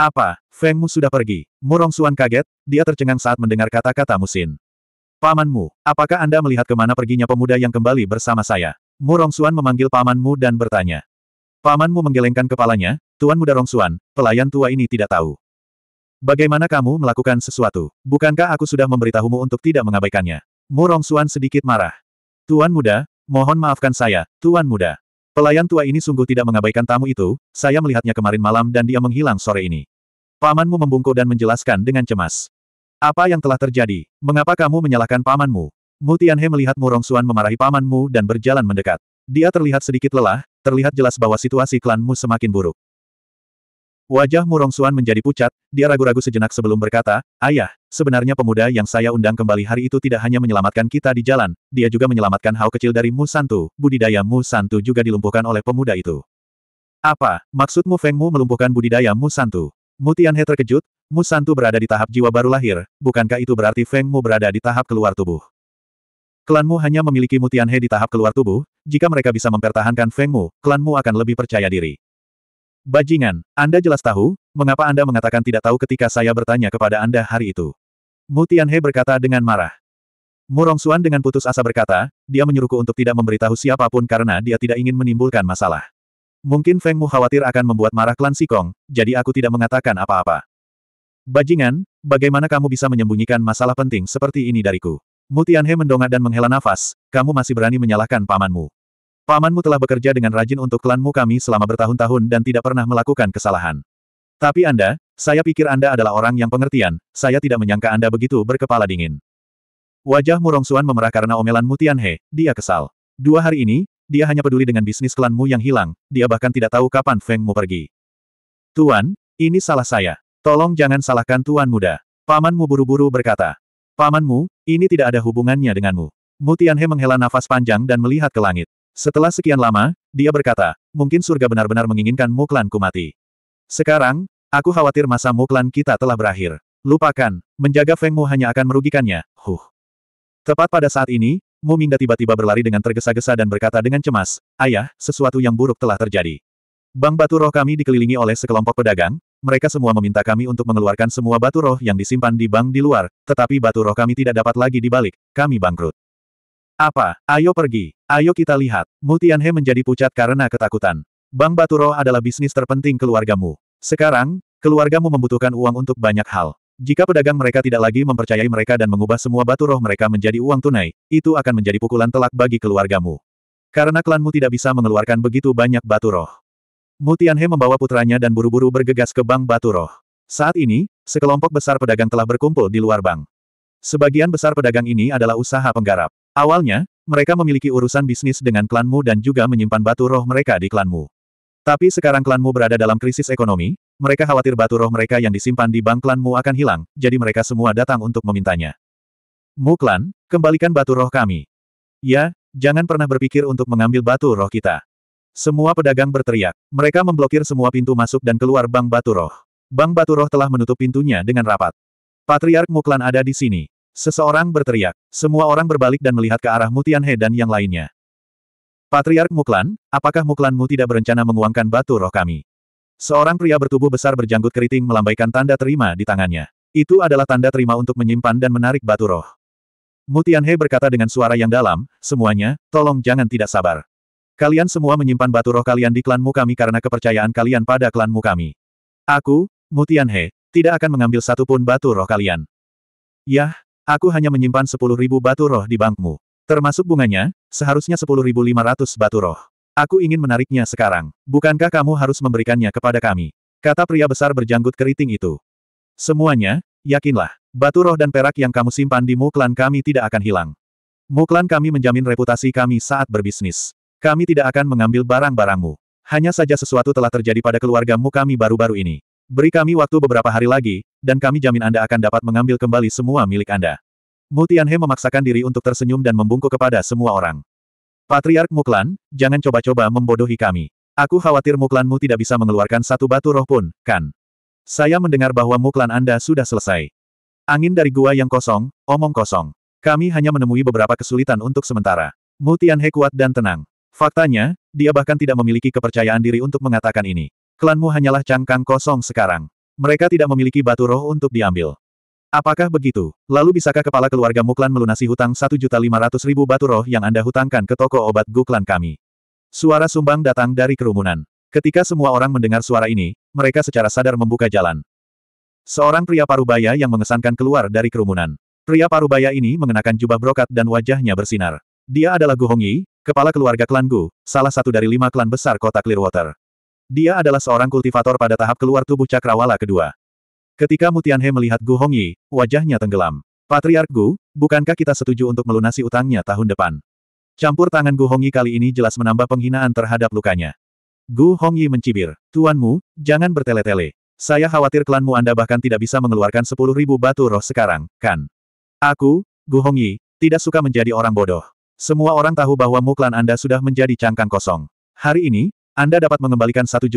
Apa, Fengmu sudah pergi? Murong Suan kaget, dia tercengang saat mendengar kata-kata Musin. Pamanmu, apakah Anda melihat kemana perginya pemuda yang kembali bersama saya? Murong Suan memanggil pamanmu dan bertanya. Pamanmu menggelengkan kepalanya, Tuan Muda Rong Suan, pelayan tua ini tidak tahu. Bagaimana kamu melakukan sesuatu? Bukankah aku sudah memberitahumu untuk tidak mengabaikannya? Murong Suan sedikit marah. Tuan Muda, mohon maafkan saya, Tuan Muda. Pelayan tua ini sungguh tidak mengabaikan tamu itu, saya melihatnya kemarin malam dan dia menghilang sore ini. Pamanmu membungkuk dan menjelaskan dengan cemas. Apa yang telah terjadi? Mengapa kamu menyalahkan pamanmu? Mu melihat Murong Xuan memarahi pamanmu dan berjalan mendekat. Dia terlihat sedikit lelah, terlihat jelas bahwa situasi klanmu semakin buruk. Wajah Murong Xuan menjadi pucat, dia ragu-ragu sejenak sebelum berkata, Ayah, sebenarnya pemuda yang saya undang kembali hari itu tidak hanya menyelamatkan kita di jalan, dia juga menyelamatkan hao kecil dari Mu Santu, budidaya Mu Santu juga dilumpuhkan oleh pemuda itu. Apa, maksudmu Feng Mu melumpuhkan budidaya Mu Santu? Mutianhe terkejut, Musantu berada di tahap jiwa baru lahir, bukankah itu berarti Fengmu berada di tahap keluar tubuh? Klanmu hanya memiliki Mutianhe di tahap keluar tubuh, jika mereka bisa mempertahankan Fengmu, klanmu akan lebih percaya diri. Bajingan, Anda jelas tahu, mengapa Anda mengatakan tidak tahu ketika saya bertanya kepada Anda hari itu? Mutianhe berkata dengan marah. Murong Suan dengan putus asa berkata, dia menyuruhku untuk tidak memberitahu siapapun karena dia tidak ingin menimbulkan masalah. Mungkin Feng Mu khawatir akan membuat marah klan Sikong, jadi aku tidak mengatakan apa-apa. Bajingan, bagaimana kamu bisa menyembunyikan masalah penting seperti ini dariku? Mutianhe mendongak dan menghela nafas, kamu masih berani menyalahkan pamanmu. Pamanmu telah bekerja dengan rajin untuk klanmu kami selama bertahun-tahun dan tidak pernah melakukan kesalahan. Tapi Anda, saya pikir Anda adalah orang yang pengertian, saya tidak menyangka Anda begitu berkepala dingin. Wajah Murongsuan memerah karena omelan Mutianhe, dia kesal. Dua hari ini, dia hanya peduli dengan bisnis klanmu yang hilang, dia bahkan tidak tahu kapan Feng Mu pergi. Tuan, ini salah saya. Tolong jangan salahkan Tuan Muda. Pamanmu buru-buru berkata. Pamanmu, ini tidak ada hubungannya denganmu. Mu Tianhe menghela nafas panjang dan melihat ke langit. Setelah sekian lama, dia berkata, mungkin surga benar-benar menginginkan Muklanku mati. Sekarang, aku khawatir masa Muklan kita telah berakhir. Lupakan, menjaga Feng Mu hanya akan merugikannya, huh. Tepat pada saat ini, Mu Mingda tiba-tiba berlari dengan tergesa-gesa dan berkata dengan cemas, Ayah, sesuatu yang buruk telah terjadi. Bang batu roh kami dikelilingi oleh sekelompok pedagang, mereka semua meminta kami untuk mengeluarkan semua batu roh yang disimpan di bank di luar, tetapi batu roh kami tidak dapat lagi dibalik, kami bangkrut. Apa? Ayo pergi. Ayo kita lihat. Mutianhe menjadi pucat karena ketakutan. Bank Batu Roh adalah bisnis terpenting keluargamu. Sekarang, keluargamu membutuhkan uang untuk banyak hal. Jika pedagang mereka tidak lagi mempercayai mereka dan mengubah semua batu roh mereka menjadi uang tunai, itu akan menjadi pukulan telak bagi keluargamu. Karena klanmu tidak bisa mengeluarkan begitu banyak batu roh. Mutianhe membawa putranya dan buru-buru bergegas ke bank batu roh. Saat ini, sekelompok besar pedagang telah berkumpul di luar bank. Sebagian besar pedagang ini adalah usaha penggarap. Awalnya, mereka memiliki urusan bisnis dengan klanmu dan juga menyimpan batu roh mereka di klanmu. Tapi sekarang klanmu berada dalam krisis ekonomi, mereka khawatir batu roh mereka yang disimpan di bank klan akan hilang, jadi mereka semua datang untuk memintanya. Muklan, kembalikan batu roh kami. Ya, jangan pernah berpikir untuk mengambil batu roh kita. Semua pedagang berteriak. Mereka memblokir semua pintu masuk dan keluar bank batu roh. Bank batu roh telah menutup pintunya dengan rapat. Patriark Muklan ada di sini. Seseorang berteriak. Semua orang berbalik dan melihat ke arah Mutian He dan yang lainnya. Patriark Muklan, apakah Muklanmu tidak berencana menguangkan batu roh kami? Seorang pria bertubuh besar berjanggut keriting melambaikan tanda terima di tangannya. Itu adalah tanda terima untuk menyimpan dan menarik batu roh. Mutianhe berkata dengan suara yang dalam, semuanya, tolong jangan tidak sabar. Kalian semua menyimpan batu roh kalian di klanmu kami karena kepercayaan kalian pada klanmu kami. Aku, Mutianhe, tidak akan mengambil satu pun batu roh kalian. Yah, aku hanya menyimpan sepuluh ribu batu roh di bankmu. Termasuk bunganya, seharusnya sepuluh ribu lima ratus batu roh. Aku ingin menariknya sekarang. Bukankah kamu harus memberikannya kepada kami? Kata pria besar berjanggut keriting itu. Semuanya, yakinlah. Batu roh dan perak yang kamu simpan di muklan kami tidak akan hilang. Muklan kami menjamin reputasi kami saat berbisnis. Kami tidak akan mengambil barang-barangmu. Hanya saja sesuatu telah terjadi pada keluargamu kami baru-baru ini. Beri kami waktu beberapa hari lagi, dan kami jamin Anda akan dapat mengambil kembali semua milik Anda. Mutianhe memaksakan diri untuk tersenyum dan membungkuk kepada semua orang. Patriark Muklan, jangan coba-coba membodohi kami. Aku khawatir Muklanmu tidak bisa mengeluarkan satu batu roh pun, kan? Saya mendengar bahwa Muklan Anda sudah selesai. Angin dari gua yang kosong, omong kosong. Kami hanya menemui beberapa kesulitan untuk sementara. Mutian He kuat dan tenang. Faktanya, dia bahkan tidak memiliki kepercayaan diri untuk mengatakan ini. Klanmu hanyalah cangkang kosong sekarang. Mereka tidak memiliki batu roh untuk diambil. Apakah begitu? Lalu bisakah kepala keluarga Muklan melunasi hutang 1.500.000 batu roh yang Anda hutangkan ke toko obat Guklan kami? Suara sumbang datang dari kerumunan. Ketika semua orang mendengar suara ini, mereka secara sadar membuka jalan. Seorang pria parubaya yang mengesankan keluar dari kerumunan. Pria parubaya ini mengenakan jubah brokat dan wajahnya bersinar. Dia adalah Gu Hongyi, kepala keluarga klan Gu, salah satu dari lima klan besar kota Clearwater. Dia adalah seorang kultivator pada tahap keluar tubuh cakrawala kedua. Ketika Mutianhe melihat Gu Hongyi, wajahnya tenggelam. Patriark Gu, bukankah kita setuju untuk melunasi utangnya tahun depan? Campur tangan Gu Hongyi kali ini jelas menambah penghinaan terhadap lukanya. Gu Hongyi mencibir, Tuanmu, jangan bertele-tele. Saya khawatir klanmu Anda bahkan tidak bisa mengeluarkan sepuluh ribu batu roh sekarang, kan? Aku, Gu Hongyi, tidak suka menjadi orang bodoh. Semua orang tahu bahwa muklan Anda sudah menjadi cangkang kosong. Hari ini, anda dapat mengembalikan 1.500.000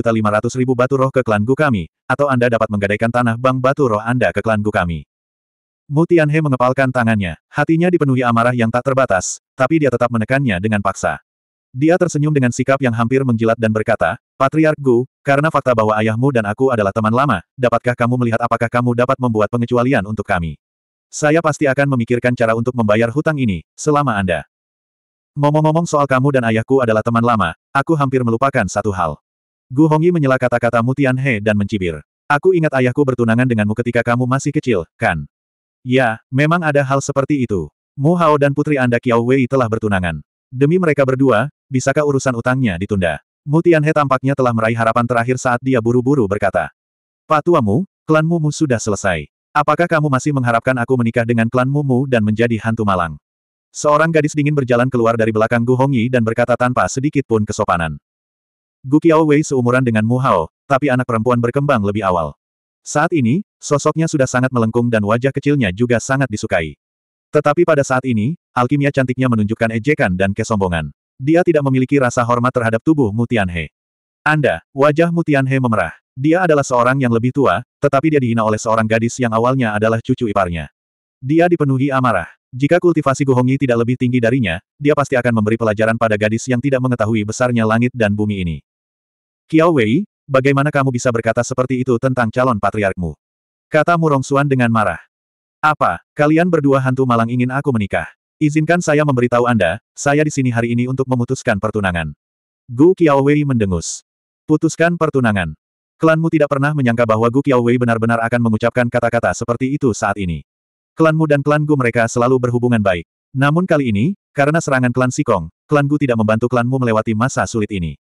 batu roh ke klan Gu kami, atau Anda dapat menggadaikan tanah bank batu roh Anda ke klan Gu kami. Mu Tianhe mengepalkan tangannya, hatinya dipenuhi amarah yang tak terbatas, tapi dia tetap menekannya dengan paksa. Dia tersenyum dengan sikap yang hampir menjilat dan berkata, Patriark Gu, karena fakta bahwa ayahmu dan aku adalah teman lama, dapatkah kamu melihat apakah kamu dapat membuat pengecualian untuk kami? Saya pasti akan memikirkan cara untuk membayar hutang ini, selama Anda Ngomong-ngomong soal kamu dan ayahku adalah teman lama, aku hampir melupakan satu hal. Gu Hongyi menyela kata-kata Mutian He dan mencibir. Aku ingat ayahku bertunangan denganmu ketika kamu masih kecil, kan? Ya, memang ada hal seperti itu. Mu Hao dan putri Anda Kiao Wei telah bertunangan. Demi mereka berdua, bisakah urusan utangnya ditunda? Mutian He tampaknya telah meraih harapan terakhir saat dia buru-buru berkata. Pak tuamu, klan Mumu sudah selesai. Apakah kamu masih mengharapkan aku menikah dengan klan Mumu dan menjadi hantu malang? Seorang gadis dingin berjalan keluar dari belakang Gu Hongyi dan berkata tanpa sedikit pun kesopanan. Gu Qiaowei seumuran dengan Mu Hao, tapi anak perempuan berkembang lebih awal. Saat ini, sosoknya sudah sangat melengkung dan wajah kecilnya juga sangat disukai. Tetapi pada saat ini, alkimia cantiknya menunjukkan ejekan dan kesombongan. Dia tidak memiliki rasa hormat terhadap tubuh Mutianhe. Anda, wajah Mutianhe memerah. Dia adalah seorang yang lebih tua, tetapi dia dihina oleh seorang gadis yang awalnya adalah cucu iparnya. Dia dipenuhi amarah. Jika kultivasi Hongyi tidak lebih tinggi darinya, dia pasti akan memberi pelajaran pada gadis yang tidak mengetahui besarnya langit dan bumi ini. Qiao Wei, bagaimana kamu bisa berkata seperti itu tentang calon patriarkmu? Kata Murong Xuan dengan marah. Apa, kalian berdua hantu malang ingin aku menikah? Izinkan saya memberitahu Anda, saya di sini hari ini untuk memutuskan pertunangan. Gu Wei mendengus. Putuskan pertunangan. Klanmu tidak pernah menyangka bahwa Gu Wei benar-benar akan mengucapkan kata-kata seperti itu saat ini. Klanmu dan klan Gu mereka selalu berhubungan baik. Namun kali ini, karena serangan klan Sikong, klan Gu tidak membantu klanmu melewati masa sulit ini.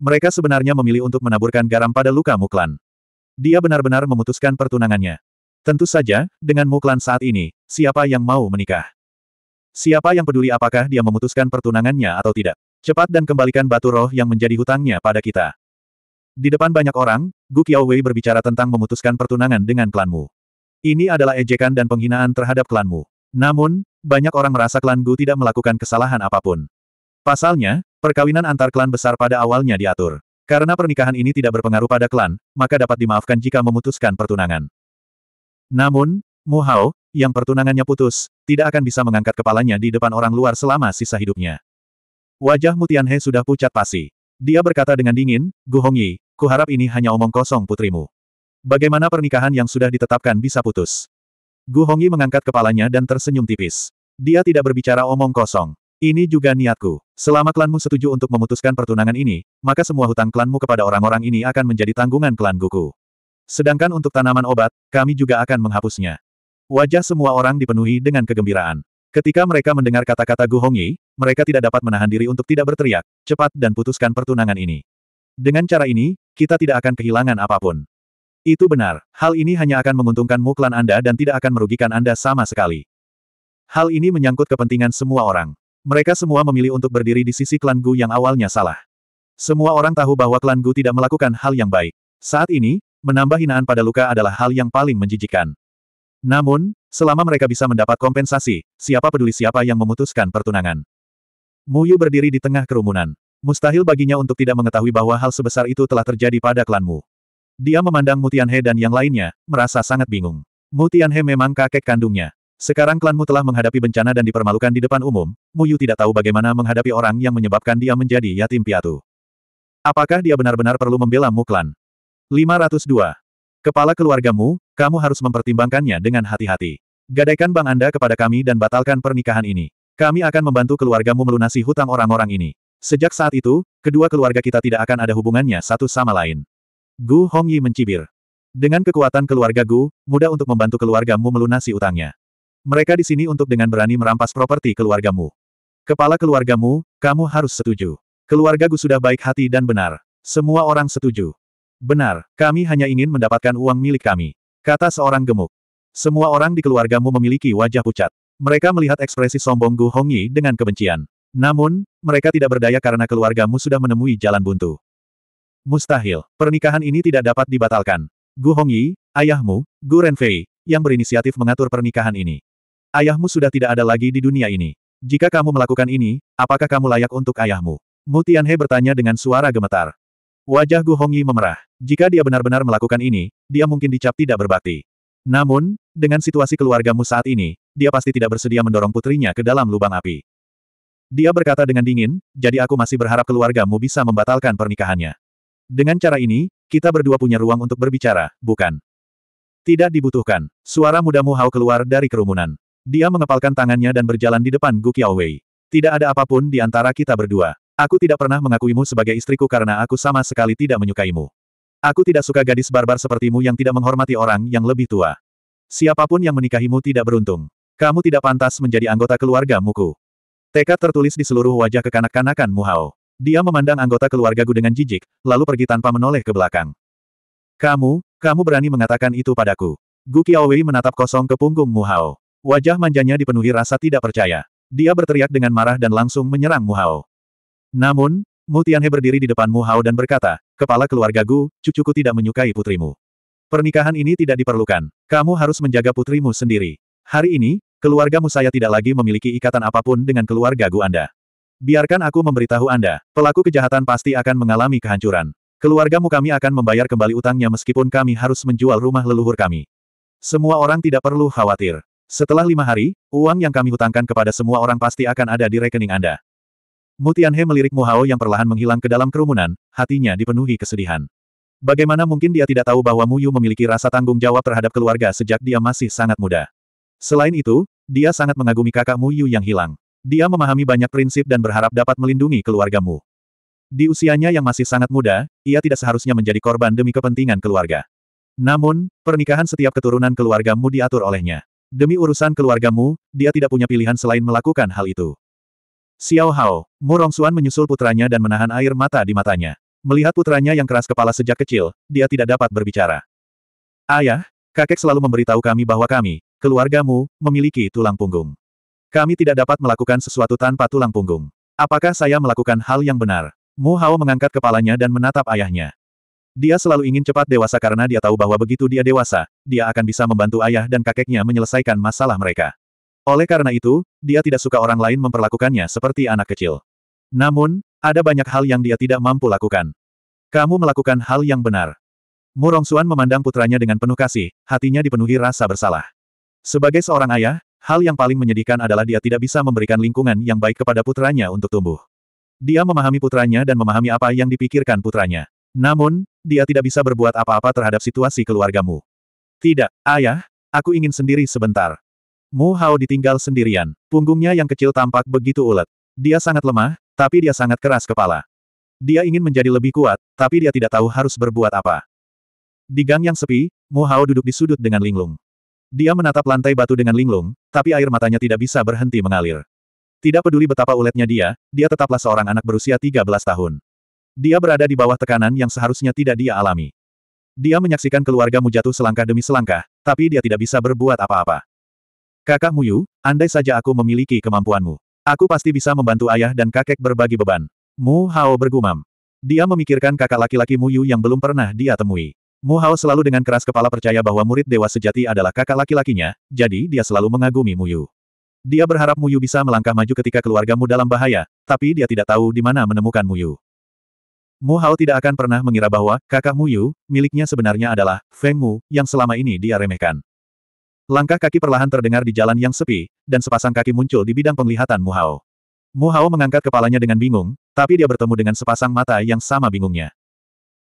Mereka sebenarnya memilih untuk menaburkan garam pada luka Muklan. Dia benar-benar memutuskan pertunangannya. Tentu saja, dengan Muklan saat ini, siapa yang mau menikah? Siapa yang peduli apakah dia memutuskan pertunangannya atau tidak? Cepat dan kembalikan batu roh yang menjadi hutangnya pada kita. Di depan banyak orang, Gu Qiaowei berbicara tentang memutuskan pertunangan dengan klanmu. Ini adalah ejekan dan penghinaan terhadap klanmu. Namun, banyak orang merasa klan Gu tidak melakukan kesalahan apapun. Pasalnya, perkawinan antar klan besar pada awalnya diatur. Karena pernikahan ini tidak berpengaruh pada klan, maka dapat dimaafkan jika memutuskan pertunangan. Namun, Mu Hao, yang pertunangannya putus, tidak akan bisa mengangkat kepalanya di depan orang luar selama sisa hidupnya. Wajah Mutianhe sudah pucat pasi. Dia berkata dengan dingin, Gu Hongyi, kuharap ini hanya omong kosong putrimu. Bagaimana pernikahan yang sudah ditetapkan bisa putus? Gu Hongyi mengangkat kepalanya dan tersenyum tipis. Dia tidak berbicara omong kosong. Ini juga niatku. Selama klanmu setuju untuk memutuskan pertunangan ini, maka semua hutang klanmu kepada orang-orang ini akan menjadi tanggungan klan Guku. Sedangkan untuk tanaman obat, kami juga akan menghapusnya. Wajah semua orang dipenuhi dengan kegembiraan. Ketika mereka mendengar kata-kata Gu Hongyi, mereka tidak dapat menahan diri untuk tidak berteriak, cepat dan putuskan pertunangan ini. Dengan cara ini, kita tidak akan kehilangan apapun. Itu benar, hal ini hanya akan menguntungkanmu klan Anda dan tidak akan merugikan Anda sama sekali. Hal ini menyangkut kepentingan semua orang. Mereka semua memilih untuk berdiri di sisi klan Gu yang awalnya salah. Semua orang tahu bahwa klan Gu tidak melakukan hal yang baik. Saat ini, menambah hinaan pada luka adalah hal yang paling menjijikan. Namun, selama mereka bisa mendapat kompensasi, siapa peduli siapa yang memutuskan pertunangan. Muyu berdiri di tengah kerumunan. Mustahil baginya untuk tidak mengetahui bahwa hal sebesar itu telah terjadi pada klanmu. Dia memandang Mutianhe dan yang lainnya, merasa sangat bingung. Mutianhe memang kakek kandungnya. Sekarang klanmu telah menghadapi bencana dan dipermalukan di depan umum, Muyu tidak tahu bagaimana menghadapi orang yang menyebabkan dia menjadi yatim piatu. Apakah dia benar-benar perlu membela Mu klan? 502. Kepala keluargamu, kamu harus mempertimbangkannya dengan hati-hati. Gadaikan bang Anda kepada kami dan batalkan pernikahan ini. Kami akan membantu keluargamu melunasi hutang orang-orang ini. Sejak saat itu, kedua keluarga kita tidak akan ada hubungannya satu sama lain. Gu Hongyi mencibir. Dengan kekuatan keluarga Gu, mudah untuk membantu keluargamu melunasi utangnya. Mereka di sini untuk dengan berani merampas properti keluargamu. Kepala keluargamu, kamu harus setuju. Keluarga Gu sudah baik hati dan benar. Semua orang setuju. Benar, kami hanya ingin mendapatkan uang milik kami. Kata seorang gemuk. Semua orang di keluargamu memiliki wajah pucat. Mereka melihat ekspresi sombong Gu Hongyi dengan kebencian. Namun, mereka tidak berdaya karena keluargamu sudah menemui jalan buntu. Mustahil. Pernikahan ini tidak dapat dibatalkan. Gu Hongyi, ayahmu, Gu Renfei, yang berinisiatif mengatur pernikahan ini. Ayahmu sudah tidak ada lagi di dunia ini. Jika kamu melakukan ini, apakah kamu layak untuk ayahmu? Mu Tianhe bertanya dengan suara gemetar. Wajah Gu Hongyi memerah. Jika dia benar-benar melakukan ini, dia mungkin dicap tidak berbakti. Namun, dengan situasi keluargamu saat ini, dia pasti tidak bersedia mendorong putrinya ke dalam lubang api. Dia berkata dengan dingin, jadi aku masih berharap keluargamu bisa membatalkan pernikahannya. Dengan cara ini, kita berdua punya ruang untuk berbicara, bukan? Tidak dibutuhkan. Suara muda Mu Hao keluar dari kerumunan. Dia mengepalkan tangannya dan berjalan di depan Gu Wei. Tidak ada apapun di antara kita berdua. Aku tidak pernah mengakuimu sebagai istriku karena aku sama sekali tidak menyukaimu. Aku tidak suka gadis barbar sepertimu yang tidak menghormati orang yang lebih tua. Siapapun yang menikahimu tidak beruntung. Kamu tidak pantas menjadi anggota keluarga Muku. Tekad tertulis di seluruh wajah kekanak-kanakan Muhao. Dia memandang anggota keluargaku dengan jijik, lalu pergi tanpa menoleh ke belakang. Kamu, kamu berani mengatakan itu padaku. Gu Qiaowei menatap kosong ke punggung Mu Hao. Wajah manjanya dipenuhi rasa tidak percaya. Dia berteriak dengan marah dan langsung menyerang Mu Hao. Namun, Mu Tianhe berdiri di depan Mu Hao dan berkata, Kepala keluarga Gu, cucuku tidak menyukai putrimu. Pernikahan ini tidak diperlukan. Kamu harus menjaga putrimu sendiri. Hari ini, keluargamu saya tidak lagi memiliki ikatan apapun dengan keluarga Gu Anda. Biarkan aku memberitahu Anda, pelaku kejahatan pasti akan mengalami kehancuran. Keluargamu kami akan membayar kembali utangnya meskipun kami harus menjual rumah leluhur kami. Semua orang tidak perlu khawatir. Setelah lima hari, uang yang kami hutangkan kepada semua orang pasti akan ada di rekening Anda. Mutianhe melirik Muhao yang perlahan menghilang ke dalam kerumunan, hatinya dipenuhi kesedihan. Bagaimana mungkin dia tidak tahu bahwa Mu Yu memiliki rasa tanggung jawab terhadap keluarga sejak dia masih sangat muda. Selain itu, dia sangat mengagumi kakak Mu Yu yang hilang. Dia memahami banyak prinsip dan berharap dapat melindungi keluargamu. Di usianya yang masih sangat muda, ia tidak seharusnya menjadi korban demi kepentingan keluarga. Namun, pernikahan setiap keturunan keluargamu diatur olehnya. Demi urusan keluargamu, dia tidak punya pilihan selain melakukan hal itu. Xiao Hao, Mu Rongsuan menyusul putranya dan menahan air mata di matanya. Melihat putranya yang keras kepala sejak kecil, dia tidak dapat berbicara. Ayah, kakek selalu memberitahu kami bahwa kami, keluargamu, memiliki tulang punggung. Kami tidak dapat melakukan sesuatu tanpa tulang punggung. Apakah saya melakukan hal yang benar? Mu Hao mengangkat kepalanya dan menatap ayahnya. Dia selalu ingin cepat dewasa karena dia tahu bahwa begitu dia dewasa, dia akan bisa membantu ayah dan kakeknya menyelesaikan masalah mereka. Oleh karena itu, dia tidak suka orang lain memperlakukannya seperti anak kecil. Namun, ada banyak hal yang dia tidak mampu lakukan. Kamu melakukan hal yang benar. Murong Suan memandang putranya dengan penuh kasih, hatinya dipenuhi rasa bersalah. Sebagai seorang ayah, Hal yang paling menyedihkan adalah dia tidak bisa memberikan lingkungan yang baik kepada putranya untuk tumbuh. Dia memahami putranya dan memahami apa yang dipikirkan putranya. Namun, dia tidak bisa berbuat apa-apa terhadap situasi keluargamu. Tidak, ayah, aku ingin sendiri sebentar. Mu Hao ditinggal sendirian. Punggungnya yang kecil tampak begitu ulet. Dia sangat lemah, tapi dia sangat keras kepala. Dia ingin menjadi lebih kuat, tapi dia tidak tahu harus berbuat apa. Di gang yang sepi, Mu Hao duduk di sudut dengan linglung. Dia menatap lantai batu dengan linglung, tapi air matanya tidak bisa berhenti mengalir. Tidak peduli betapa uletnya dia, dia tetaplah seorang anak berusia 13 tahun. Dia berada di bawah tekanan yang seharusnya tidak dia alami. Dia menyaksikan keluargamu jatuh selangkah demi selangkah, tapi dia tidak bisa berbuat apa-apa. Kakak Muyu, andai saja aku memiliki kemampuanmu. Aku pasti bisa membantu ayah dan kakek berbagi beban. Mu Hao bergumam. Dia memikirkan kakak laki-laki Muyu yang belum pernah dia temui. Mu Hao selalu dengan keras kepala percaya bahwa murid dewa sejati adalah kakak laki-lakinya, jadi dia selalu mengagumi Mu Yu. Dia berharap Mu Yu bisa melangkah maju ketika keluargamu dalam bahaya, tapi dia tidak tahu di mana menemukan Mu Yu. Mu Hao tidak akan pernah mengira bahwa kakak Mu Yu miliknya sebenarnya adalah Feng Mu, yang selama ini dia remehkan. Langkah kaki perlahan terdengar di jalan yang sepi, dan sepasang kaki muncul di bidang penglihatan Mu Hao. Mu Hao mengangkat kepalanya dengan bingung, tapi dia bertemu dengan sepasang mata yang sama bingungnya.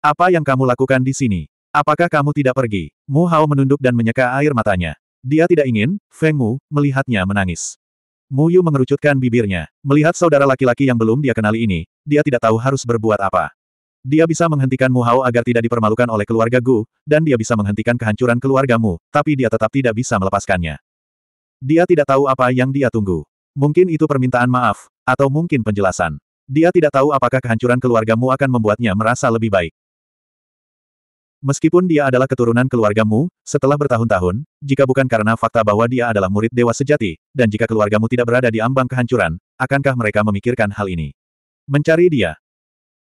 Apa yang kamu lakukan di sini? Apakah kamu tidak pergi? Mu Hao menunduk dan menyeka air matanya. Dia tidak ingin, Feng Mu, melihatnya menangis. Mu Yu mengerucutkan bibirnya. Melihat saudara laki-laki yang belum dia kenali ini, dia tidak tahu harus berbuat apa. Dia bisa menghentikan Mu Hao agar tidak dipermalukan oleh keluarga Gu, dan dia bisa menghentikan kehancuran keluargamu, tapi dia tetap tidak bisa melepaskannya. Dia tidak tahu apa yang dia tunggu. Mungkin itu permintaan maaf, atau mungkin penjelasan. Dia tidak tahu apakah kehancuran keluargamu akan membuatnya merasa lebih baik. Meskipun dia adalah keturunan keluargamu, setelah bertahun-tahun, jika bukan karena fakta bahwa dia adalah murid dewa sejati, dan jika keluargamu tidak berada di ambang kehancuran, akankah mereka memikirkan hal ini? Mencari dia.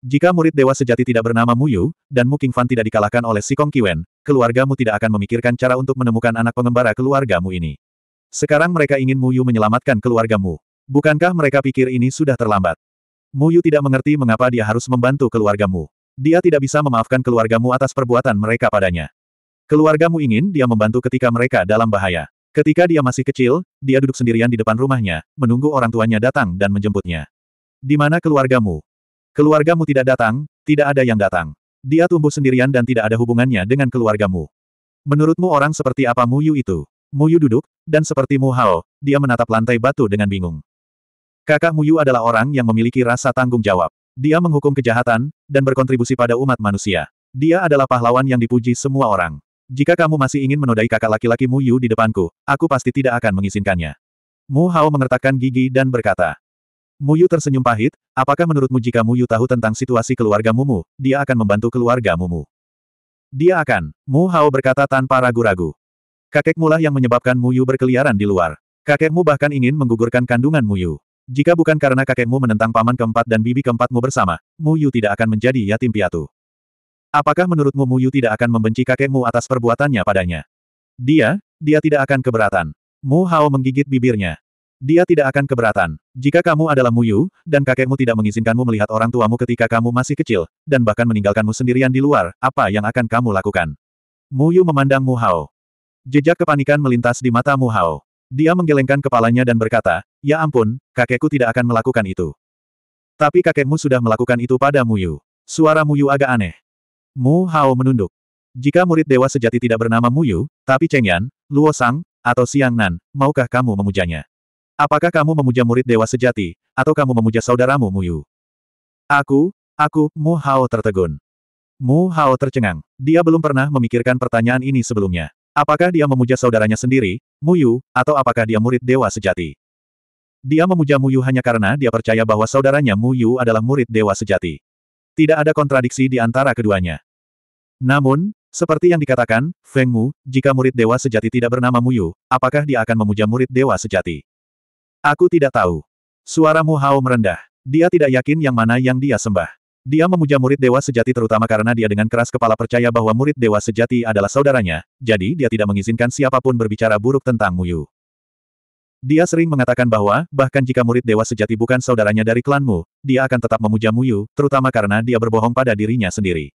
Jika murid dewa sejati tidak bernama Muyu, dan Mu Qingfan tidak dikalahkan oleh si Kong Kiwen, keluargamu tidak akan memikirkan cara untuk menemukan anak pengembara keluargamu ini. Sekarang mereka ingin Muyu menyelamatkan keluargamu. Bukankah mereka pikir ini sudah terlambat? Muyu tidak mengerti mengapa dia harus membantu keluargamu. Dia tidak bisa memaafkan keluargamu atas perbuatan mereka padanya. Keluargamu ingin dia membantu ketika mereka dalam bahaya. Ketika dia masih kecil, dia duduk sendirian di depan rumahnya, menunggu orang tuanya datang dan menjemputnya. Di mana keluargamu? Keluargamu tidak datang, tidak ada yang datang. Dia tumbuh sendirian dan tidak ada hubungannya dengan keluargamu. Menurutmu orang seperti apa Muyu itu? Muyu duduk, dan seperti Mu Hao, dia menatap lantai batu dengan bingung. Kakak Muyu adalah orang yang memiliki rasa tanggung jawab. Dia menghukum kejahatan, dan berkontribusi pada umat manusia. Dia adalah pahlawan yang dipuji semua orang. Jika kamu masih ingin menodai kakak laki-laki Mu Yu di depanku, aku pasti tidak akan mengizinkannya. Mu Hao mengertakkan gigi dan berkata, Mu Yu tersenyum pahit, apakah menurutmu jika Mu Yu tahu tentang situasi keluarga Mumu, dia akan membantu keluarga Mumu? Dia akan, Mu Hao berkata tanpa ragu-ragu. Kakekmulah yang menyebabkan Mu Yu berkeliaran di luar. Kakekmu bahkan ingin menggugurkan kandungan Mu Yu. Jika bukan karena kakekmu menentang paman keempat dan bibi keempatmu bersama, Mu Yu tidak akan menjadi yatim piatu. Apakah menurutmu Mu Yu tidak akan membenci kakekmu atas perbuatannya padanya? Dia, dia tidak akan keberatan. Mu Hao menggigit bibirnya. Dia tidak akan keberatan. Jika kamu adalah Mu Yu, dan kakekmu tidak mengizinkanmu melihat orang tuamu ketika kamu masih kecil, dan bahkan meninggalkanmu sendirian di luar, apa yang akan kamu lakukan? Mu Yu memandang Mu Hao. Jejak kepanikan melintas di mata Mu Hao. Dia menggelengkan kepalanya dan berkata, Ya ampun, kakekku tidak akan melakukan itu. Tapi kakekmu sudah melakukan itu pada Mu Yu." Suara Mu Yu agak aneh. Mu Hao menunduk. Jika murid dewa sejati tidak bernama Mu Yu, tapi Cheng Yan, Luo Sang, atau Siang Nan, maukah kamu memujanya? Apakah kamu memuja murid dewa sejati, atau kamu memuja saudaramu Yu? Aku, aku, Mu Hao tertegun. Mu Hao tercengang. Dia belum pernah memikirkan pertanyaan ini sebelumnya. Apakah dia memuja saudaranya sendiri, Muyu, atau apakah dia murid dewa sejati? Dia memuja Muyu hanya karena dia percaya bahwa saudaranya Muyu adalah murid dewa sejati. Tidak ada kontradiksi di antara keduanya. Namun, seperti yang dikatakan, Feng Mu, jika murid dewa sejati tidak bernama Muyu, apakah dia akan memuja murid dewa sejati? Aku tidak tahu. Suara Mu Hao merendah. Dia tidak yakin yang mana yang dia sembah. Dia memuja murid dewa sejati terutama karena dia dengan keras kepala percaya bahwa murid dewa sejati adalah saudaranya, jadi dia tidak mengizinkan siapapun berbicara buruk tentang Muyu. Dia sering mengatakan bahwa, bahkan jika murid dewa sejati bukan saudaranya dari klanmu, dia akan tetap memuja Muyu, terutama karena dia berbohong pada dirinya sendiri.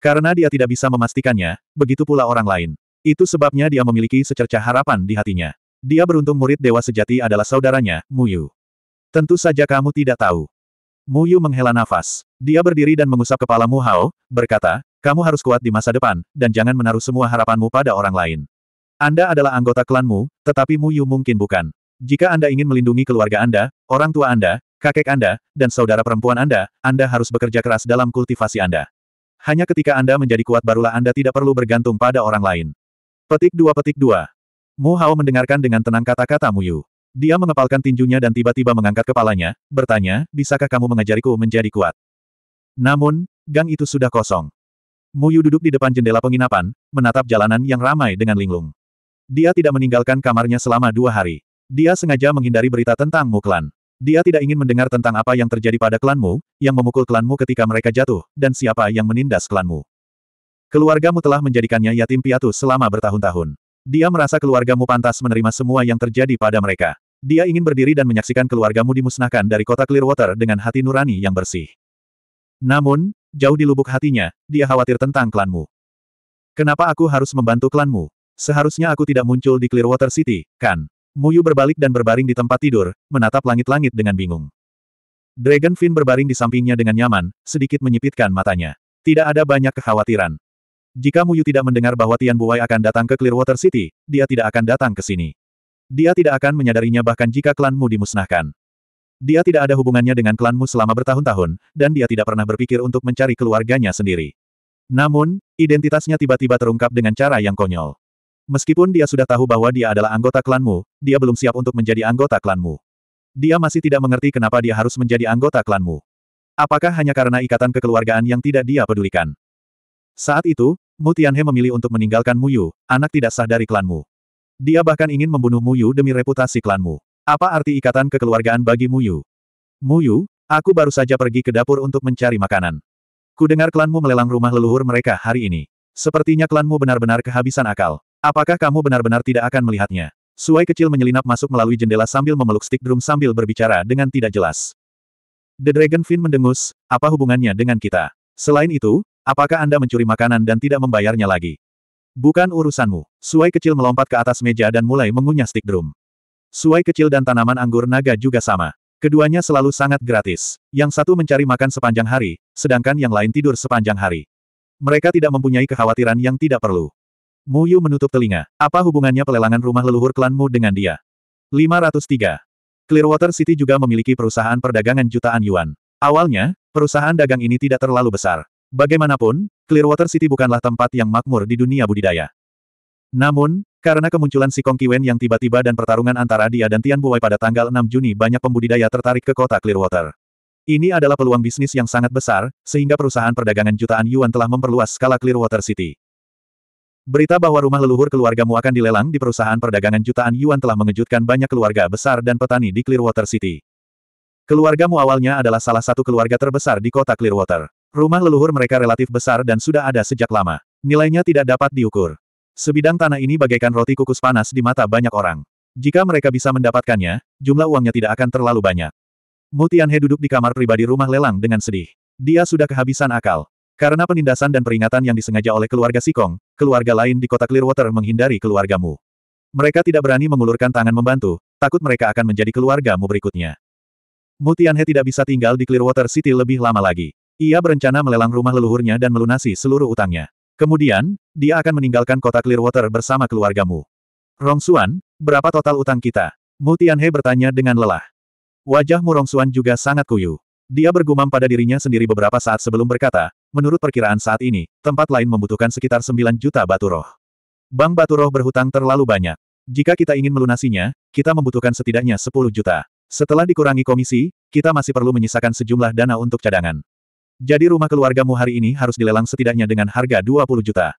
Karena dia tidak bisa memastikannya, begitu pula orang lain. Itu sebabnya dia memiliki secerca harapan di hatinya. Dia beruntung murid dewa sejati adalah saudaranya, Muyu. Tentu saja kamu tidak tahu. Muyu menghela nafas. Dia berdiri dan mengusap kepala Mu Hao, berkata, kamu harus kuat di masa depan, dan jangan menaruh semua harapanmu pada orang lain. Anda adalah anggota klanmu, tetapi Mu Yu mungkin bukan. Jika Anda ingin melindungi keluarga Anda, orang tua Anda, kakek Anda, dan saudara perempuan Anda, Anda harus bekerja keras dalam kultivasi Anda. Hanya ketika Anda menjadi kuat barulah Anda tidak perlu bergantung pada orang lain. Petik dua petik dua. Mu Hao mendengarkan dengan tenang kata-kata Mu Yu. Dia mengepalkan tinjunya dan tiba-tiba mengangkat kepalanya, bertanya, bisakah kamu mengajariku menjadi kuat? Namun, gang itu sudah kosong. Muyu duduk di depan jendela penginapan, menatap jalanan yang ramai dengan linglung. Dia tidak meninggalkan kamarnya selama dua hari. Dia sengaja menghindari berita tentang Mu Klan. Dia tidak ingin mendengar tentang apa yang terjadi pada klanmu, yang memukul klanmu ketika mereka jatuh, dan siapa yang menindas klanmu. Keluargamu telah menjadikannya yatim piatu selama bertahun-tahun. Dia merasa keluargamu pantas menerima semua yang terjadi pada mereka. Dia ingin berdiri dan menyaksikan keluargamu dimusnahkan dari kota Clearwater dengan hati nurani yang bersih. Namun, jauh di lubuk hatinya, dia khawatir tentang klanmu. Kenapa aku harus membantu klanmu? Seharusnya aku tidak muncul di Clearwater City, kan? Muyu berbalik dan berbaring di tempat tidur, menatap langit-langit dengan bingung. Dragon fin berbaring di sampingnya dengan nyaman, sedikit menyipitkan matanya. Tidak ada banyak kekhawatiran. Jika Muyu tidak mendengar bahwa Tian Buai akan datang ke Clearwater City, dia tidak akan datang ke sini. Dia tidak akan menyadarinya bahkan jika klanmu dimusnahkan. Dia tidak ada hubungannya dengan klanmu selama bertahun-tahun, dan dia tidak pernah berpikir untuk mencari keluarganya sendiri. Namun, identitasnya tiba-tiba terungkap dengan cara yang konyol. Meskipun dia sudah tahu bahwa dia adalah anggota klanmu, dia belum siap untuk menjadi anggota klanmu. Dia masih tidak mengerti kenapa dia harus menjadi anggota klanmu. Apakah hanya karena ikatan kekeluargaan yang tidak dia pedulikan? Saat itu, Mu Tianhe memilih untuk meninggalkan Muyu, anak tidak sah dari klanmu. Dia bahkan ingin membunuh Muyu demi reputasi klanmu. Apa arti ikatan kekeluargaan bagi Muyu? Muyu, aku baru saja pergi ke dapur untuk mencari makanan. Kudengar klanmu melelang rumah leluhur mereka hari ini. Sepertinya klanmu benar-benar kehabisan akal. Apakah kamu benar-benar tidak akan melihatnya? Suai kecil menyelinap masuk melalui jendela sambil memeluk stick drum sambil berbicara dengan tidak jelas. The Dragon fin mendengus, apa hubungannya dengan kita? Selain itu, apakah Anda mencuri makanan dan tidak membayarnya lagi? Bukan urusanmu. Suai kecil melompat ke atas meja dan mulai mengunyah stick drum. Suai kecil dan tanaman anggur naga juga sama. Keduanya selalu sangat gratis. Yang satu mencari makan sepanjang hari, sedangkan yang lain tidur sepanjang hari. Mereka tidak mempunyai kekhawatiran yang tidak perlu. Mu Yu menutup telinga. Apa hubungannya pelelangan rumah leluhur klanmu dengan dia? 503. Clearwater City juga memiliki perusahaan perdagangan jutaan yuan. Awalnya, perusahaan dagang ini tidak terlalu besar. Bagaimanapun, Clearwater City bukanlah tempat yang makmur di dunia budidaya. Namun, karena kemunculan si Kong Kiwen yang tiba-tiba dan pertarungan antara dia dan Tian Buwei pada tanggal 6 Juni banyak pembudidaya tertarik ke kota Clearwater. Ini adalah peluang bisnis yang sangat besar, sehingga perusahaan perdagangan jutaan yuan telah memperluas skala Clearwater City. Berita bahwa rumah leluhur keluargamu akan dilelang di perusahaan perdagangan jutaan yuan telah mengejutkan banyak keluarga besar dan petani di Clearwater City. Keluargamu awalnya adalah salah satu keluarga terbesar di kota Clearwater. Rumah leluhur mereka relatif besar dan sudah ada sejak lama. Nilainya tidak dapat diukur. Sebidang tanah ini bagaikan roti kukus panas di mata banyak orang. Jika mereka bisa mendapatkannya, jumlah uangnya tidak akan terlalu banyak. Mutianhe duduk di kamar pribadi rumah lelang dengan sedih. Dia sudah kehabisan akal. Karena penindasan dan peringatan yang disengaja oleh keluarga Sikong, keluarga lain di kota Clearwater menghindari keluargamu. Mereka tidak berani mengulurkan tangan membantu, takut mereka akan menjadi keluargamu berikutnya. Mutianhe tidak bisa tinggal di Clearwater City lebih lama lagi. Ia berencana melelang rumah leluhurnya dan melunasi seluruh utangnya. Kemudian, dia akan meninggalkan kota Clearwater bersama keluargamu. Rong Xuan, berapa total utang kita? Mu Tianhe bertanya dengan lelah. Wajahmu Rong Xuan juga sangat kuyu. Dia bergumam pada dirinya sendiri beberapa saat sebelum berkata, menurut perkiraan saat ini, tempat lain membutuhkan sekitar 9 juta batu roh. Bank batu roh berhutang terlalu banyak. Jika kita ingin melunasinya, kita membutuhkan setidaknya 10 juta. Setelah dikurangi komisi, kita masih perlu menyisakan sejumlah dana untuk cadangan. Jadi rumah keluargamu hari ini harus dilelang setidaknya dengan harga 20 juta.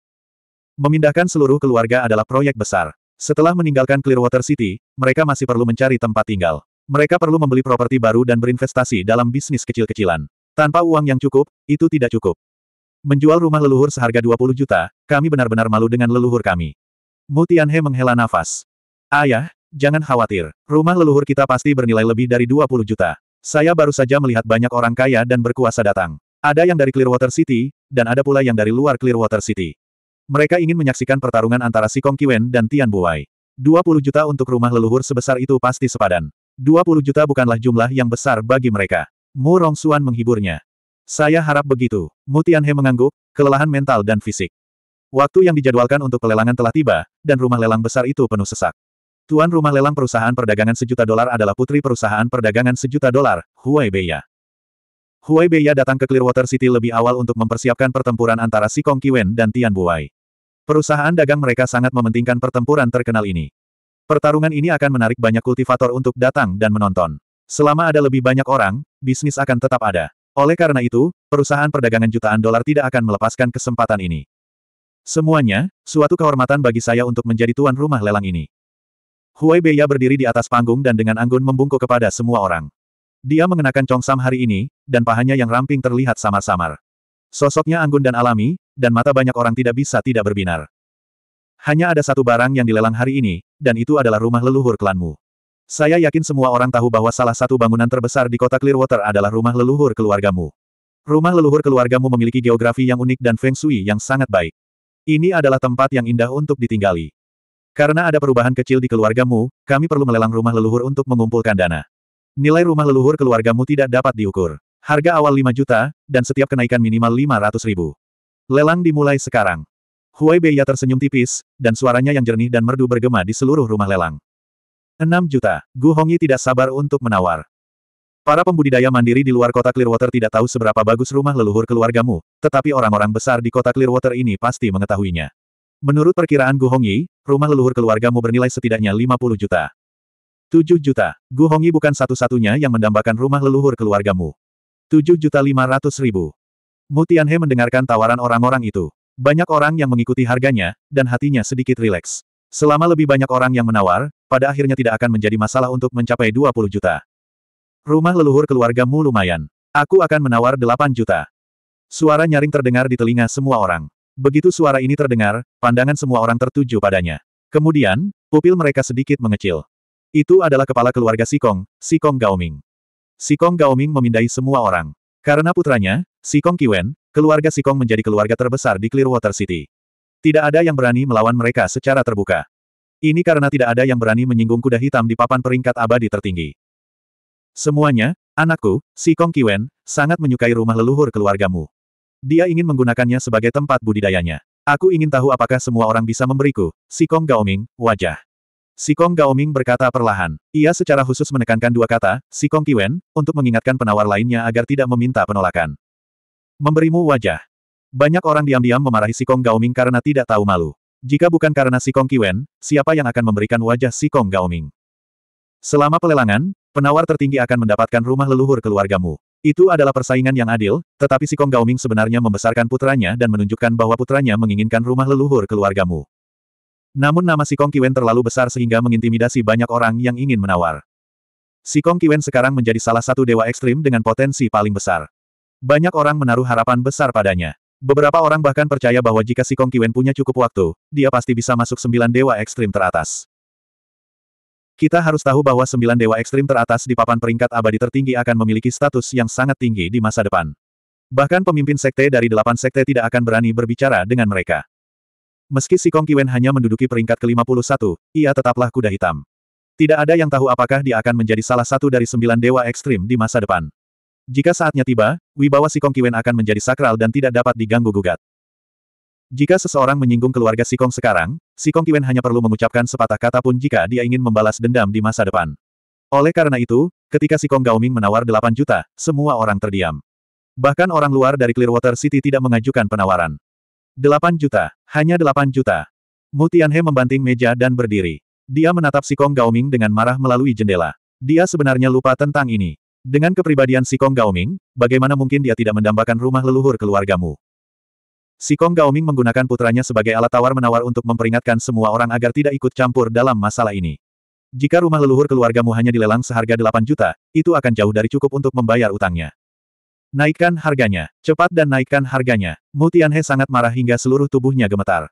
Memindahkan seluruh keluarga adalah proyek besar. Setelah meninggalkan Clearwater City, mereka masih perlu mencari tempat tinggal. Mereka perlu membeli properti baru dan berinvestasi dalam bisnis kecil-kecilan. Tanpa uang yang cukup, itu tidak cukup. Menjual rumah leluhur seharga 20 juta, kami benar-benar malu dengan leluhur kami. Mutianhe menghela nafas. Ayah, Jangan khawatir, rumah leluhur kita pasti bernilai lebih dari 20 juta. Saya baru saja melihat banyak orang kaya dan berkuasa datang. Ada yang dari Clearwater City, dan ada pula yang dari luar Clearwater City. Mereka ingin menyaksikan pertarungan antara Sikong Kiwen dan Tian Buwai. 20 juta untuk rumah leluhur sebesar itu pasti sepadan. 20 juta bukanlah jumlah yang besar bagi mereka. Mu Rongsuan menghiburnya. Saya harap begitu. Mutian He mengangguk, kelelahan mental dan fisik. Waktu yang dijadwalkan untuk pelelangan telah tiba, dan rumah lelang besar itu penuh sesak. Tuan rumah lelang perusahaan perdagangan sejuta dolar adalah putri perusahaan perdagangan sejuta dolar, Huai Beya. Huai Beya datang ke Clearwater City lebih awal untuk mempersiapkan pertempuran antara Si Kong Kiwen dan Tian Buai. Perusahaan dagang mereka sangat mementingkan pertempuran terkenal ini. Pertarungan ini akan menarik banyak kultivator untuk datang dan menonton. Selama ada lebih banyak orang, bisnis akan tetap ada. Oleh karena itu, perusahaan perdagangan jutaan dolar tidak akan melepaskan kesempatan ini. Semuanya, suatu kehormatan bagi saya untuk menjadi tuan rumah lelang ini. Huai Beya berdiri di atas panggung dan dengan anggun membungkuk kepada semua orang. Dia mengenakan congsam hari ini, dan pahanya yang ramping terlihat samar-samar. Sosoknya anggun dan alami, dan mata banyak orang tidak bisa tidak berbinar. Hanya ada satu barang yang dilelang hari ini, dan itu adalah rumah leluhur klanmu. Saya yakin semua orang tahu bahwa salah satu bangunan terbesar di kota Clearwater adalah rumah leluhur keluargamu. Rumah leluhur keluargamu memiliki geografi yang unik dan feng shui yang sangat baik. Ini adalah tempat yang indah untuk ditinggali. Karena ada perubahan kecil di keluargamu, kami perlu melelang rumah leluhur untuk mengumpulkan dana. Nilai rumah leluhur keluargamu tidak dapat diukur. Harga awal 5 juta, dan setiap kenaikan minimal 500 ribu. Lelang dimulai sekarang. Huai Beiya tersenyum tipis, dan suaranya yang jernih dan merdu bergema di seluruh rumah lelang. 6 juta, Gu Hongyi tidak sabar untuk menawar. Para pembudidaya mandiri di luar kota Clearwater tidak tahu seberapa bagus rumah leluhur keluargamu, tetapi orang-orang besar di kota Clearwater ini pasti mengetahuinya. Menurut perkiraan Gu Hongyi, rumah leluhur keluargamu bernilai setidaknya 50 juta. 7 juta. Gu Hongyi bukan satu-satunya yang mendambakan rumah leluhur keluargamu. 7 juta 500 ribu. Mu Tianhe mendengarkan tawaran orang-orang itu. Banyak orang yang mengikuti harganya, dan hatinya sedikit rileks. Selama lebih banyak orang yang menawar, pada akhirnya tidak akan menjadi masalah untuk mencapai 20 juta. Rumah leluhur keluargamu lumayan. Aku akan menawar 8 juta. Suara nyaring terdengar di telinga semua orang. Begitu suara ini terdengar, pandangan semua orang tertuju padanya. Kemudian, pupil mereka sedikit mengecil. Itu adalah kepala keluarga Sikong, Sikong Gaoming. Sikong Gaoming memindai semua orang. Karena putranya, Sikong Kiwen, keluarga Sikong menjadi keluarga terbesar di Clearwater City. Tidak ada yang berani melawan mereka secara terbuka. Ini karena tidak ada yang berani menyinggung kuda hitam di papan peringkat abadi tertinggi. Semuanya, anakku, Sikong Kiwen, sangat menyukai rumah leluhur keluargamu. Dia ingin menggunakannya sebagai tempat budidayanya. Aku ingin tahu apakah semua orang bisa memberiku, Sikong Gaoming, wajah. Sikong Gaoming berkata perlahan. Ia secara khusus menekankan dua kata, Sikong Kiwen, untuk mengingatkan penawar lainnya agar tidak meminta penolakan. Memberimu wajah. Banyak orang diam-diam memarahi Sikong Gaoming karena tidak tahu malu. Jika bukan karena Sikong Kiwen, siapa yang akan memberikan wajah Sikong Gaoming? Selama pelelangan, penawar tertinggi akan mendapatkan rumah leluhur keluargamu. Itu adalah persaingan yang adil, tetapi Sikong Gaoming sebenarnya membesarkan putranya dan menunjukkan bahwa putranya menginginkan rumah leluhur keluargamu. Namun nama si Kong Kiwen terlalu besar sehingga mengintimidasi banyak orang yang ingin menawar. Si Kong Kiwen sekarang menjadi salah satu dewa ekstrim dengan potensi paling besar. Banyak orang menaruh harapan besar padanya. Beberapa orang bahkan percaya bahwa jika si Kong Kiwen punya cukup waktu, dia pasti bisa masuk sembilan dewa ekstrim teratas. Kita harus tahu bahwa sembilan dewa ekstrim teratas di papan peringkat abadi tertinggi akan memiliki status yang sangat tinggi di masa depan. Bahkan pemimpin sekte dari delapan sekte tidak akan berani berbicara dengan mereka. Meski si Kong Kiwen hanya menduduki peringkat ke-51, ia tetaplah kuda hitam. Tidak ada yang tahu apakah dia akan menjadi salah satu dari sembilan dewa ekstrim di masa depan. Jika saatnya tiba, wibawa si Kong Kiwen akan menjadi sakral dan tidak dapat diganggu-gugat. Jika seseorang menyinggung keluarga Si Kong sekarang, Si Kong Kiwen hanya perlu mengucapkan sepatah kata pun jika dia ingin membalas dendam di masa depan. Oleh karena itu, ketika Si Kong Gaoming menawar 8 juta, semua orang terdiam. Bahkan orang luar dari Clearwater City tidak mengajukan penawaran. 8 juta. Hanya 8 juta. Mu Tianhe membanting meja dan berdiri. Dia menatap si Kong Gaoming dengan marah melalui jendela. Dia sebenarnya lupa tentang ini. Dengan kepribadian si Kong Gaoming, bagaimana mungkin dia tidak mendambakan rumah leluhur keluargamu? Si Kong Gaoming menggunakan putranya sebagai alat tawar-menawar untuk memperingatkan semua orang agar tidak ikut campur dalam masalah ini. Jika rumah leluhur keluargamu hanya dilelang seharga 8 juta, itu akan jauh dari cukup untuk membayar utangnya. Naikkan harganya, cepat dan naikkan harganya. Mu Tianhe sangat marah hingga seluruh tubuhnya gemetar.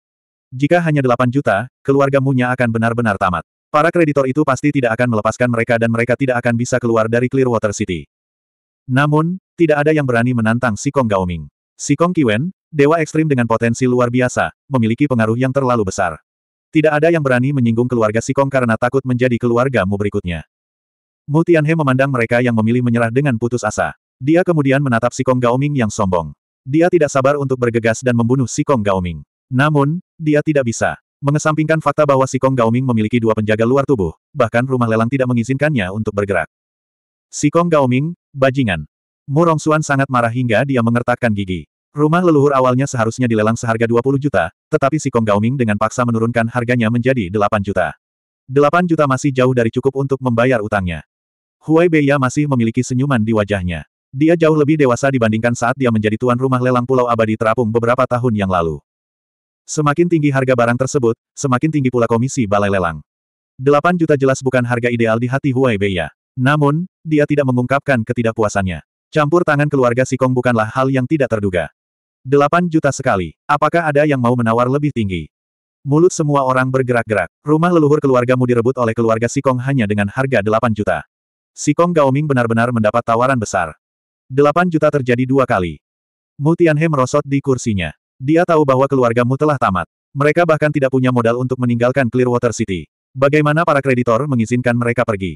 Jika hanya 8 juta, keluarga Munya akan benar-benar tamat. Para kreditor itu pasti tidak akan melepaskan mereka dan mereka tidak akan bisa keluar dari Clearwater City. Namun, tidak ada yang berani menantang si Kong Gaoming. Si Kong Kiwen, dewa ekstrim dengan potensi luar biasa, memiliki pengaruh yang terlalu besar. Tidak ada yang berani menyinggung keluarga si Kong karena takut menjadi keluarga Mu berikutnya. Mu Tianhe memandang mereka yang memilih menyerah dengan putus asa. Dia kemudian menatap si Kong Gaoming yang sombong. Dia tidak sabar untuk bergegas dan membunuh si Kong Gaoming. Namun, dia tidak bisa. Mengesampingkan fakta bahwa si Kong Gaoming memiliki dua penjaga luar tubuh, bahkan rumah lelang tidak mengizinkannya untuk bergerak. Si Kong Gaoming, bajingan. Murong Xuan sangat marah hingga dia mengertakkan gigi. Rumah leluhur awalnya seharusnya dilelang seharga 20 juta, tetapi si Kong Gaoming dengan paksa menurunkan harganya menjadi 8 juta. 8 juta masih jauh dari cukup untuk membayar utangnya. Huai Beiya masih memiliki senyuman di wajahnya. Dia jauh lebih dewasa dibandingkan saat dia menjadi tuan rumah lelang Pulau Abadi Terapung beberapa tahun yang lalu. Semakin tinggi harga barang tersebut, semakin tinggi pula komisi balai lelang. 8 juta jelas bukan harga ideal di hati Huai Beiya. Namun, dia tidak mengungkapkan ketidakpuasannya. Campur tangan keluarga Sikong bukanlah hal yang tidak terduga. 8 juta sekali. Apakah ada yang mau menawar lebih tinggi? Mulut semua orang bergerak-gerak. Rumah leluhur keluargamu direbut oleh keluarga Sikong hanya dengan harga 8 juta. Sikong Gaoming benar-benar mendapat tawaran besar. Delapan juta terjadi dua kali. Mu Tianhe merosot di kursinya. Dia tahu bahwa keluarga Mu telah tamat. Mereka bahkan tidak punya modal untuk meninggalkan Clearwater City. Bagaimana para kreditor mengizinkan mereka pergi?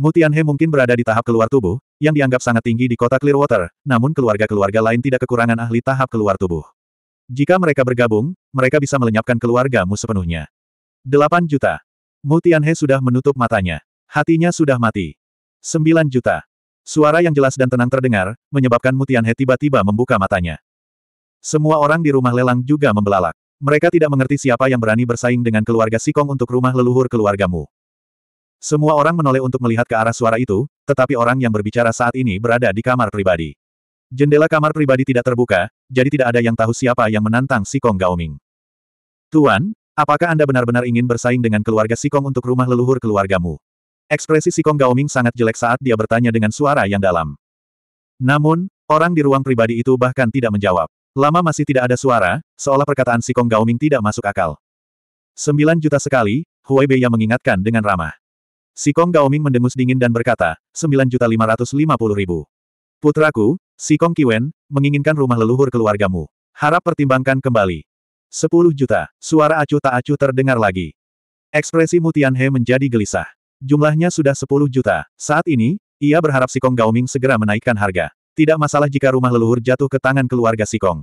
Mu Tianhe mungkin berada di tahap keluar tubuh, yang dianggap sangat tinggi di kota Clearwater, namun keluarga-keluarga lain tidak kekurangan ahli tahap keluar tubuh. Jika mereka bergabung, mereka bisa melenyapkan keluargamu sepenuhnya. Delapan juta. Mu Tianhe sudah menutup matanya. Hatinya sudah mati. Sembilan juta. Suara yang jelas dan tenang terdengar, menyebabkan Mutianhe tiba-tiba membuka matanya. Semua orang di rumah lelang juga membelalak. Mereka tidak mengerti siapa yang berani bersaing dengan keluarga Sikong untuk rumah leluhur keluargamu. Semua orang menoleh untuk melihat ke arah suara itu, tetapi orang yang berbicara saat ini berada di kamar pribadi. Jendela kamar pribadi tidak terbuka, jadi tidak ada yang tahu siapa yang menantang Sikong Gaoming. Tuan, apakah Anda benar-benar ingin bersaing dengan keluarga Sikong untuk rumah leluhur keluargamu? Ekspresi Si Kong Gaoming sangat jelek saat dia bertanya dengan suara yang dalam. Namun, orang di ruang pribadi itu bahkan tidak menjawab. Lama masih tidak ada suara, seolah perkataan Si Kong Gaoming tidak masuk akal. Sembilan juta sekali, Bei Beiya mengingatkan dengan ramah. Si Kong Gaoming mendengus dingin dan berkata, sembilan juta lima ratus lima puluh ribu. Putraku, Si Kong Kiwen, menginginkan rumah leluhur keluargamu. Harap pertimbangkan kembali. Sepuluh juta, suara acuh tak acuh terdengar lagi. Ekspresi Mutian He menjadi gelisah. Jumlahnya sudah 10 juta. Saat ini, ia berharap Sikong Gaoming segera menaikkan harga. Tidak masalah jika rumah leluhur jatuh ke tangan keluarga Sikong.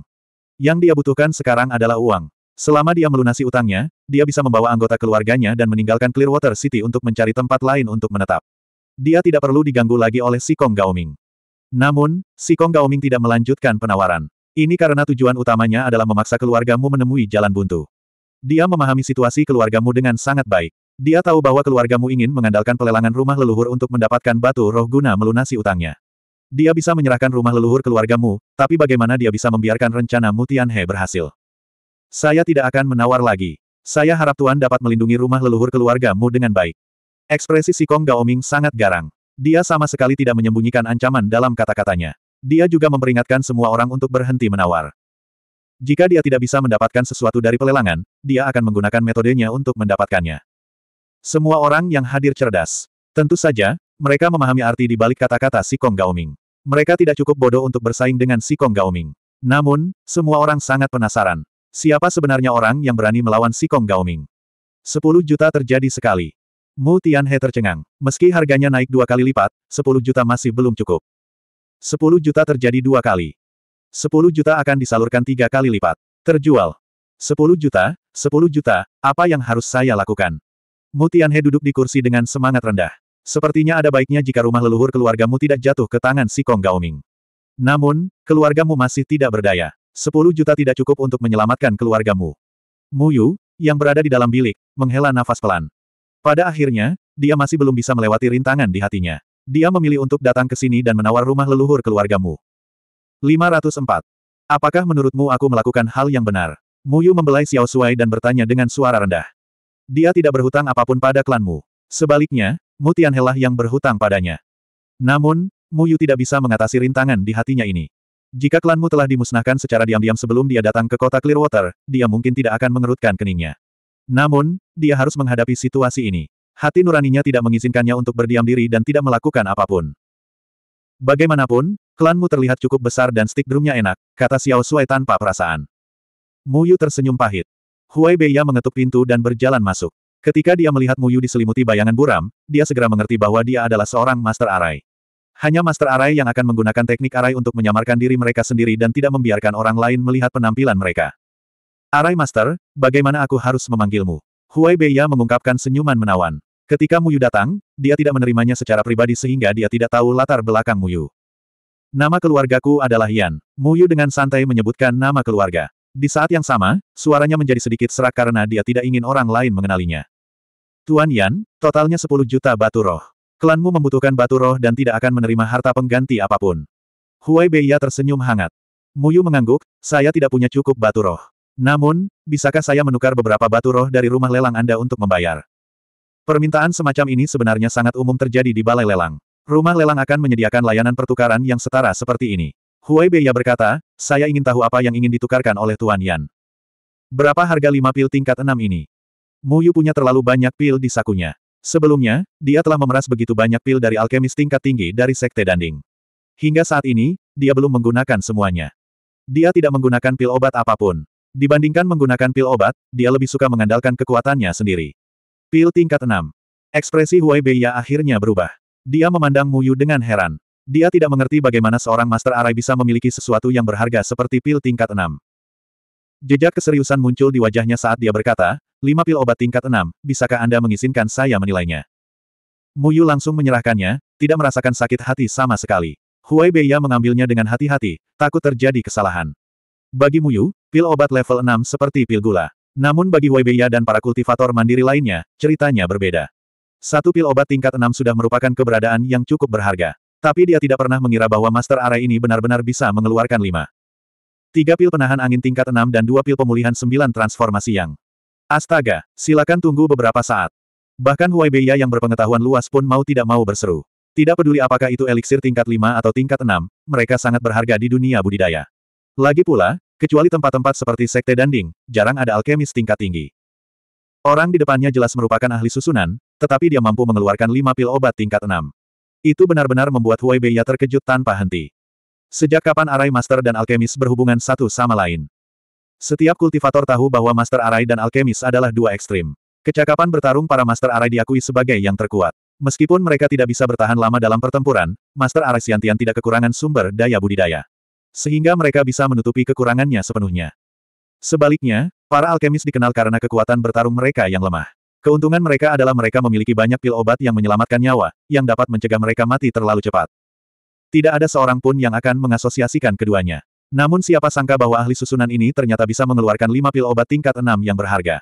Yang dia butuhkan sekarang adalah uang. Selama dia melunasi utangnya, dia bisa membawa anggota keluarganya dan meninggalkan Clearwater City untuk mencari tempat lain untuk menetap. Dia tidak perlu diganggu lagi oleh Sikong Gaoming. Namun, Sikong Gaoming tidak melanjutkan penawaran. Ini karena tujuan utamanya adalah memaksa keluargamu menemui jalan buntu. Dia memahami situasi keluargamu dengan sangat baik. Dia tahu bahwa keluargamu ingin mengandalkan pelelangan rumah leluhur untuk mendapatkan batu roh guna melunasi utangnya. Dia bisa menyerahkan rumah leluhur keluargamu, tapi bagaimana dia bisa membiarkan rencana Mutian He berhasil? Saya tidak akan menawar lagi. Saya harap Tuan dapat melindungi rumah leluhur keluargamu dengan baik. Ekspresi Si Kong Sikong Gaoming sangat garang. Dia sama sekali tidak menyembunyikan ancaman dalam kata-katanya. Dia juga memperingatkan semua orang untuk berhenti menawar. Jika dia tidak bisa mendapatkan sesuatu dari pelelangan, dia akan menggunakan metodenya untuk mendapatkannya. Semua orang yang hadir cerdas. Tentu saja, mereka memahami arti di balik kata-kata si Kong Gaoming. Mereka tidak cukup bodoh untuk bersaing dengan si Kong Gaoming. Namun, semua orang sangat penasaran. Siapa sebenarnya orang yang berani melawan si Kong Gaoming? 10 juta terjadi sekali. Mu Tianhe tercengang. Meski harganya naik dua kali lipat, sepuluh juta masih belum cukup. Sepuluh juta terjadi dua kali. Sepuluh juta akan disalurkan tiga kali lipat. Terjual. Sepuluh juta, 10 juta, apa yang harus saya lakukan? Mutian He duduk di kursi dengan semangat rendah. Sepertinya ada baiknya jika rumah leluhur keluargamu tidak jatuh ke tangan si Kong Gaoming. Namun, keluargamu masih tidak berdaya. Sepuluh juta tidak cukup untuk menyelamatkan keluargamu. Muyu, yang berada di dalam bilik, menghela nafas pelan. Pada akhirnya, dia masih belum bisa melewati rintangan di hatinya. Dia memilih untuk datang ke sini dan menawar rumah leluhur keluargamu. 504. Apakah menurutmu aku melakukan hal yang benar? Muyu membelai Xiao Suai dan bertanya dengan suara rendah. Dia tidak berhutang apapun pada klanmu. Sebaliknya, Mutianhelah yang berhutang padanya. Namun, Muyu tidak bisa mengatasi rintangan di hatinya ini. Jika klanmu telah dimusnahkan secara diam-diam sebelum dia datang ke kota Clearwater, dia mungkin tidak akan mengerutkan keningnya. Namun, dia harus menghadapi situasi ini. Hati nuraninya tidak mengizinkannya untuk berdiam diri dan tidak melakukan apapun. Bagaimanapun, klanmu terlihat cukup besar dan stick drumnya enak, kata Xiao Sui tanpa perasaan. Muyu tersenyum pahit. Huai Beiya mengetuk pintu dan berjalan masuk. Ketika dia melihat Muyu diselimuti bayangan buram, dia segera mengerti bahwa dia adalah seorang Master Arai. Hanya Master Arai yang akan menggunakan teknik Arai untuk menyamarkan diri mereka sendiri dan tidak membiarkan orang lain melihat penampilan mereka. Arai Master, bagaimana aku harus memanggilmu? Huai Beiya mengungkapkan senyuman menawan. Ketika Muyu datang, dia tidak menerimanya secara pribadi sehingga dia tidak tahu latar belakang Muyu. Nama keluargaku adalah Yan. Muyu dengan santai menyebutkan nama keluarga. Di saat yang sama, suaranya menjadi sedikit serak karena dia tidak ingin orang lain mengenalinya. Tuan Yan, totalnya 10 juta batu roh. Klanmu membutuhkan batu roh dan tidak akan menerima harta pengganti apapun. Huai Beiya tersenyum hangat. Muyu mengangguk, saya tidak punya cukup batu roh. Namun, bisakah saya menukar beberapa batu roh dari rumah lelang Anda untuk membayar? Permintaan semacam ini sebenarnya sangat umum terjadi di balai lelang. Rumah lelang akan menyediakan layanan pertukaran yang setara seperti ini. Huai Beiya berkata, saya ingin tahu apa yang ingin ditukarkan oleh Tuan Yan. Berapa harga lima pil tingkat enam ini? Mu Yu punya terlalu banyak pil di sakunya. Sebelumnya, dia telah memeras begitu banyak pil dari alkemis tingkat tinggi dari Sekte Danding. Hingga saat ini, dia belum menggunakan semuanya. Dia tidak menggunakan pil obat apapun. Dibandingkan menggunakan pil obat, dia lebih suka mengandalkan kekuatannya sendiri. Pil tingkat enam. Ekspresi Huai Beiya akhirnya berubah. Dia memandang Mu Yu dengan heran. Dia tidak mengerti bagaimana seorang Master Arai bisa memiliki sesuatu yang berharga seperti pil tingkat 6. Jejak keseriusan muncul di wajahnya saat dia berkata, lima pil obat tingkat 6, bisakah Anda mengizinkan saya menilainya? Muyu langsung menyerahkannya, tidak merasakan sakit hati sama sekali. Huai Beiya mengambilnya dengan hati-hati, takut terjadi kesalahan. Bagi Muyu, pil obat level 6 seperti pil gula. Namun bagi Huai Beiya dan para kultivator mandiri lainnya, ceritanya berbeda. Satu pil obat tingkat 6 sudah merupakan keberadaan yang cukup berharga. Tapi dia tidak pernah mengira bahwa Master Array ini benar-benar bisa mengeluarkan lima. Tiga pil penahan angin tingkat enam dan dua pil pemulihan sembilan transformasi yang. Astaga, silakan tunggu beberapa saat. Bahkan Huai Beiya yang berpengetahuan luas pun mau tidak mau berseru. Tidak peduli apakah itu eliksir tingkat lima atau tingkat enam, mereka sangat berharga di dunia budidaya. Lagi pula, kecuali tempat-tempat seperti sekte danding, jarang ada alkemis tingkat tinggi. Orang di depannya jelas merupakan ahli susunan, tetapi dia mampu mengeluarkan lima pil obat tingkat enam. Itu benar-benar membuat Huai Beiya terkejut tanpa henti. Sejak kapan Arai Master dan Alkemis berhubungan satu sama lain? Setiap kultivator tahu bahwa Master Arai dan Alkemis adalah dua ekstrim. Kecakapan bertarung para Master Arai diakui sebagai yang terkuat. Meskipun mereka tidak bisa bertahan lama dalam pertempuran, Master Arai Siantian tidak kekurangan sumber daya budidaya. Sehingga mereka bisa menutupi kekurangannya sepenuhnya. Sebaliknya, para alkemis dikenal karena kekuatan bertarung mereka yang lemah. Keuntungan mereka adalah mereka memiliki banyak pil obat yang menyelamatkan nyawa, yang dapat mencegah mereka mati terlalu cepat. Tidak ada seorang pun yang akan mengasosiasikan keduanya. Namun siapa sangka bahwa ahli susunan ini ternyata bisa mengeluarkan lima pil obat tingkat enam yang berharga.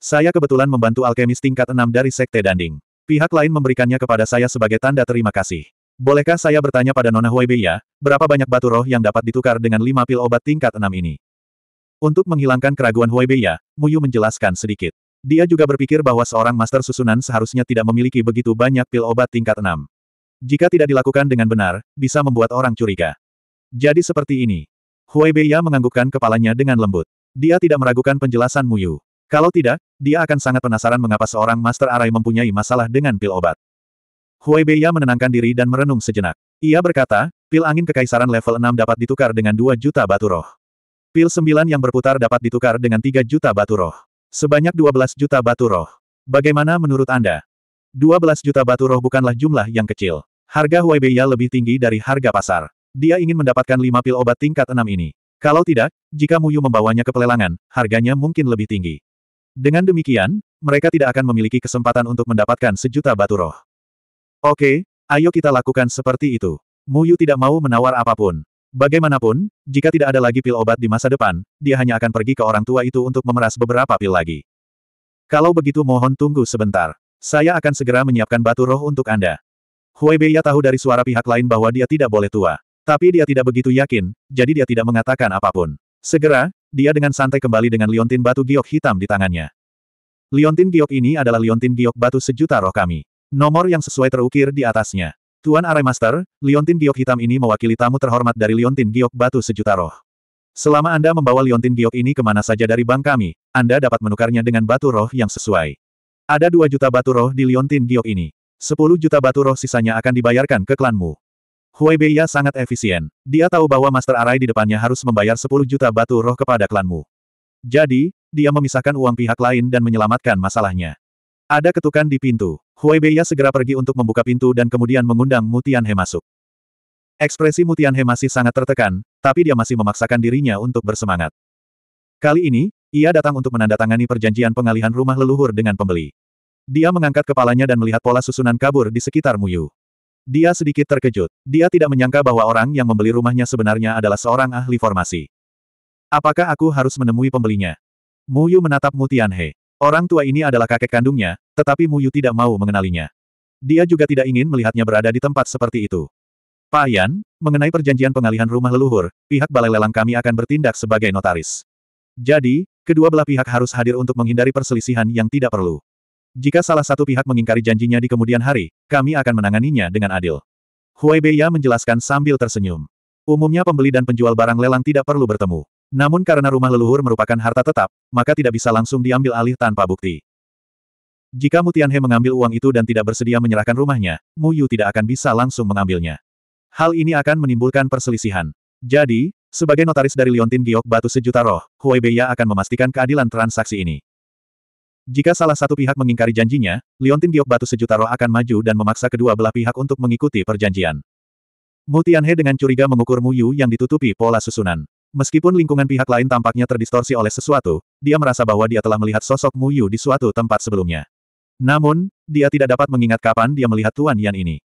Saya kebetulan membantu alkemis tingkat enam dari Sekte Danding. Pihak lain memberikannya kepada saya sebagai tanda terima kasih. Bolehkah saya bertanya pada Nona Huaibeya, berapa banyak batu roh yang dapat ditukar dengan lima pil obat tingkat enam ini? Untuk menghilangkan keraguan Huaibeya, Muyu menjelaskan sedikit. Dia juga berpikir bahwa seorang master susunan seharusnya tidak memiliki begitu banyak pil obat tingkat 6. Jika tidak dilakukan dengan benar, bisa membuat orang curiga. Jadi seperti ini. Hui Beiya menganggukkan kepalanya dengan lembut. Dia tidak meragukan penjelasan Muyu. Kalau tidak, dia akan sangat penasaran mengapa seorang master arai mempunyai masalah dengan pil obat. Hui Beiya menenangkan diri dan merenung sejenak. Ia berkata, pil angin kekaisaran level 6 dapat ditukar dengan 2 juta batu roh. Pil 9 yang berputar dapat ditukar dengan 3 juta batu roh. Sebanyak 12 juta batu roh. Bagaimana menurut Anda? 12 juta batu roh bukanlah jumlah yang kecil. Harga Huaibeya lebih tinggi dari harga pasar. Dia ingin mendapatkan 5 pil obat tingkat 6 ini. Kalau tidak, jika Muyu membawanya ke pelelangan, harganya mungkin lebih tinggi. Dengan demikian, mereka tidak akan memiliki kesempatan untuk mendapatkan sejuta batu roh. Oke, ayo kita lakukan seperti itu. Muyu tidak mau menawar apapun. Bagaimanapun, jika tidak ada lagi pil obat di masa depan, dia hanya akan pergi ke orang tua itu untuk memeras beberapa pil lagi. Kalau begitu mohon tunggu sebentar. Saya akan segera menyiapkan batu roh untuk Anda. Hui Huebeya tahu dari suara pihak lain bahwa dia tidak boleh tua. Tapi dia tidak begitu yakin, jadi dia tidak mengatakan apapun. Segera, dia dengan santai kembali dengan liontin batu giok hitam di tangannya. Liontin giok ini adalah liontin giok batu sejuta roh kami. Nomor yang sesuai terukir di atasnya. Tuan Arai Master, liontin giok hitam ini mewakili tamu terhormat dari liontin giok batu sejuta roh. Selama Anda membawa liontin giok ini kemana saja dari bank kami, Anda dapat menukarnya dengan batu roh yang sesuai. Ada dua juta batu roh di liontin giok ini. 10 juta batu roh sisanya akan dibayarkan ke klanmu. Huai Beiya sangat efisien. Dia tahu bahwa Master Arai di depannya harus membayar 10 juta batu roh kepada klanmu. Jadi, dia memisahkan uang pihak lain dan menyelamatkan masalahnya. Ada ketukan di pintu. Huai Huaibeya segera pergi untuk membuka pintu dan kemudian mengundang Mutian He masuk. Ekspresi Mutian He masih sangat tertekan, tapi dia masih memaksakan dirinya untuk bersemangat. Kali ini, ia datang untuk menandatangani perjanjian pengalihan rumah leluhur dengan pembeli. Dia mengangkat kepalanya dan melihat pola susunan kabur di sekitar Muyu. Dia sedikit terkejut. Dia tidak menyangka bahwa orang yang membeli rumahnya sebenarnya adalah seorang ahli formasi. Apakah aku harus menemui pembelinya? Muyu menatap Mutian He. Orang tua ini adalah kakek kandungnya, tetapi Mu Yu tidak mau mengenalinya. Dia juga tidak ingin melihatnya berada di tempat seperti itu. Pak Yan, mengenai perjanjian pengalihan rumah leluhur, pihak balai lelang kami akan bertindak sebagai notaris. Jadi, kedua belah pihak harus hadir untuk menghindari perselisihan yang tidak perlu. Jika salah satu pihak mengingkari janjinya di kemudian hari, kami akan menanganinya dengan adil. Huai Beya menjelaskan sambil tersenyum. Umumnya pembeli dan penjual barang lelang tidak perlu bertemu. Namun karena rumah leluhur merupakan harta tetap, maka tidak bisa langsung diambil alih tanpa bukti. Jika Mutianhe mengambil uang itu dan tidak bersedia menyerahkan rumahnya, Mu Yu tidak akan bisa langsung mengambilnya. Hal ini akan menimbulkan perselisihan. Jadi, sebagai notaris dari Liontin Giok Batu Sejuta Roh, Huai Beya akan memastikan keadilan transaksi ini. Jika salah satu pihak mengingkari janjinya, Liontin Giok Batu Sejuta Roh akan maju dan memaksa kedua belah pihak untuk mengikuti perjanjian. Mu Tianhe dengan curiga mengukur Mu Yu yang ditutupi pola susunan. Meskipun lingkungan pihak lain tampaknya terdistorsi oleh sesuatu, dia merasa bahwa dia telah melihat sosok Mu Yu di suatu tempat sebelumnya. Namun, dia tidak dapat mengingat kapan dia melihat Tuan Yan ini.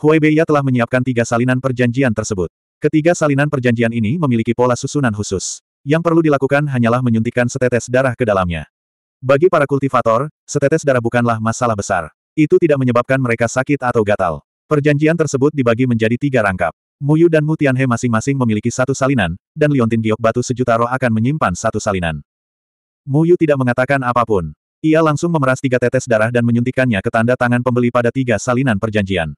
Hui Beiya telah menyiapkan tiga salinan perjanjian tersebut. Ketiga salinan perjanjian ini memiliki pola susunan khusus. Yang perlu dilakukan hanyalah menyuntikkan setetes darah ke dalamnya. Bagi para kultivator, setetes darah bukanlah masalah besar. Itu tidak menyebabkan mereka sakit atau gatal. Perjanjian tersebut dibagi menjadi tiga rangkap. Muyu dan Mu Tianhe masing-masing memiliki satu salinan, dan liontin giok batu sejuta roh akan menyimpan satu salinan. Muyu tidak mengatakan apapun. Ia langsung memeras tiga tetes darah dan menyuntikkannya ke tanda tangan pembeli pada tiga salinan perjanjian.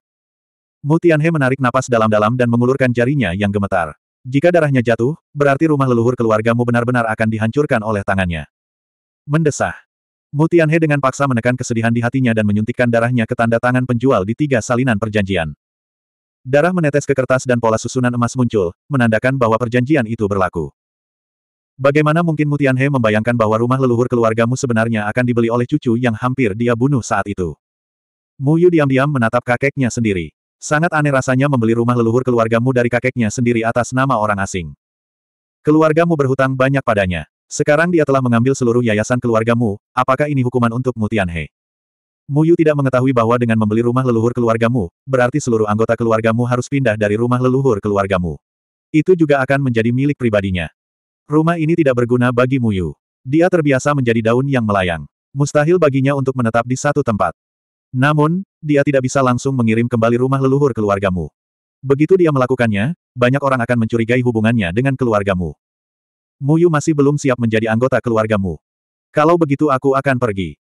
Mu Tianhe menarik napas dalam-dalam dan mengulurkan jarinya yang gemetar. Jika darahnya jatuh, berarti rumah leluhur keluargamu benar-benar akan dihancurkan oleh tangannya. Mendesah. Mutianhe dengan paksa menekan kesedihan di hatinya dan menyuntikkan darahnya ke tanda tangan penjual di tiga salinan perjanjian. Darah menetes ke kertas dan pola susunan emas muncul, menandakan bahwa perjanjian itu berlaku. Bagaimana mungkin Mutianhe membayangkan bahwa rumah leluhur keluargamu sebenarnya akan dibeli oleh cucu yang hampir dia bunuh saat itu? Mu Yu diam-diam menatap kakeknya sendiri. Sangat aneh rasanya membeli rumah leluhur keluargamu dari kakeknya sendiri atas nama orang asing. Keluargamu berhutang banyak padanya. Sekarang dia telah mengambil seluruh yayasan keluargamu, apakah ini hukuman untuk Mutianhe? Muyu tidak mengetahui bahwa dengan membeli rumah leluhur keluargamu, berarti seluruh anggota keluargamu harus pindah dari rumah leluhur keluargamu. Itu juga akan menjadi milik pribadinya. Rumah ini tidak berguna bagi Muyu. Dia terbiasa menjadi daun yang melayang. Mustahil baginya untuk menetap di satu tempat. Namun, dia tidak bisa langsung mengirim kembali rumah leluhur keluargamu. Begitu dia melakukannya, banyak orang akan mencurigai hubungannya dengan keluargamu. Muyu masih belum siap menjadi anggota keluargamu. Kalau begitu aku akan pergi.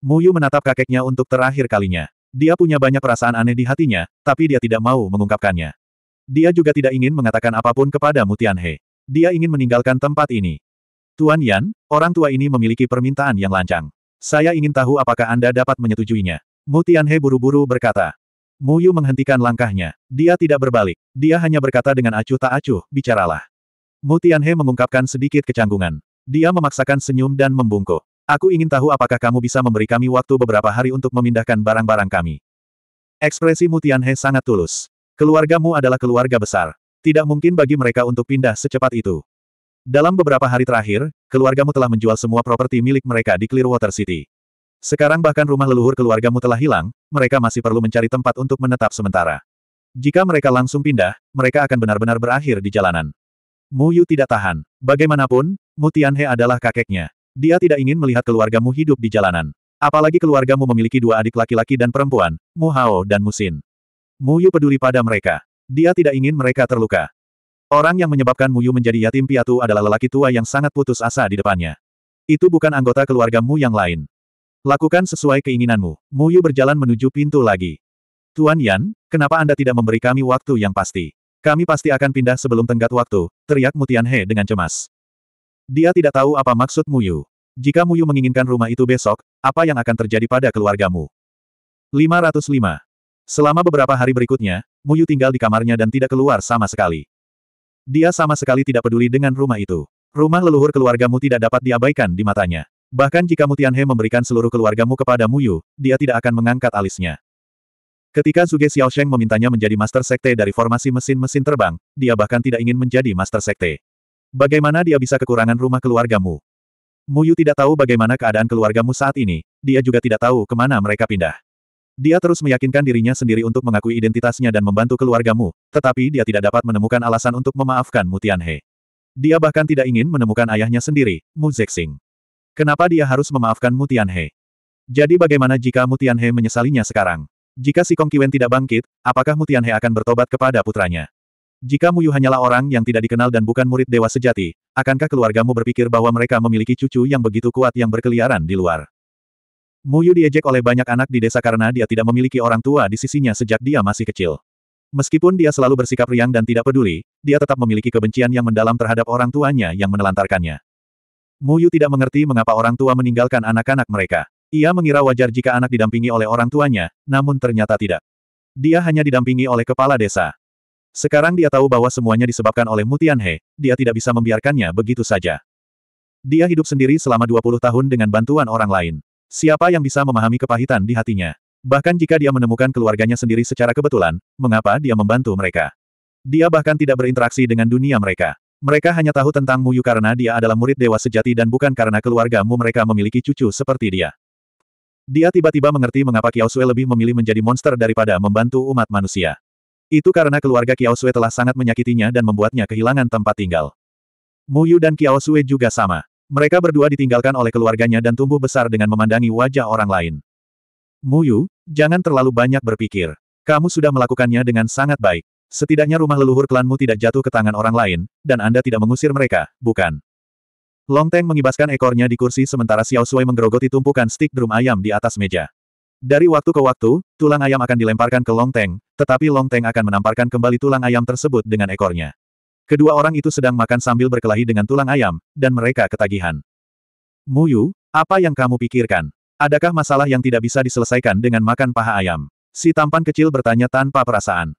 Muyu menatap kakeknya untuk terakhir kalinya. Dia punya banyak perasaan aneh di hatinya, tapi dia tidak mau mengungkapkannya. Dia juga tidak ingin mengatakan apapun kepada Mutianhe. Tianhe. Dia ingin meninggalkan tempat ini. Tuan Yan, orang tua ini memiliki permintaan yang lancang. Saya ingin tahu apakah Anda dapat menyetujuinya. Mutianhe Tianhe buru-buru berkata. Muyu menghentikan langkahnya. Dia tidak berbalik. Dia hanya berkata dengan acuh tak acuh, bicaralah. Mutianhe Tianhe mengungkapkan sedikit kecanggungan. Dia memaksakan senyum dan membungkuk. Aku ingin tahu apakah kamu bisa memberi kami waktu beberapa hari untuk memindahkan barang-barang kami. Ekspresi Mutianhe sangat tulus. Keluargamu adalah keluarga besar. Tidak mungkin bagi mereka untuk pindah secepat itu. Dalam beberapa hari terakhir, keluargamu telah menjual semua properti milik mereka di Clearwater City. Sekarang bahkan rumah leluhur keluargamu telah hilang, mereka masih perlu mencari tempat untuk menetap sementara. Jika mereka langsung pindah, mereka akan benar-benar berakhir di jalanan. Mu Yu tidak tahan. Bagaimanapun, Mutianhe adalah kakeknya. Dia tidak ingin melihat keluargamu hidup di jalanan. Apalagi keluargamu memiliki dua adik laki-laki dan perempuan, Mu Hao dan Musin. Mu Yu peduli pada mereka. Dia tidak ingin mereka terluka. Orang yang menyebabkan Mu Yu menjadi yatim piatu adalah lelaki tua yang sangat putus asa di depannya. Itu bukan anggota keluargamu yang lain. Lakukan sesuai keinginanmu. Mu Yu berjalan menuju pintu lagi. Tuan Yan, kenapa Anda tidak memberi kami waktu yang pasti? Kami pasti akan pindah sebelum tenggat waktu, teriak Mutian He dengan cemas. Dia tidak tahu apa maksud Muyu. Jika Muyu menginginkan rumah itu besok, apa yang akan terjadi pada keluargamu? 505. Selama beberapa hari berikutnya, Muyu tinggal di kamarnya dan tidak keluar sama sekali. Dia sama sekali tidak peduli dengan rumah itu. Rumah leluhur keluargamu tidak dapat diabaikan di matanya. Bahkan jika Mutianhe memberikan seluruh keluargamu kepada Muyu, dia tidak akan mengangkat alisnya. Ketika Zuge Xiaosheng memintanya menjadi master sekte dari formasi mesin-mesin terbang, dia bahkan tidak ingin menjadi master sekte. Bagaimana dia bisa kekurangan rumah keluargamu? Muyu tidak tahu bagaimana keadaan keluargamu saat ini, dia juga tidak tahu kemana mereka pindah. Dia terus meyakinkan dirinya sendiri untuk mengakui identitasnya dan membantu keluargamu, tetapi dia tidak dapat menemukan alasan untuk memaafkan Mutianhe. Dia bahkan tidak ingin menemukan ayahnya sendiri, Mu Zexing. Kenapa dia harus memaafkan Mutianhe? Jadi bagaimana jika Mutianhe menyesalinya sekarang? Jika si Kong Kiwen tidak bangkit, apakah Mutianhe akan bertobat kepada putranya? Jika Muyu hanyalah orang yang tidak dikenal dan bukan murid dewa sejati, akankah keluargamu berpikir bahwa mereka memiliki cucu yang begitu kuat yang berkeliaran di luar? Muyu diejek oleh banyak anak di desa karena dia tidak memiliki orang tua di sisinya sejak dia masih kecil. Meskipun dia selalu bersikap riang dan tidak peduli, dia tetap memiliki kebencian yang mendalam terhadap orang tuanya yang menelantarkannya. Muyu tidak mengerti mengapa orang tua meninggalkan anak-anak mereka. Ia mengira wajar jika anak didampingi oleh orang tuanya, namun ternyata tidak. Dia hanya didampingi oleh kepala desa. Sekarang dia tahu bahwa semuanya disebabkan oleh Mutian He, dia tidak bisa membiarkannya begitu saja. Dia hidup sendiri selama 20 tahun dengan bantuan orang lain. Siapa yang bisa memahami kepahitan di hatinya? Bahkan jika dia menemukan keluarganya sendiri secara kebetulan, mengapa dia membantu mereka? Dia bahkan tidak berinteraksi dengan dunia mereka. Mereka hanya tahu tentang Muyu karena dia adalah murid dewa sejati dan bukan karena keluarga Mu mereka memiliki cucu seperti dia. Dia tiba-tiba mengerti mengapa Kiao Sui lebih memilih menjadi monster daripada membantu umat manusia. Itu karena keluarga Kiao Sui telah sangat menyakitinya dan membuatnya kehilangan tempat tinggal. Mu Yu dan Kiao Sui juga sama. Mereka berdua ditinggalkan oleh keluarganya dan tumbuh besar dengan memandangi wajah orang lain. Mu Yu, jangan terlalu banyak berpikir. Kamu sudah melakukannya dengan sangat baik. Setidaknya rumah leluhur klanmu tidak jatuh ke tangan orang lain, dan Anda tidak mengusir mereka, bukan? Long Teng mengibaskan ekornya di kursi sementara Xiao Sui menggerogoti tumpukan stik drum ayam di atas meja. Dari waktu ke waktu, tulang ayam akan dilemparkan ke Long Teng, tetapi Long Teng akan menamparkan kembali tulang ayam tersebut dengan ekornya. Kedua orang itu sedang makan sambil berkelahi dengan tulang ayam, dan mereka ketagihan. Muyu, apa yang kamu pikirkan? Adakah masalah yang tidak bisa diselesaikan dengan makan paha ayam? Si tampan kecil bertanya tanpa perasaan.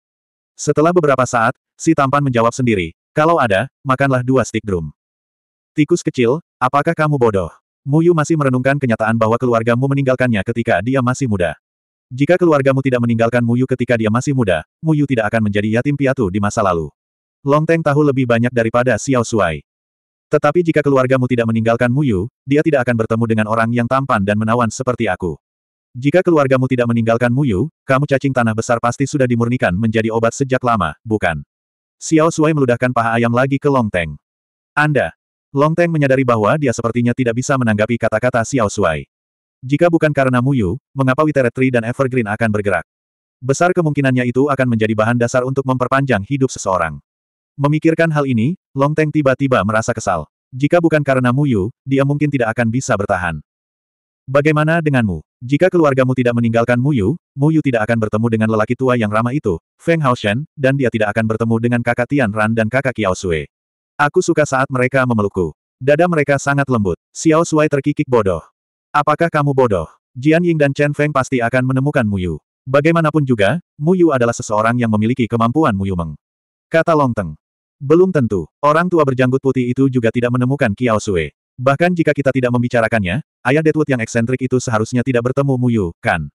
Setelah beberapa saat, si tampan menjawab sendiri, kalau ada, makanlah dua stick drum. Tikus kecil, apakah kamu bodoh? Muyu masih merenungkan kenyataan bahwa keluargamu meninggalkannya ketika dia masih muda. Jika keluargamu tidak meninggalkan Muyu ketika dia masih muda, Muyu tidak akan menjadi yatim piatu di masa lalu. Long Teng tahu lebih banyak daripada Xiao Shuai. Tetapi jika keluargamu tidak meninggalkan Muyu, dia tidak akan bertemu dengan orang yang tampan dan menawan seperti aku. Jika keluargamu tidak meninggalkan Muyu, kamu cacing tanah besar pasti sudah dimurnikan menjadi obat sejak lama, bukan? Xiao Shuai meludahkan paha ayam lagi ke Long Teng. Anda, Long Teng menyadari bahwa dia sepertinya tidak bisa menanggapi kata-kata Xiao Shuai. Jika bukan karena Muyu, mengapa Withered Tree dan Evergreen akan bergerak? Besar kemungkinannya itu akan menjadi bahan dasar untuk memperpanjang hidup seseorang. Memikirkan hal ini, Long Teng tiba-tiba merasa kesal. Jika bukan karena Muyu, dia mungkin tidak akan bisa bertahan. Bagaimana denganmu? Jika keluargamu tidak meninggalkan Muyu, Muyu tidak akan bertemu dengan lelaki tua yang ramah itu, Feng Haoshen, dan dia tidak akan bertemu dengan kakak Tian Ran dan kakak Qiao Sui. Aku suka saat mereka memelukku. Dada mereka sangat lembut. Xiao Shuai terkikik bodoh. Apakah kamu bodoh? Jian Ying dan Chen Feng pasti akan menemukan Mu Yu. Bagaimanapun juga, Mu Yu adalah seseorang yang memiliki kemampuan Muyu Meng. Kata Long Teng. Belum tentu, orang tua berjanggut putih itu juga tidak menemukan Kiao Sui. Bahkan jika kita tidak membicarakannya, ayah Deadwood yang eksentrik itu seharusnya tidak bertemu Mu Yu, kan?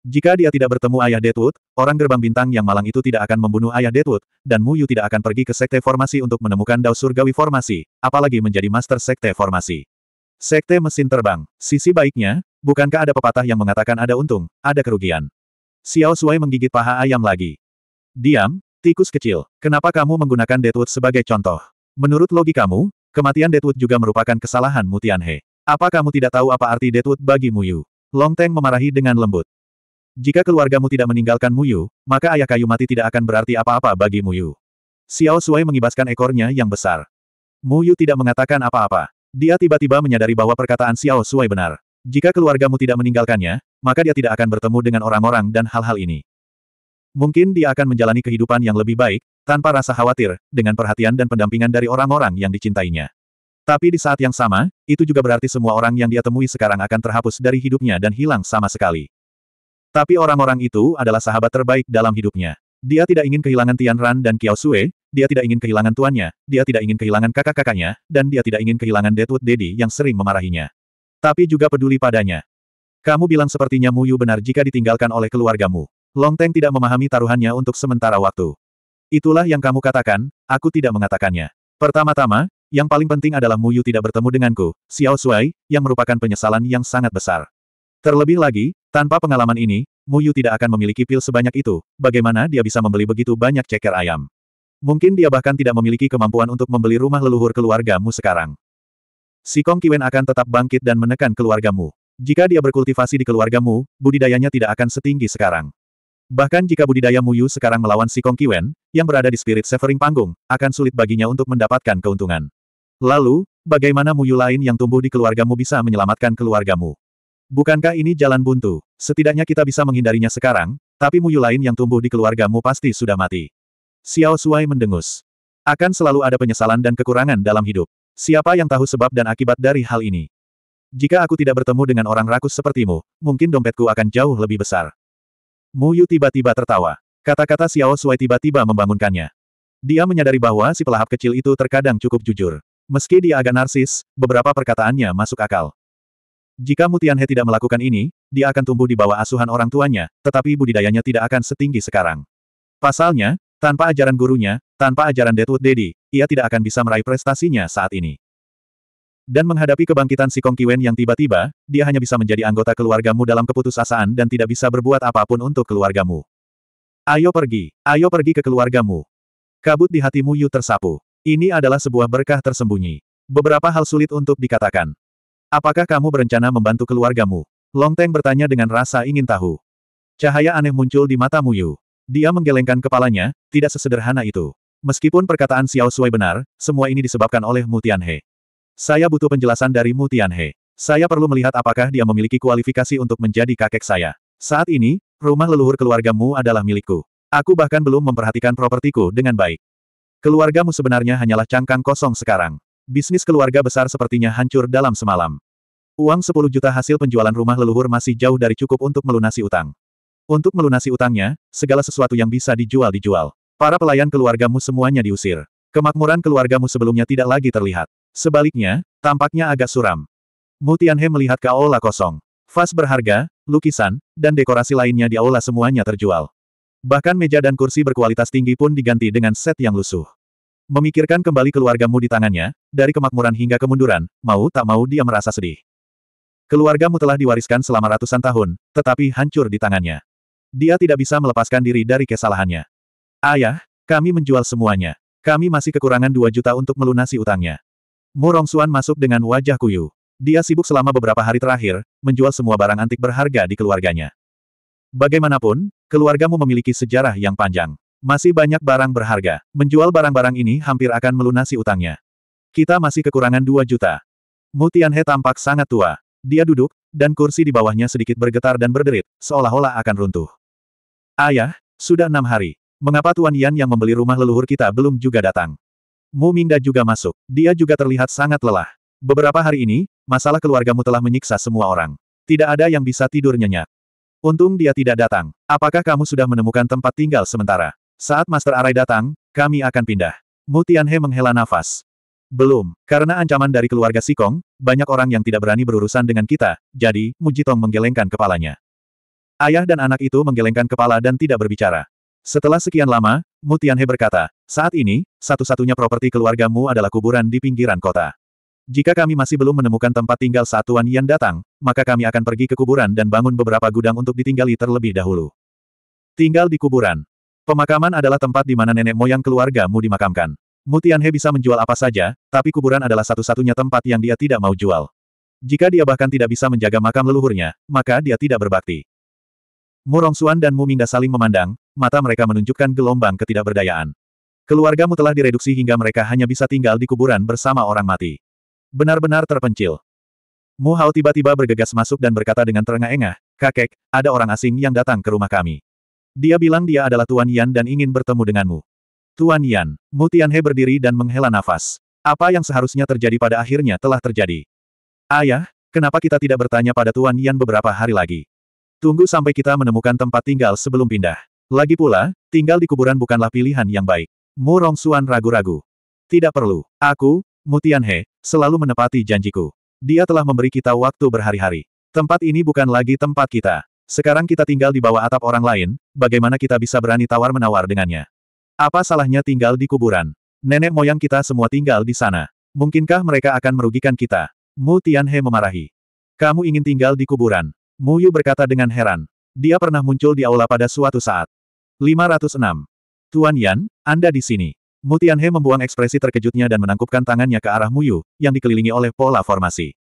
Jika dia tidak bertemu ayah Deadwood, orang gerbang bintang yang malang itu tidak akan membunuh ayah Deadwood, dan Mu Yu tidak akan pergi ke sekte formasi untuk menemukan Dao Surgawi formasi, apalagi menjadi master sekte formasi. Sekte mesin terbang. Sisi baiknya, bukankah ada pepatah yang mengatakan ada untung, ada kerugian. Xiao Sui menggigit paha ayam lagi. Diam, tikus kecil. Kenapa kamu menggunakan Deadwood sebagai contoh? Menurut logi kamu, kematian Deadwood juga merupakan kesalahan Mutianhe. Apa kamu tidak tahu apa arti Deadwood bagi Mu Yu? Long Teng memarahi dengan lembut. Jika keluargamu tidak meninggalkan Muyu, maka ayah kayu mati tidak akan berarti apa-apa bagi Muyu. Xiao Sui mengibaskan ekornya yang besar. Muyu tidak mengatakan apa-apa. Dia tiba-tiba menyadari bahwa perkataan Xiao Sui benar. Jika keluargamu tidak meninggalkannya, maka dia tidak akan bertemu dengan orang-orang dan hal-hal ini. Mungkin dia akan menjalani kehidupan yang lebih baik, tanpa rasa khawatir, dengan perhatian dan pendampingan dari orang-orang yang dicintainya. Tapi di saat yang sama, itu juga berarti semua orang yang dia temui sekarang akan terhapus dari hidupnya dan hilang sama sekali. Tapi orang-orang itu adalah sahabat terbaik dalam hidupnya. Dia tidak ingin kehilangan Tian Ran dan Qiao Sue, dia tidak ingin kehilangan tuannya, dia tidak ingin kehilangan kakak-kakaknya, dan dia tidak ingin kehilangan Deadwood Daddy yang sering memarahinya. Tapi juga peduli padanya. Kamu bilang sepertinya Muyu benar jika ditinggalkan oleh keluargamu. Long Teng tidak memahami taruhannya untuk sementara waktu. Itulah yang kamu katakan, aku tidak mengatakannya. Pertama-tama, yang paling penting adalah Muyu tidak bertemu denganku, Xiao Sui, yang merupakan penyesalan yang sangat besar. Terlebih lagi, tanpa pengalaman ini, Muyu tidak akan memiliki pil sebanyak itu, bagaimana dia bisa membeli begitu banyak ceker ayam. Mungkin dia bahkan tidak memiliki kemampuan untuk membeli rumah leluhur keluargamu sekarang. Si Kong Kiwen akan tetap bangkit dan menekan keluargamu. Jika dia berkultivasi di keluargamu, budidayanya tidak akan setinggi sekarang. Bahkan jika budidaya Muyu sekarang melawan si Kong Kiwen, yang berada di spirit severing panggung, akan sulit baginya untuk mendapatkan keuntungan. Lalu, bagaimana Muyu lain yang tumbuh di keluargamu bisa menyelamatkan keluargamu? Bukankah ini jalan buntu? Setidaknya kita bisa menghindarinya sekarang, tapi muyu lain yang tumbuh di keluargamu pasti sudah mati. Xiao Suai mendengus. Akan selalu ada penyesalan dan kekurangan dalam hidup. Siapa yang tahu sebab dan akibat dari hal ini? Jika aku tidak bertemu dengan orang rakus sepertimu, mungkin dompetku akan jauh lebih besar. Muyu tiba-tiba tertawa. Kata-kata Xiao Suai tiba-tiba membangunkannya. Dia menyadari bahwa si pelahap kecil itu terkadang cukup jujur. Meski dia agak narsis, beberapa perkataannya masuk akal. Jika Mutianhe tidak melakukan ini, dia akan tumbuh di bawah asuhan orang tuanya, tetapi budidayanya tidak akan setinggi sekarang. Pasalnya, tanpa ajaran gurunya, tanpa ajaran Deadwood Daddy, ia tidak akan bisa meraih prestasinya saat ini. Dan menghadapi kebangkitan si Kong Kiwen yang tiba-tiba, dia hanya bisa menjadi anggota keluargamu dalam keputusasaan dan tidak bisa berbuat apapun untuk keluargamu. Ayo pergi, ayo pergi ke keluargamu. Kabut di hatimu Yu tersapu. Ini adalah sebuah berkah tersembunyi. Beberapa hal sulit untuk dikatakan. Apakah kamu berencana membantu keluargamu? Long Teng bertanya dengan rasa ingin tahu. Cahaya aneh muncul di mata Muyu. Dia menggelengkan kepalanya, tidak sesederhana itu. Meskipun perkataan Xiao Sui benar, semua ini disebabkan oleh Mu Tianhe. Saya butuh penjelasan dari Mu Tianhe. Saya perlu melihat apakah dia memiliki kualifikasi untuk menjadi kakek saya. Saat ini, rumah leluhur keluargamu adalah milikku. Aku bahkan belum memperhatikan propertiku dengan baik. Keluargamu sebenarnya hanyalah cangkang kosong sekarang bisnis keluarga besar sepertinya hancur dalam semalam. Uang 10 juta hasil penjualan rumah leluhur masih jauh dari cukup untuk melunasi utang. Untuk melunasi utangnya, segala sesuatu yang bisa dijual-dijual. Para pelayan keluargamu semuanya diusir. Kemakmuran keluargamu sebelumnya tidak lagi terlihat. Sebaliknya, tampaknya agak suram. Mutianhe melihat ke aula kosong. Vas berharga, lukisan, dan dekorasi lainnya di aula semuanya terjual. Bahkan meja dan kursi berkualitas tinggi pun diganti dengan set yang lusuh. Memikirkan kembali keluargamu di tangannya, dari kemakmuran hingga kemunduran, mau tak mau dia merasa sedih. Keluargamu telah diwariskan selama ratusan tahun, tetapi hancur di tangannya. Dia tidak bisa melepaskan diri dari kesalahannya. Ayah, kami menjual semuanya. Kami masih kekurangan 2 juta untuk melunasi utangnya. Murong Suan masuk dengan wajah kuyu. Dia sibuk selama beberapa hari terakhir, menjual semua barang antik berharga di keluarganya. Bagaimanapun, keluargamu memiliki sejarah yang panjang. Masih banyak barang berharga. Menjual barang-barang ini hampir akan melunasi utangnya. Kita masih kekurangan 2 juta. Mutianhe tampak sangat tua. Dia duduk, dan kursi di bawahnya sedikit bergetar dan berderit, seolah-olah akan runtuh. Ayah, sudah enam hari. Mengapa Tuan Yan yang membeli rumah leluhur kita belum juga datang? Mu Mingda juga masuk. Dia juga terlihat sangat lelah. Beberapa hari ini, masalah keluargamu telah menyiksa semua orang. Tidak ada yang bisa tidur nyenyak. Untung dia tidak datang. Apakah kamu sudah menemukan tempat tinggal sementara? Saat Master Arai datang, kami akan pindah. Mu Tianhe menghela nafas. Belum, karena ancaman dari keluarga Sikong, banyak orang yang tidak berani berurusan dengan kita, jadi, Mujitong menggelengkan kepalanya. Ayah dan anak itu menggelengkan kepala dan tidak berbicara. Setelah sekian lama, Mu Tianhe berkata, saat ini, satu-satunya properti keluargamu adalah kuburan di pinggiran kota. Jika kami masih belum menemukan tempat tinggal satuan yang datang, maka kami akan pergi ke kuburan dan bangun beberapa gudang untuk ditinggali terlebih dahulu. Tinggal di kuburan, Pemakaman adalah tempat di mana nenek moyang keluargamu dimakamkan. Mutianhe bisa menjual apa saja, tapi kuburan adalah satu-satunya tempat yang dia tidak mau jual. Jika dia bahkan tidak bisa menjaga makam leluhurnya, maka dia tidak berbakti. Murongsuan dan Mu Mumingda saling memandang, mata mereka menunjukkan gelombang ketidakberdayaan. Keluargamu telah direduksi hingga mereka hanya bisa tinggal di kuburan bersama orang mati. Benar-benar terpencil. Mu Hao tiba-tiba bergegas masuk dan berkata dengan terengah-engah, Kakek, ada orang asing yang datang ke rumah kami. Dia bilang dia adalah Tuan Yan dan ingin bertemu denganmu. Tuan Yan, Mu Tianhe berdiri dan menghela nafas. Apa yang seharusnya terjadi pada akhirnya telah terjadi. Ayah, kenapa kita tidak bertanya pada Tuan Yan beberapa hari lagi? Tunggu sampai kita menemukan tempat tinggal sebelum pindah. Lagi pula, tinggal di kuburan bukanlah pilihan yang baik. Mu Rongsuan ragu-ragu. Tidak perlu. Aku, Mu Tianhe, selalu menepati janjiku. Dia telah memberi kita waktu berhari-hari. Tempat ini bukan lagi tempat kita. Sekarang kita tinggal di bawah atap orang lain, bagaimana kita bisa berani tawar-menawar dengannya? Apa salahnya tinggal di kuburan? Nenek moyang kita semua tinggal di sana. Mungkinkah mereka akan merugikan kita? Mu Tianhe memarahi. Kamu ingin tinggal di kuburan? Mu Yu berkata dengan heran. Dia pernah muncul di aula pada suatu saat. 506. Tuan Yan, Anda di sini. Mu Tianhe membuang ekspresi terkejutnya dan menangkupkan tangannya ke arah Mu Yu, yang dikelilingi oleh pola formasi.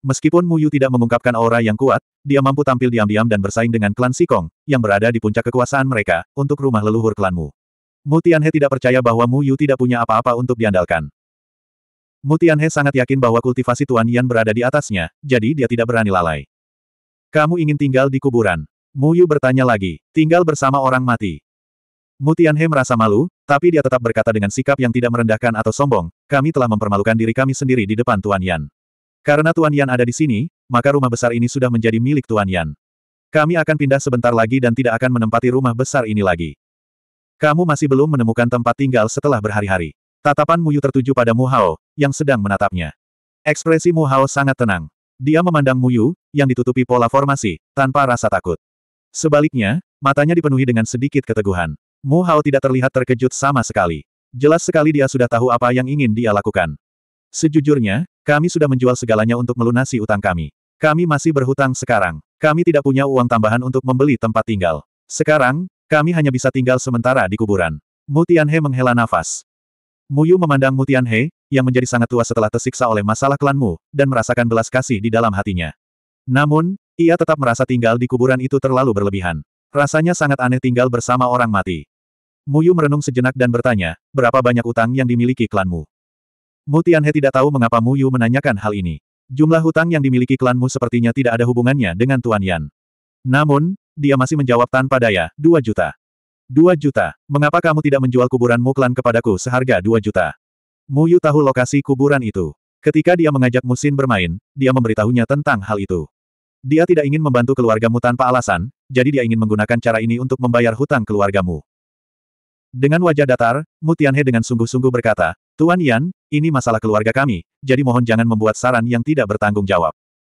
Meskipun Mu Yu tidak mengungkapkan aura yang kuat, dia mampu tampil diam-diam dan bersaing dengan klan Sikong, yang berada di puncak kekuasaan mereka, untuk rumah leluhur klanmu. Mu Tianhe tidak percaya bahwa Mu Yu tidak punya apa-apa untuk diandalkan. Mu Tianhe sangat yakin bahwa kultivasi Tuan Yan berada di atasnya, jadi dia tidak berani lalai. Kamu ingin tinggal di kuburan? Mu Yu bertanya lagi, tinggal bersama orang mati. Mu Tianhe merasa malu, tapi dia tetap berkata dengan sikap yang tidak merendahkan atau sombong, kami telah mempermalukan diri kami sendiri di depan Tuan Yan. Karena Tuan Yan ada di sini, maka rumah besar ini sudah menjadi milik Tuan Yan. Kami akan pindah sebentar lagi dan tidak akan menempati rumah besar ini lagi. Kamu masih belum menemukan tempat tinggal setelah berhari-hari. Tatapan Muyu tertuju pada Mu Hao, yang sedang menatapnya. Ekspresi Mu Hao sangat tenang. Dia memandang Muyu, yang ditutupi pola formasi, tanpa rasa takut. Sebaliknya, matanya dipenuhi dengan sedikit keteguhan. Mu Hao tidak terlihat terkejut sama sekali. Jelas sekali dia sudah tahu apa yang ingin dia lakukan. Sejujurnya, kami sudah menjual segalanya untuk melunasi utang kami. Kami masih berhutang sekarang. Kami tidak punya uang tambahan untuk membeli tempat tinggal. Sekarang, kami hanya bisa tinggal sementara di kuburan. Mutianhe menghela nafas. Muyu memandang Mutianhe, yang menjadi sangat tua setelah tersiksa oleh masalah klanmu, dan merasakan belas kasih di dalam hatinya. Namun, ia tetap merasa tinggal di kuburan itu terlalu berlebihan. Rasanya sangat aneh tinggal bersama orang mati. Muyu merenung sejenak dan bertanya, berapa banyak utang yang dimiliki klanmu? Mu Tianhe tidak tahu mengapa Mu Yu menanyakan hal ini. Jumlah hutang yang dimiliki klanmu sepertinya tidak ada hubungannya dengan Tuan Yan. Namun, dia masih menjawab tanpa daya, 2 juta. 2 juta, mengapa kamu tidak menjual kuburanmu klan kepadaku seharga 2 juta? Mu Yu tahu lokasi kuburan itu. Ketika dia mengajak Musin bermain, dia memberitahunya tentang hal itu. Dia tidak ingin membantu keluargamu tanpa alasan, jadi dia ingin menggunakan cara ini untuk membayar hutang keluargamu. Dengan wajah datar, Mu Tianhe dengan sungguh-sungguh berkata, Tuan Yan, ini masalah keluarga kami, jadi mohon jangan membuat saran yang tidak bertanggung jawab.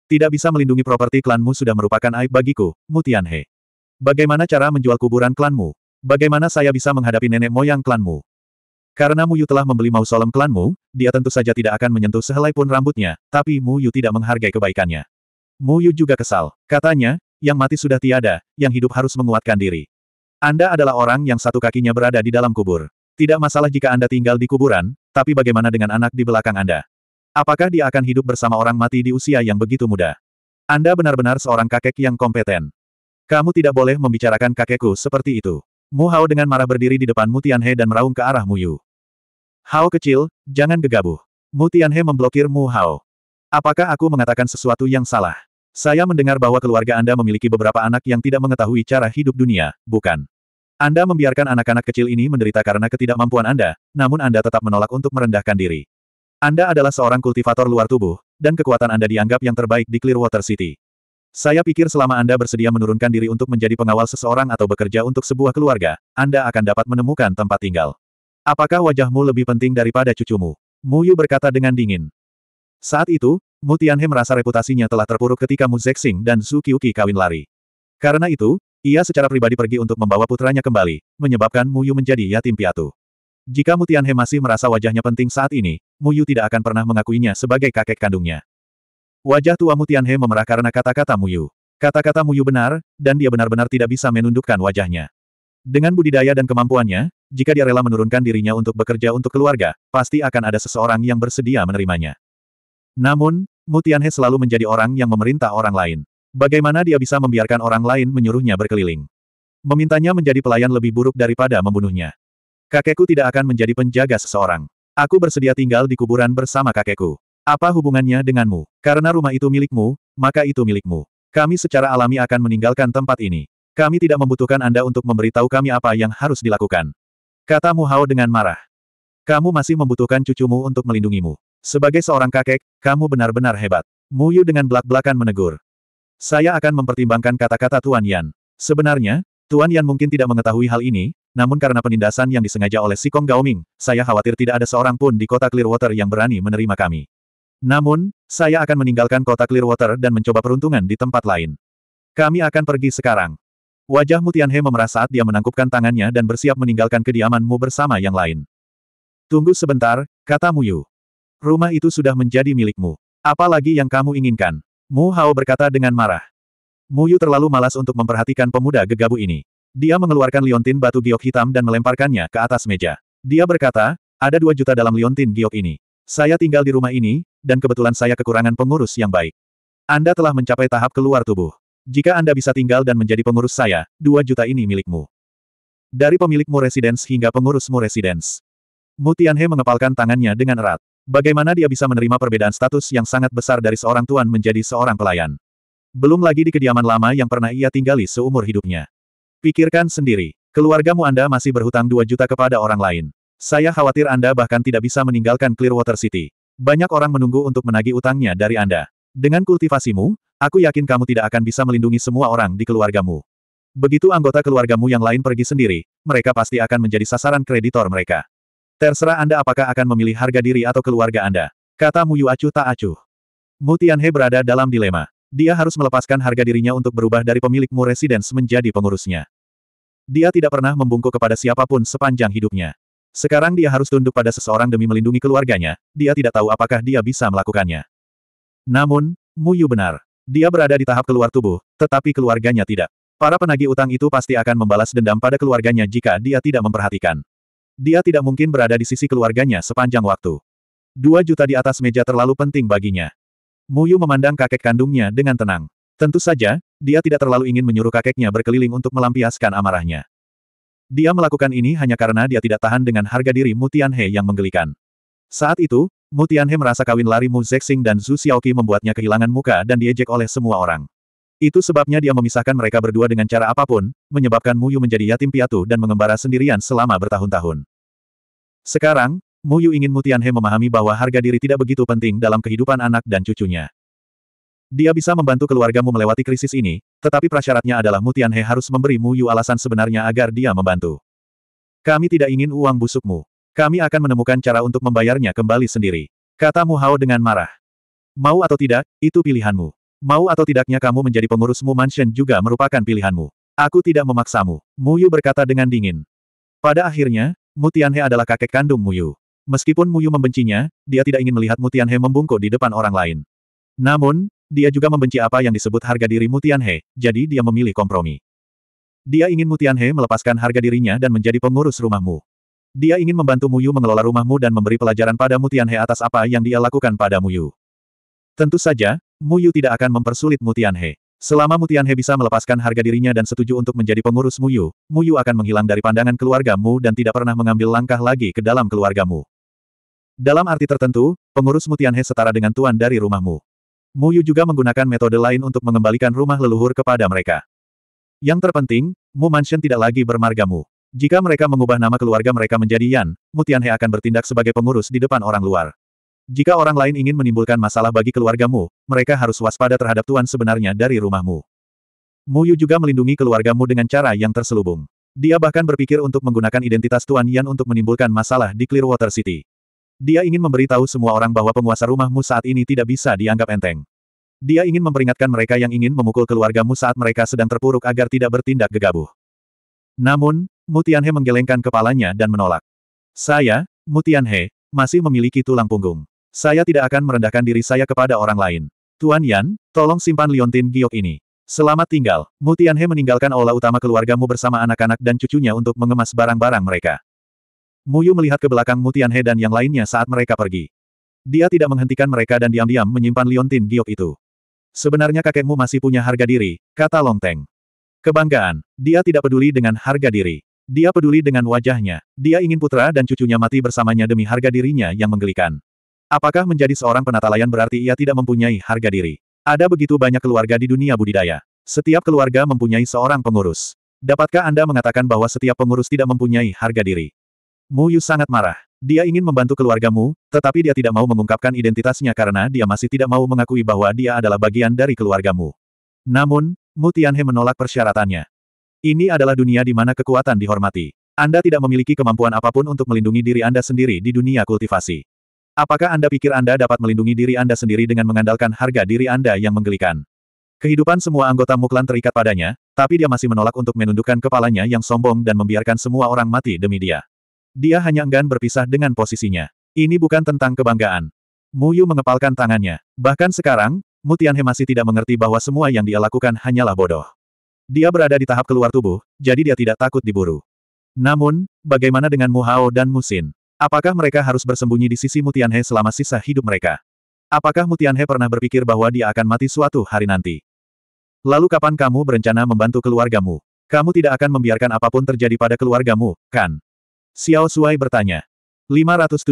Tidak bisa melindungi properti klanmu sudah merupakan aib bagiku, Mutianhe. Bagaimana cara menjual kuburan klanmu? Bagaimana saya bisa menghadapi nenek moyang klanmu? Karena Muyu telah membeli mausolem klanmu, dia tentu saja tidak akan menyentuh sehelai pun rambutnya, tapi Muyu tidak menghargai kebaikannya. Muyu juga kesal. Katanya, yang mati sudah tiada, yang hidup harus menguatkan diri. Anda adalah orang yang satu kakinya berada di dalam kubur. Tidak masalah jika Anda tinggal di kuburan, tapi bagaimana dengan anak di belakang Anda? Apakah dia akan hidup bersama orang mati di usia yang begitu muda? Anda benar-benar seorang kakek yang kompeten. Kamu tidak boleh membicarakan kakekku seperti itu. Mu Hao dengan marah berdiri di depan Mu Tianhe dan meraung ke arah Mu Yu. Hao kecil, jangan gegabah. Mu Tianhe memblokir Mu Hao. Apakah aku mengatakan sesuatu yang salah? Saya mendengar bahwa keluarga Anda memiliki beberapa anak yang tidak mengetahui cara hidup dunia, bukan? Anda membiarkan anak-anak kecil ini menderita karena ketidakmampuan Anda, namun Anda tetap menolak untuk merendahkan diri. Anda adalah seorang kultivator luar tubuh, dan kekuatan Anda dianggap yang terbaik di Clearwater City. Saya pikir selama Anda bersedia menurunkan diri untuk menjadi pengawal seseorang atau bekerja untuk sebuah keluarga, Anda akan dapat menemukan tempat tinggal. Apakah wajahmu lebih penting daripada cucumu? Mu Yu berkata dengan dingin. Saat itu, Mu Tianhe merasa reputasinya telah terpuruk ketika Mu Zexing dan Su Qiuqi kawin lari. Karena itu, ia secara pribadi pergi untuk membawa putranya kembali, menyebabkan Muyu menjadi yatim piatu. Jika Mutianhe masih merasa wajahnya penting saat ini, Muyu tidak akan pernah mengakuinya sebagai kakek kandungnya. Wajah tua Mutianhe memerah karena kata-kata Muyu. Kata-kata Muyu benar, dan dia benar-benar tidak bisa menundukkan wajahnya. Dengan budidaya dan kemampuannya, jika dia rela menurunkan dirinya untuk bekerja untuk keluarga, pasti akan ada seseorang yang bersedia menerimanya. Namun, Mutianhe selalu menjadi orang yang memerintah orang lain. Bagaimana dia bisa membiarkan orang lain menyuruhnya berkeliling? Memintanya menjadi pelayan lebih buruk daripada membunuhnya. Kakekku tidak akan menjadi penjaga seseorang. Aku bersedia tinggal di kuburan bersama kakekku. Apa hubungannya denganmu? Karena rumah itu milikmu, maka itu milikmu. Kami secara alami akan meninggalkan tempat ini. Kami tidak membutuhkan Anda untuk memberitahu kami apa yang harus dilakukan. Kata Mu Hao dengan marah. Kamu masih membutuhkan cucumu untuk melindungimu. Sebagai seorang kakek, kamu benar-benar hebat. Mu Yu dengan belak-belakan menegur. Saya akan mempertimbangkan kata-kata Tuan Yan. Sebenarnya, Tuan Yan mungkin tidak mengetahui hal ini, namun karena penindasan yang disengaja oleh si Sikong Gaoming, saya khawatir tidak ada seorang pun di kota Clearwater yang berani menerima kami. Namun, saya akan meninggalkan kota Clearwater dan mencoba peruntungan di tempat lain. Kami akan pergi sekarang. Wajah Mutianhe memerah saat dia menangkupkan tangannya dan bersiap meninggalkan kediamanmu bersama yang lain. Tunggu sebentar, kata Muyu. Rumah itu sudah menjadi milikmu. Apalagi yang kamu inginkan? Mu Hao berkata dengan marah. Mu Yu terlalu malas untuk memperhatikan pemuda gegabu ini. Dia mengeluarkan liontin batu giok hitam dan melemparkannya ke atas meja. Dia berkata, ada dua juta dalam liontin giok ini. Saya tinggal di rumah ini, dan kebetulan saya kekurangan pengurus yang baik. Anda telah mencapai tahap keluar tubuh. Jika Anda bisa tinggal dan menjadi pengurus saya, dua juta ini milikmu. Dari pemilikmu residence hingga pengurusmu residence. Mu Tianhe mengepalkan tangannya dengan erat. Bagaimana dia bisa menerima perbedaan status yang sangat besar dari seorang tuan menjadi seorang pelayan? Belum lagi di kediaman lama yang pernah ia tinggali seumur hidupnya. Pikirkan sendiri, keluargamu Anda masih berhutang 2 juta kepada orang lain. Saya khawatir Anda bahkan tidak bisa meninggalkan Clearwater City. Banyak orang menunggu untuk menagih utangnya dari Anda. Dengan kultivasimu, aku yakin kamu tidak akan bisa melindungi semua orang di keluargamu. Begitu anggota keluargamu yang lain pergi sendiri, mereka pasti akan menjadi sasaran kreditor mereka. Terserah Anda apakah akan memilih harga diri atau keluarga Anda. Kata Muyu acuh tak acuh. Mu Tianhe berada dalam dilema. Dia harus melepaskan harga dirinya untuk berubah dari pemilik Mu Residence menjadi pengurusnya. Dia tidak pernah membungkuk kepada siapapun sepanjang hidupnya. Sekarang dia harus tunduk pada seseorang demi melindungi keluarganya, dia tidak tahu apakah dia bisa melakukannya. Namun, Muyu benar. Dia berada di tahap keluar tubuh, tetapi keluarganya tidak. Para penagih utang itu pasti akan membalas dendam pada keluarganya jika dia tidak memperhatikan. Dia tidak mungkin berada di sisi keluarganya sepanjang waktu. Dua juta di atas meja terlalu penting baginya. Muyu memandang kakek kandungnya dengan tenang. Tentu saja, dia tidak terlalu ingin menyuruh kakeknya berkeliling untuk melampiaskan amarahnya. Dia melakukan ini hanya karena dia tidak tahan dengan harga diri Mutianhe yang menggelikan. Saat itu, Mutianhe merasa kawin lari Mu Zexing dan Zhu Xiaoqi membuatnya kehilangan muka dan diejek oleh semua orang. Itu sebabnya dia memisahkan mereka berdua dengan cara apapun, menyebabkan Muyu menjadi yatim piatu dan mengembara sendirian selama bertahun-tahun. Sekarang, Mu Yu ingin Mu Tianhe memahami bahwa harga diri tidak begitu penting dalam kehidupan anak dan cucunya. Dia bisa membantu keluargamu melewati krisis ini, tetapi prasyaratnya adalah Mu Tianhe harus memberi Mu Yu alasan sebenarnya agar dia membantu. Kami tidak ingin uang busukmu. Kami akan menemukan cara untuk membayarnya kembali sendiri. Kata Mu Hao dengan marah. Mau atau tidak, itu pilihanmu. Mau atau tidaknya kamu menjadi pengurusmu mansion juga merupakan pilihanmu. Aku tidak memaksamu. Mu Yu berkata dengan dingin. Pada akhirnya, Mutianhe adalah kakek kandung Muyu. Meskipun Muyu membencinya, dia tidak ingin melihat Mutianhe membungkuk di depan orang lain. Namun, dia juga membenci apa yang disebut harga diri Mutianhe, jadi dia memilih kompromi. Dia ingin Mutianhe melepaskan harga dirinya dan menjadi pengurus rumahmu. Dia ingin membantu Muyu mengelola rumahmu dan memberi pelajaran pada Mutianhe atas apa yang dia lakukan pada Muyu. Tentu saja, Muyu tidak akan mempersulit Mutianhe. Selama Mutianhe bisa melepaskan harga dirinya dan setuju untuk menjadi pengurus Muyu, Muyu akan menghilang dari pandangan keluargamu dan tidak pernah mengambil langkah lagi ke dalam keluargamu. Dalam arti tertentu, pengurus Mutianhe setara dengan tuan dari rumahmu. Muyu juga menggunakan metode lain untuk mengembalikan rumah leluhur kepada mereka. Yang terpenting, Mu Mansion tidak lagi bermargamu. Jika mereka mengubah nama keluarga mereka menjadi Yan, Mutianhe akan bertindak sebagai pengurus di depan orang luar. Jika orang lain ingin menimbulkan masalah bagi keluargamu, mereka harus waspada terhadap tuan sebenarnya dari rumahmu. Muyu juga melindungi keluargamu dengan cara yang terselubung. Dia bahkan berpikir untuk menggunakan identitas Tuan Yan untuk menimbulkan masalah di Clearwater City. Dia ingin memberitahu semua orang bahwa penguasa rumahmu saat ini tidak bisa dianggap enteng. Dia ingin memperingatkan mereka yang ingin memukul keluargamu saat mereka sedang terpuruk agar tidak bertindak gegabah. Namun, Mutianhe menggelengkan kepalanya dan menolak. Saya, Mutianhe, masih memiliki tulang punggung. Saya tidak akan merendahkan diri saya kepada orang lain. Tuan Yan, tolong simpan liontin giok ini. Selamat tinggal, Mutianhe meninggalkan aula utama keluargamu bersama anak-anak dan cucunya untuk mengemas barang-barang mereka. Muyu melihat ke belakang Mutianhe dan yang lainnya saat mereka pergi. Dia tidak menghentikan mereka dan diam-diam menyimpan liontin giok itu. Sebenarnya kakekmu masih punya harga diri, kata Long Longteng. Kebanggaan, dia tidak peduli dengan harga diri. Dia peduli dengan wajahnya. Dia ingin putra dan cucunya mati bersamanya demi harga dirinya yang menggelikan. Apakah menjadi seorang penata layan berarti ia tidak mempunyai harga diri? Ada begitu banyak keluarga di dunia budidaya. Setiap keluarga mempunyai seorang pengurus. Dapatkah Anda mengatakan bahwa setiap pengurus tidak mempunyai harga diri? Mu Yu sangat marah. Dia ingin membantu keluargamu, tetapi dia tidak mau mengungkapkan identitasnya karena dia masih tidak mau mengakui bahwa dia adalah bagian dari keluargamu. Namun, Mu Tianhe menolak persyaratannya. Ini adalah dunia di mana kekuatan dihormati. Anda tidak memiliki kemampuan apapun untuk melindungi diri Anda sendiri di dunia kultivasi. Apakah Anda pikir Anda dapat melindungi diri Anda sendiri dengan mengandalkan harga diri Anda yang menggelikan? Kehidupan semua anggota Muklan terikat padanya, tapi dia masih menolak untuk menundukkan kepalanya yang sombong dan membiarkan semua orang mati demi dia. Dia hanya enggan berpisah dengan posisinya. Ini bukan tentang kebanggaan. Muyu mengepalkan tangannya. Bahkan sekarang, Mutianhe masih tidak mengerti bahwa semua yang dia lakukan hanyalah bodoh. Dia berada di tahap keluar tubuh, jadi dia tidak takut diburu. Namun, bagaimana dengan Mu Hao dan Musin? Apakah mereka harus bersembunyi di sisi Mutianhe selama sisa hidup mereka? Apakah Mutianhe pernah berpikir bahwa dia akan mati suatu hari nanti? Lalu kapan kamu berencana membantu keluargamu? Kamu tidak akan membiarkan apapun terjadi pada keluargamu, kan? Xiao Suai bertanya. 507.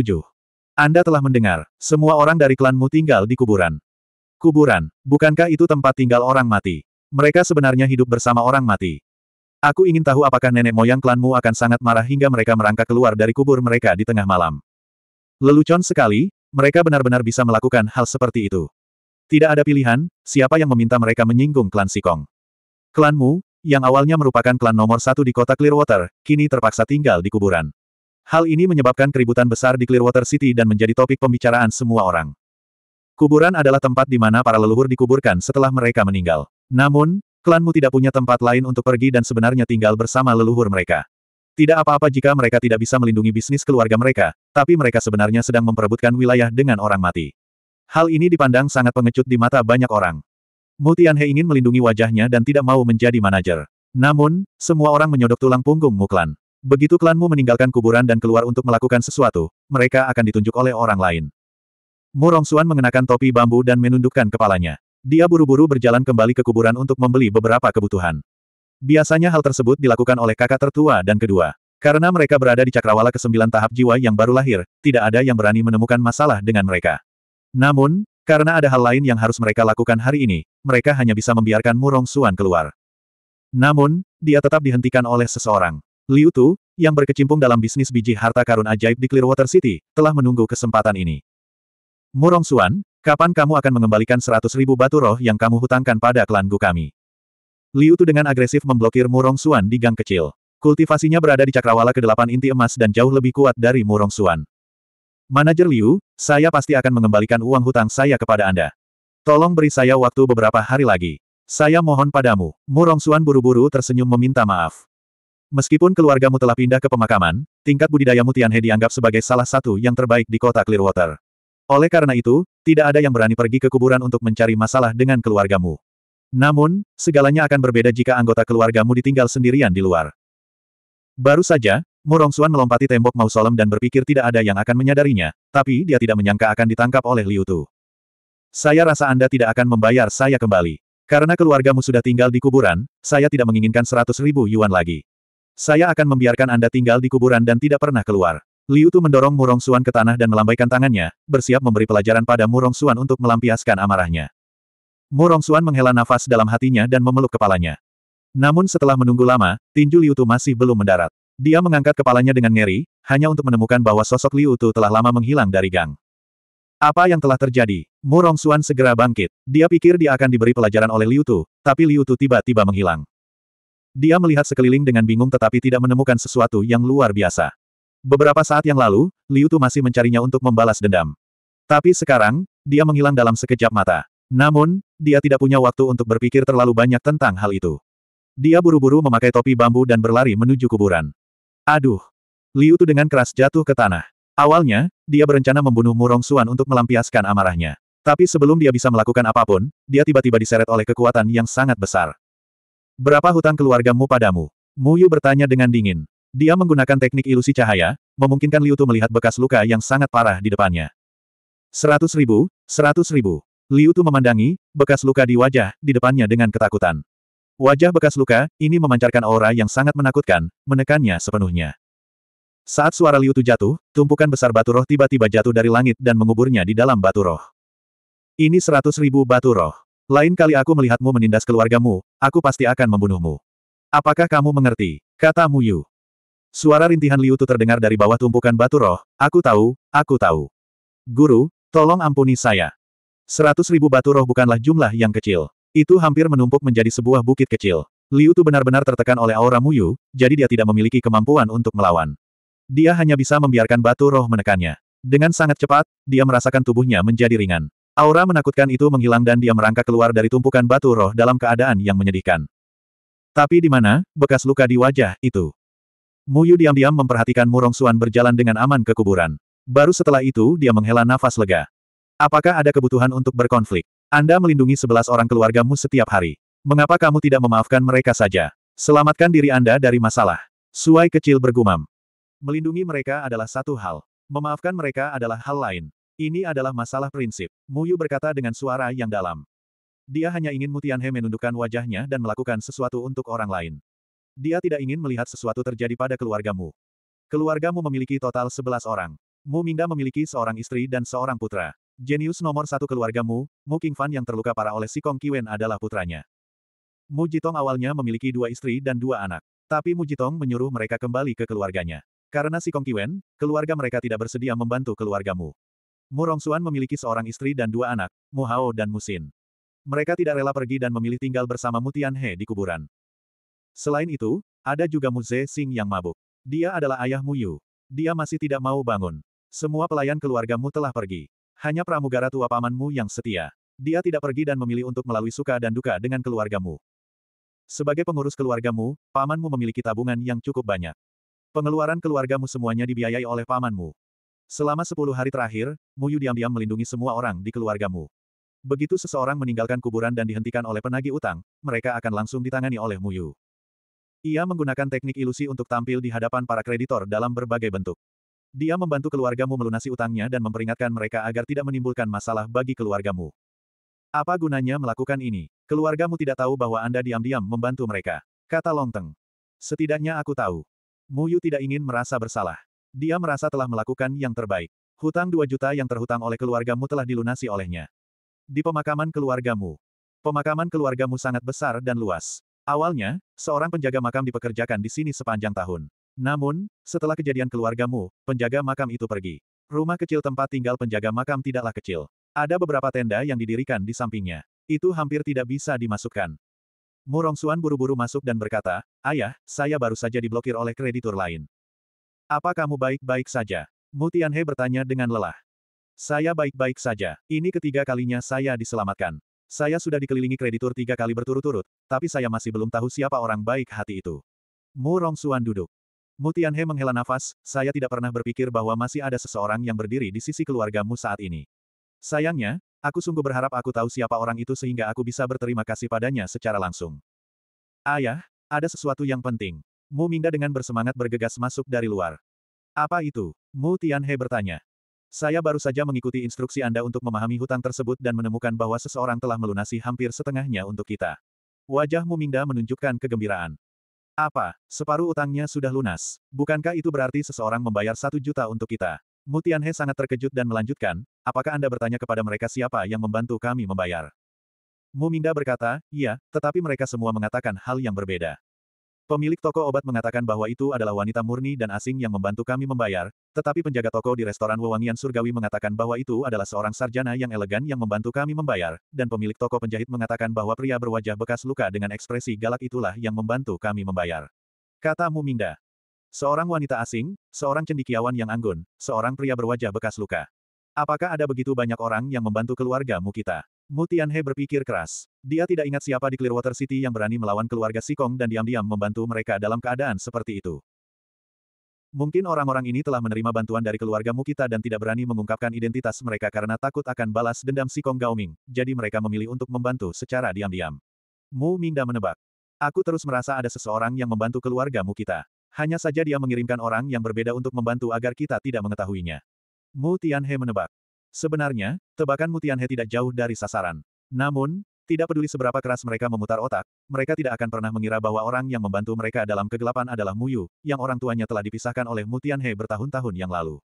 Anda telah mendengar, semua orang dari klanmu tinggal di kuburan. Kuburan, bukankah itu tempat tinggal orang mati? Mereka sebenarnya hidup bersama orang mati. Aku ingin tahu apakah nenek moyang klanmu akan sangat marah hingga mereka merangkak keluar dari kubur mereka di tengah malam. Lelucon sekali, mereka benar-benar bisa melakukan hal seperti itu. Tidak ada pilihan, siapa yang meminta mereka menyinggung klan Sikong. Klanmu, yang awalnya merupakan klan nomor satu di kota Clearwater, kini terpaksa tinggal di kuburan. Hal ini menyebabkan keributan besar di Clearwater City dan menjadi topik pembicaraan semua orang. Kuburan adalah tempat di mana para leluhur dikuburkan setelah mereka meninggal. Namun, Klanmu tidak punya tempat lain untuk pergi dan sebenarnya tinggal bersama leluhur mereka. Tidak apa-apa jika mereka tidak bisa melindungi bisnis keluarga mereka, tapi mereka sebenarnya sedang memperebutkan wilayah dengan orang mati. Hal ini dipandang sangat pengecut di mata banyak orang. Mutianhe ingin melindungi wajahnya dan tidak mau menjadi manajer. Namun, semua orang menyodok tulang punggung Muklan. Begitu klanmu meninggalkan kuburan dan keluar untuk melakukan sesuatu, mereka akan ditunjuk oleh orang lain. Murong Suan mengenakan topi bambu dan menundukkan kepalanya. Dia buru-buru berjalan kembali ke kuburan untuk membeli beberapa kebutuhan. Biasanya hal tersebut dilakukan oleh kakak tertua dan kedua. Karena mereka berada di cakrawala kesembilan tahap jiwa yang baru lahir, tidak ada yang berani menemukan masalah dengan mereka. Namun, karena ada hal lain yang harus mereka lakukan hari ini, mereka hanya bisa membiarkan Murong Suan keluar. Namun, dia tetap dihentikan oleh seseorang. Liu Tu, yang berkecimpung dalam bisnis biji harta karun ajaib di Clearwater City, telah menunggu kesempatan ini. Murong Suan, Kapan kamu akan mengembalikan seratus ribu batu roh yang kamu hutangkan pada klan Gu kami? Liu Tu dengan agresif memblokir Murong Xuan di gang kecil. Kultivasinya berada di cakrawala kedelapan inti emas dan jauh lebih kuat dari Murong Xuan. Manajer Liu, saya pasti akan mengembalikan uang hutang saya kepada Anda. Tolong beri saya waktu beberapa hari lagi. Saya mohon padamu. Murong Xuan buru-buru tersenyum meminta maaf. Meskipun keluargamu telah pindah ke pemakaman, tingkat budidaya Tianhe dianggap sebagai salah satu yang terbaik di kota Clearwater. Oleh karena itu, tidak ada yang berani pergi ke kuburan untuk mencari masalah dengan keluargamu. Namun, segalanya akan berbeda jika anggota keluargamu ditinggal sendirian di luar. Baru saja, Murong Xuan melompati tembok mausolem dan berpikir tidak ada yang akan menyadarinya, tapi dia tidak menyangka akan ditangkap oleh Liu Tu. Saya rasa Anda tidak akan membayar saya kembali. Karena keluargamu sudah tinggal di kuburan, saya tidak menginginkan seratus ribu yuan lagi. Saya akan membiarkan Anda tinggal di kuburan dan tidak pernah keluar. Liu Tu mendorong Murong Xuan ke tanah dan melambaikan tangannya, bersiap memberi pelajaran pada Murong Xuan untuk melampiaskan amarahnya. Murong Xuan menghela nafas dalam hatinya dan memeluk kepalanya. Namun setelah menunggu lama, tinju Liu Tu masih belum mendarat. Dia mengangkat kepalanya dengan ngeri, hanya untuk menemukan bahwa sosok Liu Tu telah lama menghilang dari gang. Apa yang telah terjadi? Murong Xuan segera bangkit. Dia pikir dia akan diberi pelajaran oleh Liu Tu, tapi Liu Tu tiba-tiba menghilang. Dia melihat sekeliling dengan bingung tetapi tidak menemukan sesuatu yang luar biasa. Beberapa saat yang lalu, Liu Tu masih mencarinya untuk membalas dendam. Tapi sekarang, dia menghilang dalam sekejap mata. Namun, dia tidak punya waktu untuk berpikir terlalu banyak tentang hal itu. Dia buru-buru memakai topi bambu dan berlari menuju kuburan. Aduh! Liu Tu dengan keras jatuh ke tanah. Awalnya, dia berencana membunuh Murong Suan untuk melampiaskan amarahnya. Tapi sebelum dia bisa melakukan apapun, dia tiba-tiba diseret oleh kekuatan yang sangat besar. Berapa hutang keluargamu padamu? Mu Yu bertanya dengan dingin. Dia menggunakan teknik ilusi cahaya, memungkinkan Liu Tu melihat bekas luka yang sangat parah di depannya. Seratus ribu, seratus ribu. Liu Tu memandangi, bekas luka di wajah, di depannya dengan ketakutan. Wajah bekas luka, ini memancarkan aura yang sangat menakutkan, menekannya sepenuhnya. Saat suara Liu Tu jatuh, tumpukan besar batu roh tiba-tiba jatuh dari langit dan menguburnya di dalam batu roh. Ini seratus ribu batu roh. Lain kali aku melihatmu menindas keluargamu, aku pasti akan membunuhmu. Apakah kamu mengerti? Kata Mu Yu. Suara rintihan Liu Tu terdengar dari bawah tumpukan batu roh, aku tahu, aku tahu. Guru, tolong ampuni saya. Seratus ribu batu roh bukanlah jumlah yang kecil. Itu hampir menumpuk menjadi sebuah bukit kecil. Liu Tu benar-benar tertekan oleh aura Muyu, jadi dia tidak memiliki kemampuan untuk melawan. Dia hanya bisa membiarkan batu roh menekannya. Dengan sangat cepat, dia merasakan tubuhnya menjadi ringan. Aura menakutkan itu menghilang dan dia merangkak keluar dari tumpukan batu roh dalam keadaan yang menyedihkan. Tapi di mana, bekas luka di wajah, itu? Muyu diam-diam memperhatikan Murong Suan berjalan dengan aman ke kuburan. Baru setelah itu dia menghela nafas lega. Apakah ada kebutuhan untuk berkonflik? Anda melindungi sebelas orang keluargamu setiap hari. Mengapa kamu tidak memaafkan mereka saja? Selamatkan diri Anda dari masalah. Suai kecil bergumam. Melindungi mereka adalah satu hal. Memaafkan mereka adalah hal lain. Ini adalah masalah prinsip. Muyu berkata dengan suara yang dalam. Dia hanya ingin Mutianhe menundukkan wajahnya dan melakukan sesuatu untuk orang lain. Dia tidak ingin melihat sesuatu terjadi pada keluargamu. Keluargamu memiliki total 11 orang. Mu Mingda memiliki seorang istri dan seorang putra. Jenius nomor satu keluargamu, Mu Qingfan yang terluka parah oleh si Kong Qiwen adalah putranya. Mu Jitong awalnya memiliki dua istri dan dua anak. Tapi Mu Jitong menyuruh mereka kembali ke keluarganya. Karena si Kong Qiwen, keluarga mereka tidak bersedia membantu keluargamu. Mu Rongsuan memiliki seorang istri dan dua anak, Mu Hao dan Mu Xin. Mereka tidak rela pergi dan memilih tinggal bersama Mu Tianhe He di kuburan. Selain itu, ada juga Mu Ze yang mabuk. Dia adalah ayah Mu Yu. Dia masih tidak mau bangun. Semua pelayan keluargamu telah pergi. Hanya pramugara tua pamanmu yang setia. Dia tidak pergi dan memilih untuk melalui suka dan duka dengan keluargamu. Sebagai pengurus keluargamu, pamanmu memiliki tabungan yang cukup banyak. Pengeluaran keluargamu semuanya dibiayai oleh pamanmu. Selama sepuluh hari terakhir, Muyu diam-diam melindungi semua orang di keluargamu. Begitu seseorang meninggalkan kuburan dan dihentikan oleh penagih utang, mereka akan langsung ditangani oleh Muyu. Ia menggunakan teknik ilusi untuk tampil di hadapan para kreditor dalam berbagai bentuk. Dia membantu keluargamu melunasi utangnya dan memperingatkan mereka agar tidak menimbulkan masalah bagi keluargamu. Apa gunanya melakukan ini? Keluargamu tidak tahu bahwa Anda diam-diam membantu mereka. Kata Longteng. Setidaknya aku tahu. Muyu tidak ingin merasa bersalah. Dia merasa telah melakukan yang terbaik. Hutang 2 juta yang terhutang oleh keluargamu telah dilunasi olehnya. Di pemakaman keluargamu. Pemakaman keluargamu sangat besar dan luas. Awalnya, seorang penjaga makam dipekerjakan di sini sepanjang tahun. Namun, setelah kejadian keluargamu, penjaga makam itu pergi. Rumah kecil tempat tinggal penjaga makam tidaklah kecil. Ada beberapa tenda yang didirikan di sampingnya. Itu hampir tidak bisa dimasukkan. Murongsuan buru-buru masuk dan berkata, Ayah, saya baru saja diblokir oleh kreditur lain. Apa kamu baik-baik saja? Mutianhe bertanya dengan lelah. Saya baik-baik saja. Ini ketiga kalinya saya diselamatkan. Saya sudah dikelilingi kreditur tiga kali berturut-turut, tapi saya masih belum tahu siapa orang baik hati itu. Mu Rongsuan duduk. Mu Tianhe menghela nafas, saya tidak pernah berpikir bahwa masih ada seseorang yang berdiri di sisi keluargamu saat ini. Sayangnya, aku sungguh berharap aku tahu siapa orang itu sehingga aku bisa berterima kasih padanya secara langsung. Ayah, ada sesuatu yang penting. Mu Mingda dengan bersemangat bergegas masuk dari luar. Apa itu? Mu Tianhe bertanya. Saya baru saja mengikuti instruksi Anda untuk memahami hutang tersebut dan menemukan bahwa seseorang telah melunasi hampir setengahnya untuk kita. Wajah Mumingda menunjukkan kegembiraan. Apa, separuh utangnya sudah lunas? Bukankah itu berarti seseorang membayar satu juta untuk kita? Mutianhe sangat terkejut dan melanjutkan, apakah Anda bertanya kepada mereka siapa yang membantu kami membayar? Mumingda berkata, iya, tetapi mereka semua mengatakan hal yang berbeda. Pemilik toko obat mengatakan bahwa itu adalah wanita murni dan asing yang membantu kami membayar, tetapi penjaga toko di restoran Wewangian Surgawi mengatakan bahwa itu adalah seorang sarjana yang elegan yang membantu kami membayar, dan pemilik toko penjahit mengatakan bahwa pria berwajah bekas luka dengan ekspresi galak itulah yang membantu kami membayar. Kata Muminda. Seorang wanita asing, seorang cendikiawan yang anggun, seorang pria berwajah bekas luka. Apakah ada begitu banyak orang yang membantu keluargamu kita? Mu Tianhe berpikir keras. Dia tidak ingat siapa di Clearwater City yang berani melawan keluarga Sikong dan diam-diam membantu mereka dalam keadaan seperti itu. Mungkin orang-orang ini telah menerima bantuan dari keluarga Mu kita dan tidak berani mengungkapkan identitas mereka karena takut akan balas dendam Sikong Gaoming, jadi mereka memilih untuk membantu secara diam-diam. Mu Mingda menebak. Aku terus merasa ada seseorang yang membantu keluarga Mu kita. Hanya saja dia mengirimkan orang yang berbeda untuk membantu agar kita tidak mengetahuinya. Mu Tianhe menebak. Sebenarnya, tebakan Mutianhe tidak jauh dari sasaran. Namun, tidak peduli seberapa keras mereka memutar otak, mereka tidak akan pernah mengira bahwa orang yang membantu mereka dalam kegelapan adalah Muyu, yang orang tuanya telah dipisahkan oleh Mutianhe bertahun-tahun yang lalu.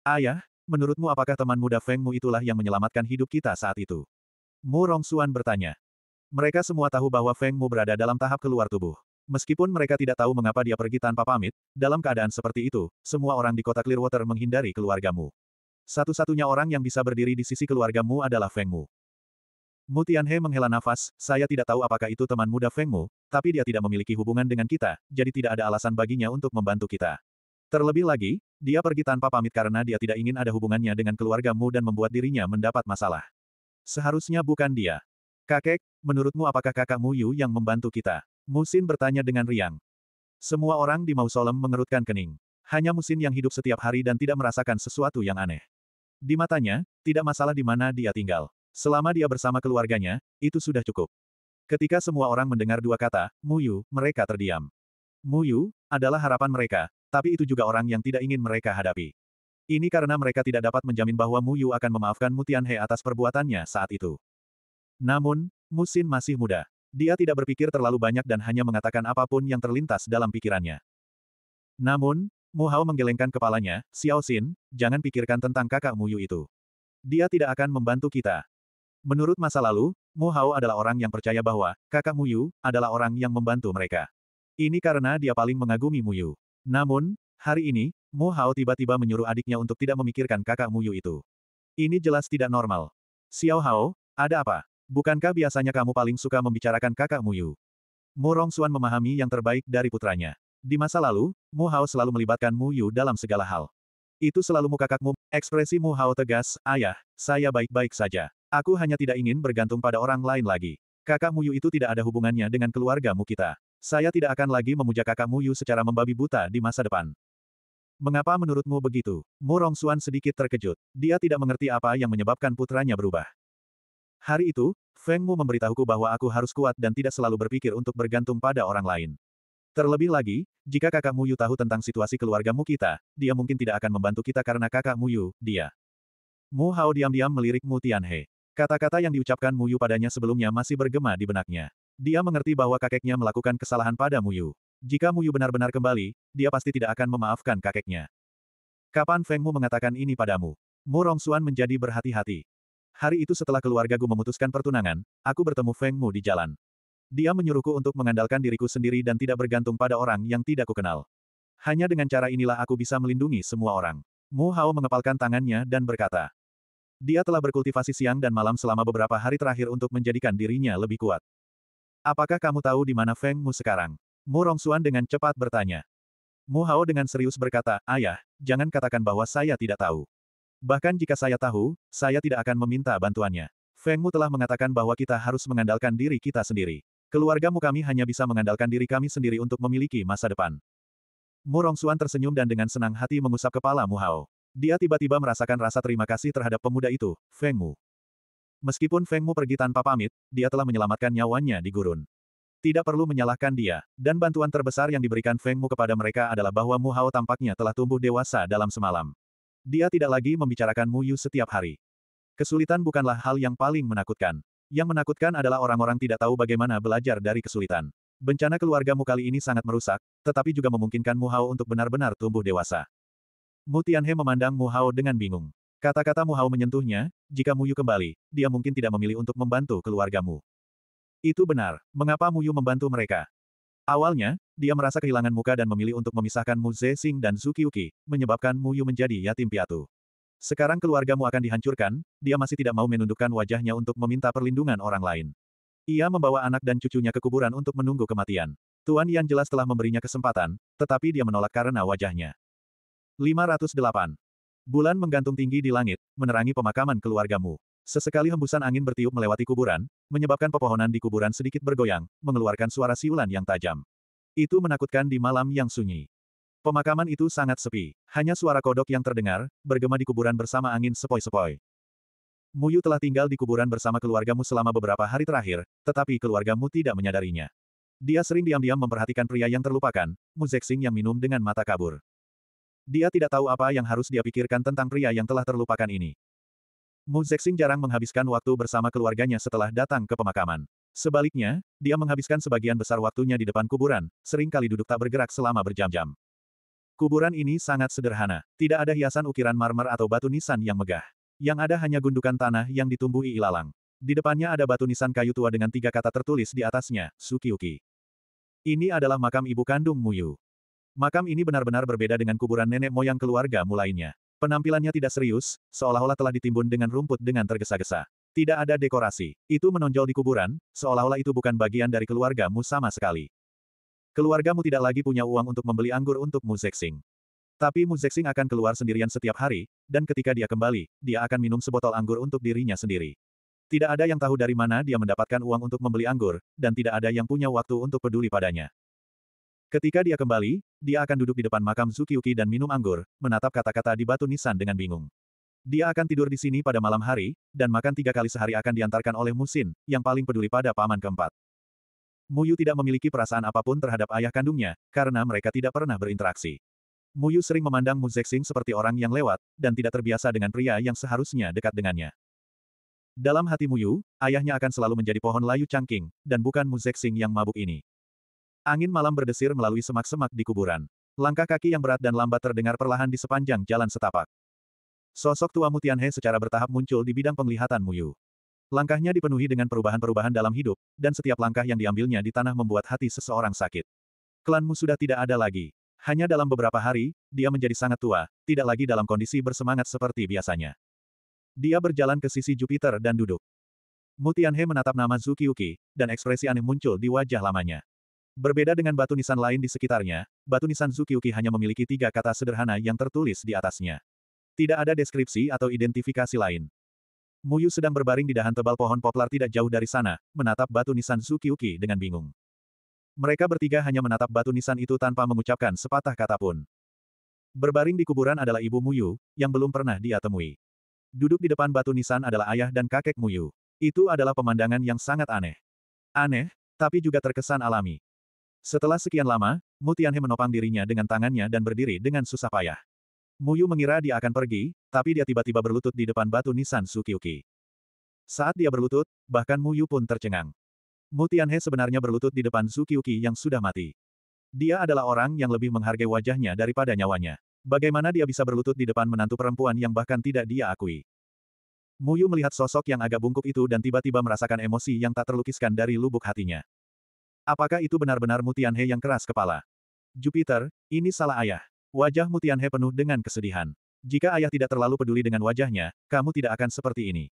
Ayah, menurutmu apakah teman muda Fengmu itulah yang menyelamatkan hidup kita saat itu? Mu Rongsuan bertanya. Mereka semua tahu bahwa Fengmu berada dalam tahap keluar tubuh. Meskipun mereka tidak tahu mengapa dia pergi tanpa pamit, dalam keadaan seperti itu, semua orang di kota Clearwater menghindari keluargamu. Satu-satunya orang yang bisa berdiri di sisi keluargamu adalah Feng Mu Mu Tianhe menghela nafas, saya tidak tahu apakah itu teman muda Feng Mu, tapi dia tidak memiliki hubungan dengan kita, jadi tidak ada alasan baginya untuk membantu kita. Terlebih lagi, dia pergi tanpa pamit karena dia tidak ingin ada hubungannya dengan keluargamu dan membuat dirinya mendapat masalah. Seharusnya bukan dia. Kakek, menurutmu apakah kakakmu Yu yang membantu kita? Musin bertanya dengan riang. Semua orang di mausolem mengerutkan kening. Hanya Musin yang hidup setiap hari dan tidak merasakan sesuatu yang aneh. Di matanya, tidak masalah di mana dia tinggal. Selama dia bersama keluarganya, itu sudah cukup. Ketika semua orang mendengar dua kata, Muyu, mereka terdiam. Muyu, adalah harapan mereka, tapi itu juga orang yang tidak ingin mereka hadapi. Ini karena mereka tidak dapat menjamin bahwa Muyu akan memaafkan Mutian He atas perbuatannya saat itu. Namun, Musin masih muda. Dia tidak berpikir terlalu banyak dan hanya mengatakan apapun yang terlintas dalam pikirannya. Namun, Mu Hao menggelengkan kepalanya, Xiao Xin, jangan pikirkan tentang kakak Mu Yu itu. Dia tidak akan membantu kita. Menurut masa lalu, Mu Hao adalah orang yang percaya bahwa kakak Mu Yu adalah orang yang membantu mereka. Ini karena dia paling mengagumi Mu Yu. Namun, hari ini, Mu Hao tiba-tiba menyuruh adiknya untuk tidak memikirkan kakak Mu Yu itu. Ini jelas tidak normal. Xiao Hao, ada apa? Bukankah biasanya kamu paling suka membicarakan kakak Mu Yu? Mu Rongsuan memahami yang terbaik dari putranya. Di masa lalu, Mu Hao selalu melibatkan Mu Yu dalam segala hal. Itu selalu muka kakakmu, ekspresi Mu Hao tegas, ayah, saya baik-baik saja. Aku hanya tidak ingin bergantung pada orang lain lagi. Kakak Mu Yu itu tidak ada hubungannya dengan keluargamu kita. Saya tidak akan lagi memuja kakak Mu Yu secara membabi buta di masa depan. Mengapa menurutmu begitu? Mu Xuan sedikit terkejut. Dia tidak mengerti apa yang menyebabkan putranya berubah. Hari itu, Feng Mu memberitahuku bahwa aku harus kuat dan tidak selalu berpikir untuk bergantung pada orang lain. Terlebih lagi, jika kakakmu Yu tahu tentang situasi keluargamu kita, dia mungkin tidak akan membantu kita karena kakakmu Yu, dia. Mu Hao diam-diam melirik Mu Tianhe. Kata-kata yang diucapkan Mu padanya sebelumnya masih bergema di benaknya. Dia mengerti bahwa kakeknya melakukan kesalahan pada Mu Jika Mu benar-benar kembali, dia pasti tidak akan memaafkan kakeknya. Kapan Feng Mu mengatakan ini padamu? Mu Rongsuan menjadi berhati-hati. Hari itu setelah keluarga Gu memutuskan pertunangan, aku bertemu Feng Mu di jalan. Dia menyuruhku untuk mengandalkan diriku sendiri dan tidak bergantung pada orang yang tidak kukenal. Hanya dengan cara inilah aku bisa melindungi semua orang. Mu Hao mengepalkan tangannya dan berkata. Dia telah berkultivasi siang dan malam selama beberapa hari terakhir untuk menjadikan dirinya lebih kuat. Apakah kamu tahu di mana Feng Mu sekarang? Mu Rongsuan dengan cepat bertanya. Mu Hao dengan serius berkata, Ayah, jangan katakan bahwa saya tidak tahu. Bahkan jika saya tahu, saya tidak akan meminta bantuannya. Feng Mu telah mengatakan bahwa kita harus mengandalkan diri kita sendiri. Keluargamu kami hanya bisa mengandalkan diri kami sendiri untuk memiliki masa depan. Murong Suan tersenyum dan dengan senang hati mengusap kepala Muhao. Dia tiba-tiba merasakan rasa terima kasih terhadap pemuda itu, Feng Mu. Meskipun Feng Mu pergi tanpa pamit, dia telah menyelamatkan nyawanya di gurun. Tidak perlu menyalahkan dia, dan bantuan terbesar yang diberikan Feng Mu kepada mereka adalah bahwa Mu Hao tampaknya telah tumbuh dewasa dalam semalam. Dia tidak lagi membicarakan Mu Yu setiap hari. Kesulitan bukanlah hal yang paling menakutkan. Yang menakutkan adalah orang-orang tidak tahu bagaimana belajar dari kesulitan. Bencana keluargamu kali ini sangat merusak, tetapi juga memungkinkan Mu Hao untuk benar-benar tumbuh dewasa. Mu Tianhe memandang Mu Hao dengan bingung. Kata-kata Mu Hao menyentuhnya, jika Mu Yu kembali, dia mungkin tidak memilih untuk membantu keluargamu. Itu benar, mengapa Mu Yu membantu mereka? Awalnya, dia merasa kehilangan muka dan memilih untuk memisahkan Mu Xing dan Zuki Uki, menyebabkan Mu Yu menjadi yatim piatu. Sekarang keluargamu akan dihancurkan, dia masih tidak mau menundukkan wajahnya untuk meminta perlindungan orang lain. Ia membawa anak dan cucunya ke kuburan untuk menunggu kematian. Tuan Yan jelas telah memberinya kesempatan, tetapi dia menolak karena wajahnya. 508. Bulan menggantung tinggi di langit, menerangi pemakaman keluargamu. Sesekali hembusan angin bertiup melewati kuburan, menyebabkan pepohonan di kuburan sedikit bergoyang, mengeluarkan suara siulan yang tajam. Itu menakutkan di malam yang sunyi. Pemakaman itu sangat sepi. Hanya suara kodok yang terdengar, bergema di kuburan bersama angin sepoi-sepoi. Muyu telah tinggal di kuburan bersama keluargamu selama beberapa hari terakhir, tetapi keluargamu tidak menyadarinya. Dia sering diam-diam memperhatikan pria yang terlupakan, Zexing, yang minum dengan mata kabur. Dia tidak tahu apa yang harus dia pikirkan tentang pria yang telah terlupakan ini. Zexing jarang menghabiskan waktu bersama keluarganya setelah datang ke pemakaman. Sebaliknya, dia menghabiskan sebagian besar waktunya di depan kuburan, seringkali duduk tak bergerak selama berjam-jam. Kuburan ini sangat sederhana, tidak ada hiasan ukiran marmer atau batu nisan yang megah. Yang ada hanya gundukan tanah yang ditumbuhi ilalang. Di depannya ada batu nisan kayu tua dengan tiga kata tertulis di atasnya, Sukiyuki. Ini adalah makam ibu kandung Muyu. Makam ini benar-benar berbeda dengan kuburan nenek moyang keluarga mulainya. Penampilannya tidak serius, seolah-olah telah ditimbun dengan rumput dengan tergesa-gesa. Tidak ada dekorasi. Itu menonjol di kuburan, seolah-olah itu bukan bagian dari keluargamu sama sekali. Keluargamu tidak lagi punya uang untuk membeli anggur untuk Mu Zexing. Tapi Mu Zexing akan keluar sendirian setiap hari, dan ketika dia kembali, dia akan minum sebotol anggur untuk dirinya sendiri. Tidak ada yang tahu dari mana dia mendapatkan uang untuk membeli anggur, dan tidak ada yang punya waktu untuk peduli padanya. Ketika dia kembali, dia akan duduk di depan makam Zukiuki dan minum anggur, menatap kata-kata di batu nisan dengan bingung. Dia akan tidur di sini pada malam hari, dan makan tiga kali sehari akan diantarkan oleh Musin, yang paling peduli pada paman keempat. Muyu tidak memiliki perasaan apapun terhadap ayah kandungnya, karena mereka tidak pernah berinteraksi. Muyu sering memandang Mu Zexing seperti orang yang lewat, dan tidak terbiasa dengan pria yang seharusnya dekat dengannya. Dalam hati Muyu, ayahnya akan selalu menjadi pohon layu cangking, dan bukan Mu Zexing yang mabuk ini. Angin malam berdesir melalui semak-semak di kuburan. Langkah kaki yang berat dan lambat terdengar perlahan di sepanjang jalan setapak. Sosok tua Mutianhe secara bertahap muncul di bidang penglihatan Muyu. Langkahnya dipenuhi dengan perubahan-perubahan dalam hidup, dan setiap langkah yang diambilnya di tanah membuat hati seseorang sakit. Klanmu sudah tidak ada lagi. Hanya dalam beberapa hari, dia menjadi sangat tua, tidak lagi dalam kondisi bersemangat seperti biasanya. Dia berjalan ke sisi Jupiter dan duduk. Mutianhe menatap nama Zukiuki, dan ekspresi aneh muncul di wajah lamanya. Berbeda dengan batu nisan lain di sekitarnya, batu nisan Zukiuki hanya memiliki tiga kata sederhana yang tertulis di atasnya. Tidak ada deskripsi atau identifikasi lain. Muyu sedang berbaring di dahan tebal pohon poplar tidak jauh dari sana, menatap batu nisan Zukiuki dengan bingung. Mereka bertiga hanya menatap batu nisan itu tanpa mengucapkan sepatah kata pun. Berbaring di kuburan adalah ibu Muyu, yang belum pernah dia temui. Duduk di depan batu nisan adalah ayah dan kakek Muyu. Itu adalah pemandangan yang sangat aneh. Aneh, tapi juga terkesan alami. Setelah sekian lama, Mutianhe menopang dirinya dengan tangannya dan berdiri dengan susah payah. Muyu mengira dia akan pergi, tapi dia tiba-tiba berlutut di depan batu nisan Sukiyuki. Saat dia berlutut, bahkan Muyu pun tercengang. Mu Tianhe sebenarnya berlutut di depan Sukiyuki yang sudah mati. Dia adalah orang yang lebih menghargai wajahnya daripada nyawanya. Bagaimana dia bisa berlutut di depan menantu perempuan yang bahkan tidak dia akui? Muyu melihat sosok yang agak bungkuk itu dan tiba-tiba merasakan emosi yang tak terlukiskan dari lubuk hatinya. Apakah itu benar-benar Mutianhe yang keras kepala? Jupiter, ini salah ayah. Wajah Mutianhe penuh dengan kesedihan. Jika ayah tidak terlalu peduli dengan wajahnya, kamu tidak akan seperti ini.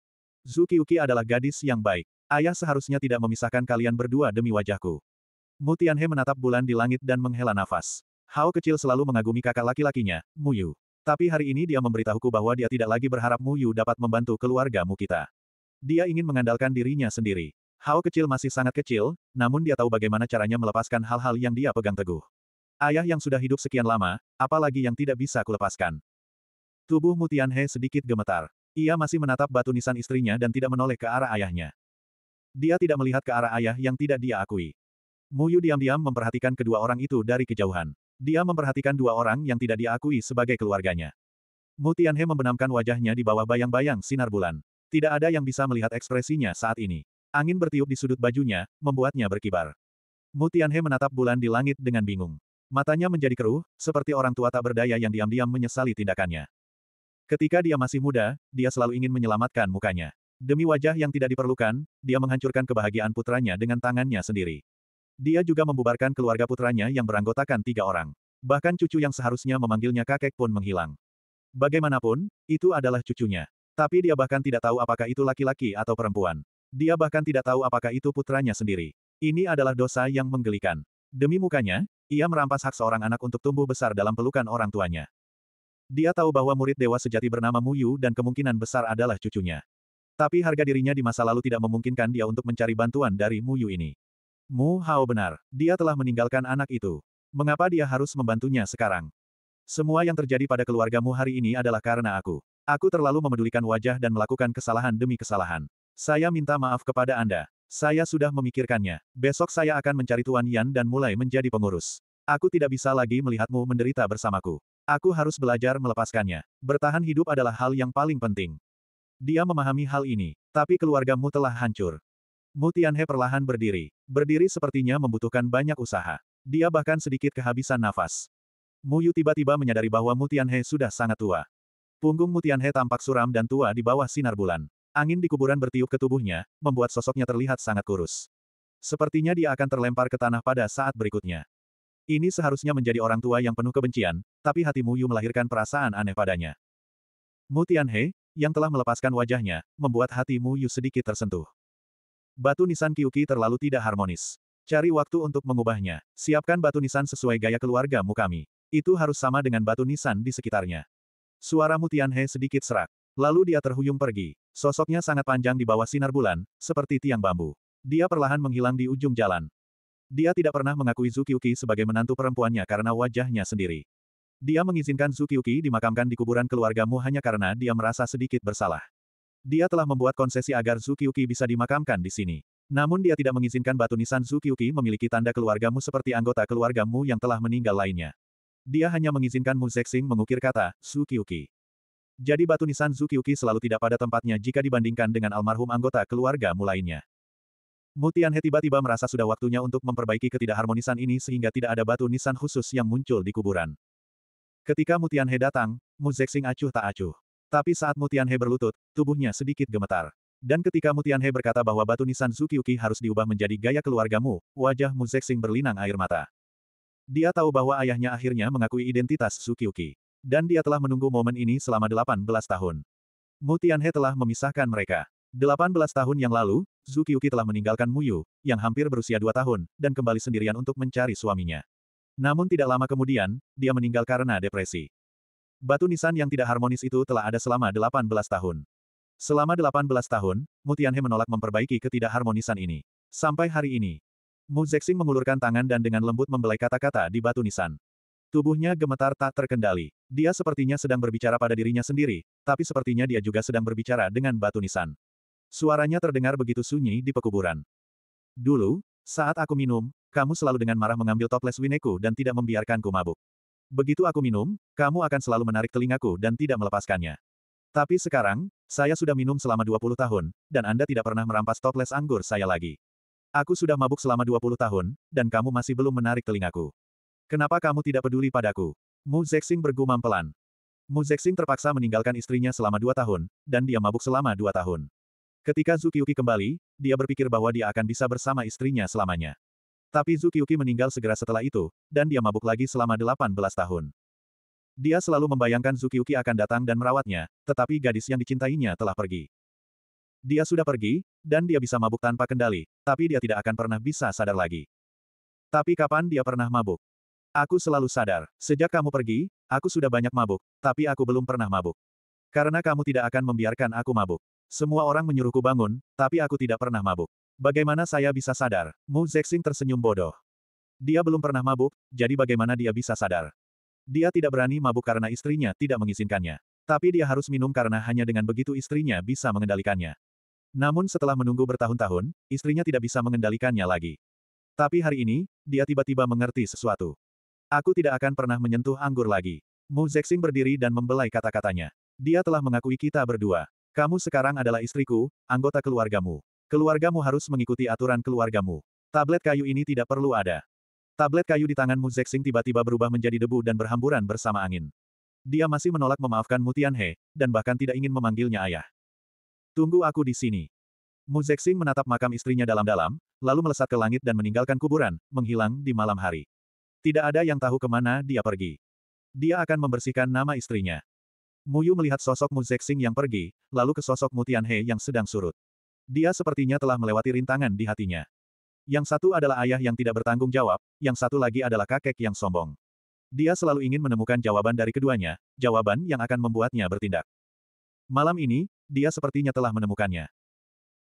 Zukiuki adalah gadis yang baik. Ayah seharusnya tidak memisahkan kalian berdua demi wajahku. Mutianhe menatap bulan di langit dan menghela nafas. Hao kecil selalu mengagumi kakak laki-lakinya, Muyu. Tapi hari ini dia memberitahuku bahwa dia tidak lagi berharap Muyu dapat membantu keluarga kita. Dia ingin mengandalkan dirinya sendiri. Hao kecil masih sangat kecil, namun dia tahu bagaimana caranya melepaskan hal-hal yang dia pegang teguh. Ayah yang sudah hidup sekian lama, apalagi yang tidak bisa kulepaskan. Tubuh Mutian He sedikit gemetar. Ia masih menatap batu nisan istrinya dan tidak menoleh ke arah ayahnya. Dia tidak melihat ke arah ayah yang tidak dia akui. Muyu diam-diam memperhatikan kedua orang itu dari kejauhan. Dia memperhatikan dua orang yang tidak dia akui sebagai keluarganya. Mutian He membenamkan wajahnya di bawah bayang-bayang sinar bulan. Tidak ada yang bisa melihat ekspresinya saat ini. Angin bertiup di sudut bajunya, membuatnya berkibar. Mutian He menatap bulan di langit dengan bingung. Matanya menjadi keruh, seperti orang tua tak berdaya yang diam-diam menyesali tindakannya. Ketika dia masih muda, dia selalu ingin menyelamatkan mukanya. Demi wajah yang tidak diperlukan, dia menghancurkan kebahagiaan putranya dengan tangannya sendiri. Dia juga membubarkan keluarga putranya yang beranggotakan tiga orang. Bahkan cucu yang seharusnya memanggilnya kakek pun menghilang. Bagaimanapun, itu adalah cucunya. Tapi dia bahkan tidak tahu apakah itu laki-laki atau perempuan. Dia bahkan tidak tahu apakah itu putranya sendiri. Ini adalah dosa yang menggelikan. Demi mukanya, ia merampas hak seorang anak untuk tumbuh besar dalam pelukan orang tuanya. Dia tahu bahwa murid dewa sejati bernama Mu Yu dan kemungkinan besar adalah cucunya. Tapi harga dirinya di masa lalu tidak memungkinkan dia untuk mencari bantuan dari Mu Yu ini. Mu Hao benar, dia telah meninggalkan anak itu. Mengapa dia harus membantunya sekarang? Semua yang terjadi pada keluargamu hari ini adalah karena aku. Aku terlalu memedulikan wajah dan melakukan kesalahan demi kesalahan. Saya minta maaf kepada Anda. Saya sudah memikirkannya. Besok saya akan mencari Tuan Yan dan mulai menjadi pengurus. Aku tidak bisa lagi melihatmu menderita bersamaku. Aku harus belajar melepaskannya. Bertahan hidup adalah hal yang paling penting. Dia memahami hal ini, tapi keluargamu telah hancur. Mu Tianhe perlahan berdiri. Berdiri sepertinya membutuhkan banyak usaha. Dia bahkan sedikit kehabisan nafas. Mu Yu tiba-tiba menyadari bahwa Mu Tianhe sudah sangat tua. Punggung Mu Tianhe tampak suram dan tua di bawah sinar bulan. Angin di kuburan bertiup ke tubuhnya, membuat sosoknya terlihat sangat kurus. Sepertinya dia akan terlempar ke tanah pada saat berikutnya. Ini seharusnya menjadi orang tua yang penuh kebencian, tapi hati Yu melahirkan perasaan aneh padanya. Mu Tianhe, yang telah melepaskan wajahnya, membuat hati Yu sedikit tersentuh. Batu nisan Kyuki terlalu tidak harmonis. Cari waktu untuk mengubahnya. Siapkan batu nisan sesuai gaya keluarga Mu kami. Itu harus sama dengan batu nisan di sekitarnya. Suara Mu Tianhe sedikit serak. Lalu dia terhuyung pergi. Sosoknya sangat panjang di bawah sinar bulan, seperti tiang bambu. Dia perlahan menghilang di ujung jalan. Dia tidak pernah mengakui Zukiuki sebagai menantu perempuannya karena wajahnya sendiri. Dia mengizinkan Zukiuki dimakamkan di kuburan keluargamu hanya karena dia merasa sedikit bersalah. Dia telah membuat konsesi agar Zukiuki bisa dimakamkan di sini. Namun dia tidak mengizinkan batu nisan Zukiuki memiliki tanda keluargamu seperti anggota keluargamu yang telah meninggal lainnya. Dia hanya mengizinkan Mu Zexing mengukir kata, Zukiuki. Jadi batu nisan Zukiuki selalu tidak pada tempatnya jika dibandingkan dengan almarhum anggota keluarga mulainya. Mutianhe tiba-tiba merasa sudah waktunya untuk memperbaiki ketidakharmonisan ini sehingga tidak ada batu nisan khusus yang muncul di kuburan. Ketika Mutianhe datang, Muzexing acuh tak acuh. Tapi saat Mutianhe berlutut, tubuhnya sedikit gemetar. Dan ketika Mutianhe berkata bahwa batu nisan Zukiuki harus diubah menjadi gaya keluargamu, wajah Muzexing berlinang air mata. Dia tahu bahwa ayahnya akhirnya mengakui identitas Zukiuki dan dia telah menunggu momen ini selama 18 tahun. Mu Tianhe telah memisahkan mereka. 18 tahun yang lalu, Zhu Qiuqi telah meninggalkan Mu Yu, yang hampir berusia dua tahun, dan kembali sendirian untuk mencari suaminya. Namun tidak lama kemudian, dia meninggal karena depresi. Batu nisan yang tidak harmonis itu telah ada selama 18 tahun. Selama 18 tahun, Mu Tianhe menolak memperbaiki ketidakharmonisan ini. Sampai hari ini, Mu Zexing mengulurkan tangan dan dengan lembut membelai kata-kata di batu nisan. Tubuhnya gemetar tak terkendali. Dia sepertinya sedang berbicara pada dirinya sendiri, tapi sepertinya dia juga sedang berbicara dengan batu nisan. Suaranya terdengar begitu sunyi di pekuburan. Dulu, saat aku minum, kamu selalu dengan marah mengambil toples wineku dan tidak membiarkanku mabuk. Begitu aku minum, kamu akan selalu menarik telingaku dan tidak melepaskannya. Tapi sekarang, saya sudah minum selama 20 tahun, dan Anda tidak pernah merampas toples anggur saya lagi. Aku sudah mabuk selama 20 tahun, dan kamu masih belum menarik telingaku. Kenapa kamu tidak peduli padaku? Mu Zexing bergumam pelan. Mu Zexing terpaksa meninggalkan istrinya selama dua tahun, dan dia mabuk selama dua tahun. Ketika Zukiuki kembali, dia berpikir bahwa dia akan bisa bersama istrinya selamanya. Tapi Zukiuki meninggal segera setelah itu, dan dia mabuk lagi selama 18 tahun. Dia selalu membayangkan Zukiuki akan datang dan merawatnya, tetapi gadis yang dicintainya telah pergi. Dia sudah pergi, dan dia bisa mabuk tanpa kendali, tapi dia tidak akan pernah bisa sadar lagi. Tapi kapan dia pernah mabuk? Aku selalu sadar, sejak kamu pergi, aku sudah banyak mabuk, tapi aku belum pernah mabuk. Karena kamu tidak akan membiarkan aku mabuk. Semua orang menyuruhku bangun, tapi aku tidak pernah mabuk. Bagaimana saya bisa sadar? Mu Zexing tersenyum bodoh. Dia belum pernah mabuk, jadi bagaimana dia bisa sadar? Dia tidak berani mabuk karena istrinya tidak mengizinkannya. Tapi dia harus minum karena hanya dengan begitu istrinya bisa mengendalikannya. Namun setelah menunggu bertahun-tahun, istrinya tidak bisa mengendalikannya lagi. Tapi hari ini, dia tiba-tiba mengerti sesuatu. Aku tidak akan pernah menyentuh anggur lagi. Mu Zexing berdiri dan membelai kata-katanya. Dia telah mengakui kita berdua. Kamu sekarang adalah istriku, anggota keluargamu. Keluargamu harus mengikuti aturan keluargamu. Tablet kayu ini tidak perlu ada. Tablet kayu di tangan Mu Zexing tiba-tiba berubah menjadi debu dan berhamburan bersama angin. Dia masih menolak memaafkan Mu Tianhe, dan bahkan tidak ingin memanggilnya ayah. Tunggu aku di sini. Mu Zexing menatap makam istrinya dalam-dalam, lalu melesat ke langit dan meninggalkan kuburan, menghilang di malam hari. Tidak ada yang tahu kemana dia pergi. Dia akan membersihkan nama istrinya. Muyu melihat sosok Mu Zexing yang pergi, lalu ke sosok Mu Tianhe yang sedang surut. Dia sepertinya telah melewati rintangan di hatinya. Yang satu adalah ayah yang tidak bertanggung jawab, yang satu lagi adalah kakek yang sombong. Dia selalu ingin menemukan jawaban dari keduanya, jawaban yang akan membuatnya bertindak. Malam ini, dia sepertinya telah menemukannya.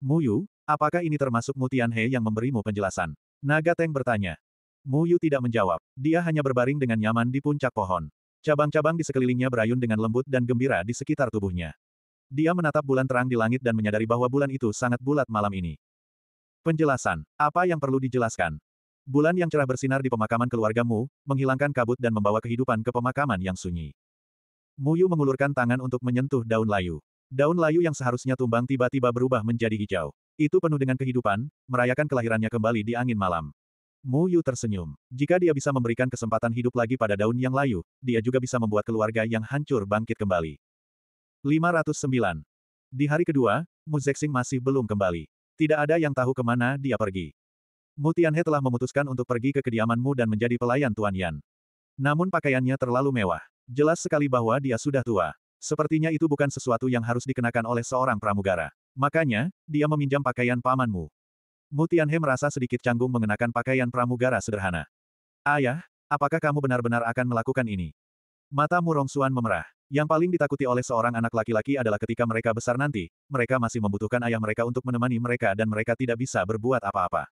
Muyu, apakah ini termasuk Mu Tianhe yang memberimu penjelasan? Naga Teng bertanya. Mu Yu tidak menjawab. Dia hanya berbaring dengan nyaman di puncak pohon. Cabang-cabang di sekelilingnya berayun dengan lembut dan gembira di sekitar tubuhnya. Dia menatap bulan terang di langit dan menyadari bahwa bulan itu sangat bulat malam ini. Penjelasan. Apa yang perlu dijelaskan? Bulan yang cerah bersinar di pemakaman keluargamu, menghilangkan kabut dan membawa kehidupan ke pemakaman yang sunyi. Muyu mengulurkan tangan untuk menyentuh daun layu. Daun layu yang seharusnya tumbang tiba-tiba berubah menjadi hijau. Itu penuh dengan kehidupan, merayakan kelahirannya kembali di angin malam. Mu Yu tersenyum. Jika dia bisa memberikan kesempatan hidup lagi pada daun yang layu, dia juga bisa membuat keluarga yang hancur bangkit kembali. 509. Di hari kedua, Mu Zexing masih belum kembali. Tidak ada yang tahu kemana dia pergi. Mu Tianhe telah memutuskan untuk pergi ke kediamanmu dan menjadi pelayan Tuan Yan. Namun pakaiannya terlalu mewah. Jelas sekali bahwa dia sudah tua. Sepertinya itu bukan sesuatu yang harus dikenakan oleh seorang pramugara. Makanya, dia meminjam pakaian pamanmu. Mu Tianhe merasa sedikit canggung mengenakan pakaian pramugara sederhana. Ayah, apakah kamu benar-benar akan melakukan ini? Mata Murong Suan memerah. Yang paling ditakuti oleh seorang anak laki-laki adalah ketika mereka besar nanti, mereka masih membutuhkan ayah mereka untuk menemani mereka dan mereka tidak bisa berbuat apa-apa.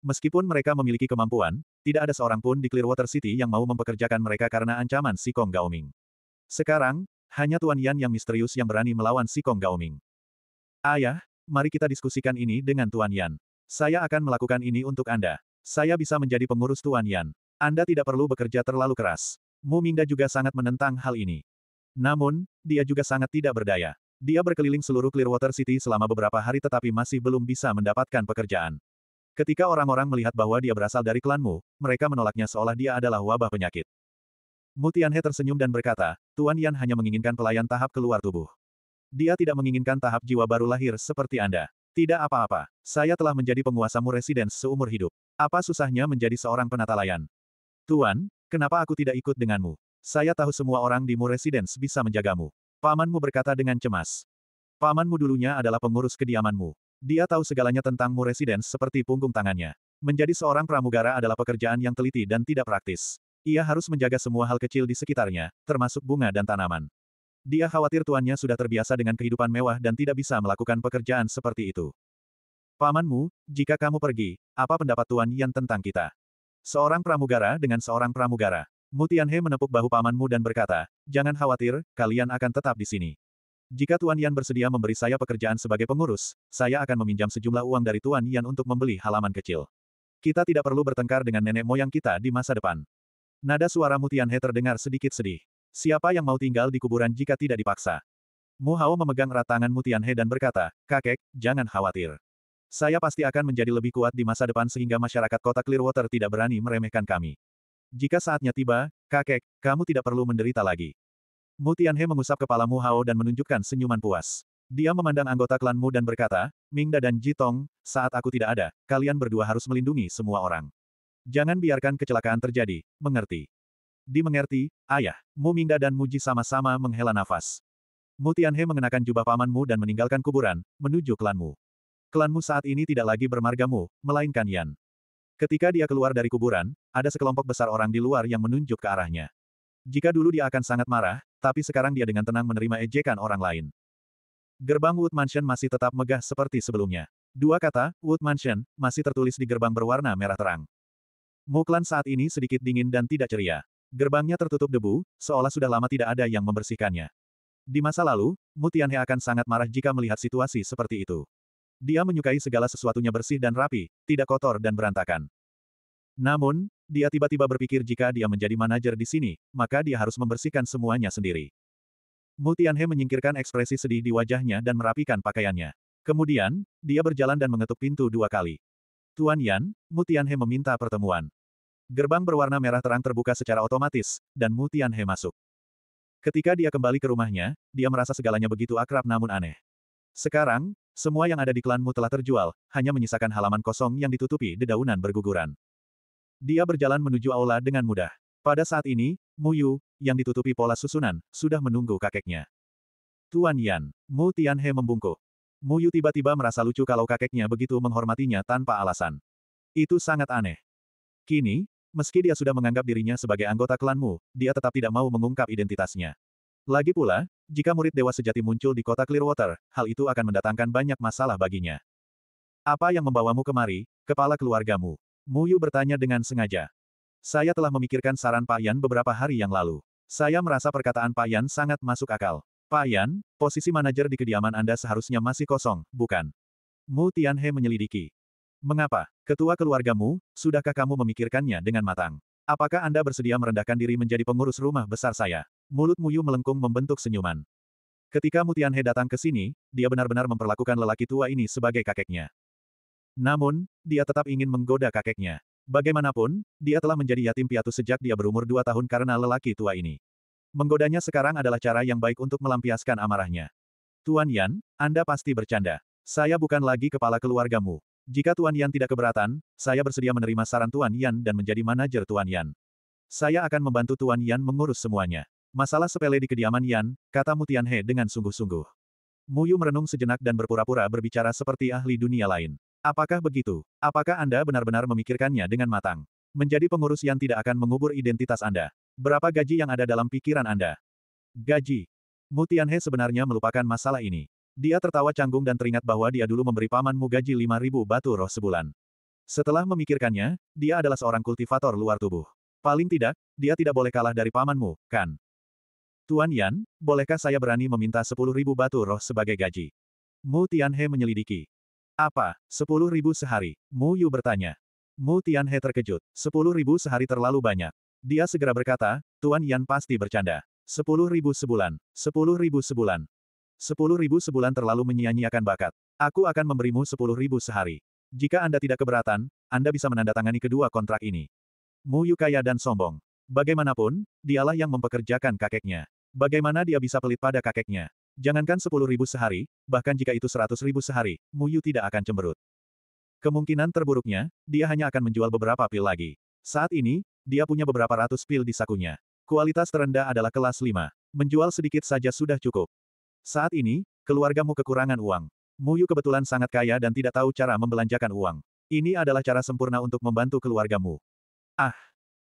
Meskipun mereka memiliki kemampuan, tidak ada seorang pun di Clearwater City yang mau mempekerjakan mereka karena ancaman si Kong Gaoming. Sekarang, hanya Tuan Yan yang misterius yang berani melawan si Kong Gaoming. Ayah, mari kita diskusikan ini dengan Tuan Yan. Saya akan melakukan ini untuk Anda. Saya bisa menjadi pengurus Tuan Yan. Anda tidak perlu bekerja terlalu keras. Mu Mingda juga sangat menentang hal ini. Namun, dia juga sangat tidak berdaya. Dia berkeliling seluruh Clearwater City selama beberapa hari tetapi masih belum bisa mendapatkan pekerjaan. Ketika orang-orang melihat bahwa dia berasal dari klanmu, mereka menolaknya seolah dia adalah wabah penyakit. Mutianhe tersenyum dan berkata, Tuan Yan hanya menginginkan pelayan tahap keluar tubuh. Dia tidak menginginkan tahap jiwa baru lahir seperti Anda. Tidak apa-apa. Saya telah menjadi penguasa penguasamu residence seumur hidup. Apa susahnya menjadi seorang penata layan? Tuan, kenapa aku tidak ikut denganmu? Saya tahu semua orang di Mu Residence bisa menjagamu. Pamanmu berkata dengan cemas. Pamanmu dulunya adalah pengurus kediamanmu. Dia tahu segalanya tentang Mu Residence seperti punggung tangannya. Menjadi seorang pramugara adalah pekerjaan yang teliti dan tidak praktis. Ia harus menjaga semua hal kecil di sekitarnya, termasuk bunga dan tanaman. Dia khawatir tuannya sudah terbiasa dengan kehidupan mewah dan tidak bisa melakukan pekerjaan seperti itu. Pamanmu, jika kamu pergi, apa pendapat Tuan Yan tentang kita? Seorang pramugara dengan seorang pramugara. Mutianhe menepuk bahu pamanmu dan berkata, jangan khawatir, kalian akan tetap di sini. Jika Tuan Yan bersedia memberi saya pekerjaan sebagai pengurus, saya akan meminjam sejumlah uang dari Tuan Yan untuk membeli halaman kecil. Kita tidak perlu bertengkar dengan nenek moyang kita di masa depan. Nada suara Mutianhe terdengar sedikit sedih. Siapa yang mau tinggal di kuburan jika tidak dipaksa? Mu Hao memegang erat tangan Mutian He dan berkata, Kakek, jangan khawatir. Saya pasti akan menjadi lebih kuat di masa depan sehingga masyarakat kota Clearwater tidak berani meremehkan kami. Jika saatnya tiba, kakek, kamu tidak perlu menderita lagi. Mutian He mengusap kepala Mu Hao dan menunjukkan senyuman puas. Dia memandang anggota klanmu dan berkata, Mingda dan Jitong, saat aku tidak ada, kalian berdua harus melindungi semua orang. Jangan biarkan kecelakaan terjadi, mengerti. Dimengerti, ayah, Mu Mingda dan Muji sama-sama menghela nafas. Mutianhe mengenakan jubah pamanmu dan meninggalkan kuburan, menuju klanmu. Klanmu saat ini tidak lagi bermargamu, melainkan Yan. Ketika dia keluar dari kuburan, ada sekelompok besar orang di luar yang menunjuk ke arahnya. Jika dulu dia akan sangat marah, tapi sekarang dia dengan tenang menerima ejekan orang lain. Gerbang Wood Mansion masih tetap megah seperti sebelumnya. Dua kata, Wood Mansion, masih tertulis di gerbang berwarna merah terang. Muklan saat ini sedikit dingin dan tidak ceria. Gerbangnya tertutup debu, seolah sudah lama tidak ada yang membersihkannya. Di masa lalu, Mutianhe akan sangat marah jika melihat situasi seperti itu. Dia menyukai segala sesuatunya bersih dan rapi, tidak kotor dan berantakan. Namun, dia tiba-tiba berpikir jika dia menjadi manajer di sini, maka dia harus membersihkan semuanya sendiri. Mutianhe menyingkirkan ekspresi sedih di wajahnya dan merapikan pakaiannya. Kemudian, dia berjalan dan mengetuk pintu dua kali. Tuan Yan, Mutianhe meminta pertemuan. Gerbang berwarna merah terang terbuka secara otomatis, dan Mu Tianhe masuk. Ketika dia kembali ke rumahnya, dia merasa segalanya begitu akrab namun aneh. Sekarang, semua yang ada di klanmu telah terjual, hanya menyisakan halaman kosong yang ditutupi dedaunan berguguran. Dia berjalan menuju aula dengan mudah. Pada saat ini, Mu Yu, yang ditutupi pola susunan, sudah menunggu kakeknya. Tuan Yan, Mu Tianhe membungkuk. Mu Yu tiba-tiba merasa lucu kalau kakeknya begitu menghormatinya tanpa alasan. Itu sangat aneh. Kini, Meski dia sudah menganggap dirinya sebagai anggota klanmu, dia tetap tidak mau mengungkap identitasnya. Lagi pula, jika murid dewa sejati muncul di kota Clearwater, hal itu akan mendatangkan banyak masalah baginya. Apa yang membawamu kemari, kepala keluargamu? Muyu bertanya dengan sengaja. Saya telah memikirkan saran Pak Yan beberapa hari yang lalu. Saya merasa perkataan Pak Yan sangat masuk akal. Pak Yan, posisi manajer di kediaman Anda seharusnya masih kosong, bukan? Mu Tianhe menyelidiki. Mengapa? Ketua keluargamu, sudahkah kamu memikirkannya dengan matang? Apakah Anda bersedia merendahkan diri menjadi pengurus rumah besar saya? Mulut Muyu melengkung membentuk senyuman. Ketika Mutianhe datang ke sini, dia benar-benar memperlakukan lelaki tua ini sebagai kakeknya. Namun, dia tetap ingin menggoda kakeknya. Bagaimanapun, dia telah menjadi yatim piatu sejak dia berumur dua tahun karena lelaki tua ini. Menggodanya sekarang adalah cara yang baik untuk melampiaskan amarahnya. Tuan Yan, Anda pasti bercanda. Saya bukan lagi kepala keluargamu. Jika Tuan Yan tidak keberatan, saya bersedia menerima saran Tuan Yan dan menjadi manajer Tuan Yan. Saya akan membantu Tuan Yan mengurus semuanya. Masalah sepele di kediaman Yan, kata Mutian He dengan sungguh-sungguh. Mu Yu merenung sejenak dan berpura-pura berbicara seperti ahli dunia lain. Apakah begitu? Apakah Anda benar-benar memikirkannya dengan matang? Menjadi pengurus Yan tidak akan mengubur identitas Anda. Berapa gaji yang ada dalam pikiran Anda? Gaji. Mutian He sebenarnya melupakan masalah ini. Dia tertawa canggung dan teringat bahwa dia dulu memberi pamanmu gaji 5.000 batu roh sebulan. Setelah memikirkannya, dia adalah seorang kultivator luar tubuh. Paling tidak, dia tidak boleh kalah dari pamanmu, kan? Tuan Yan, bolehkah saya berani meminta sepuluh ribu batu roh sebagai gaji? Mu Tianhe menyelidiki. Apa, sepuluh ribu sehari? Mu Yu bertanya. Mu Tianhe terkejut, Sepuluh ribu sehari terlalu banyak. Dia segera berkata, Tuan Yan pasti bercanda. Sepuluh ribu sebulan, sepuluh ribu sebulan, Sepuluh ribu sebulan terlalu menyia-nyiakan bakat. Aku akan memberimu sepuluh ribu sehari. Jika Anda tidak keberatan, Anda bisa menandatangani kedua kontrak ini. Mu Yu kaya dan sombong. Bagaimanapun, dialah yang mempekerjakan kakeknya. Bagaimana dia bisa pelit pada kakeknya? Jangankan sepuluh ribu sehari, bahkan jika itu seratus ribu sehari, Mu Yu tidak akan cemberut. Kemungkinan terburuknya, dia hanya akan menjual beberapa pil lagi. Saat ini, dia punya beberapa ratus pil di sakunya. Kualitas terendah adalah kelas 5. Menjual sedikit saja sudah cukup. Saat ini, keluargamu kekurangan uang. Muyu kebetulan sangat kaya dan tidak tahu cara membelanjakan uang. Ini adalah cara sempurna untuk membantu keluargamu. Ah!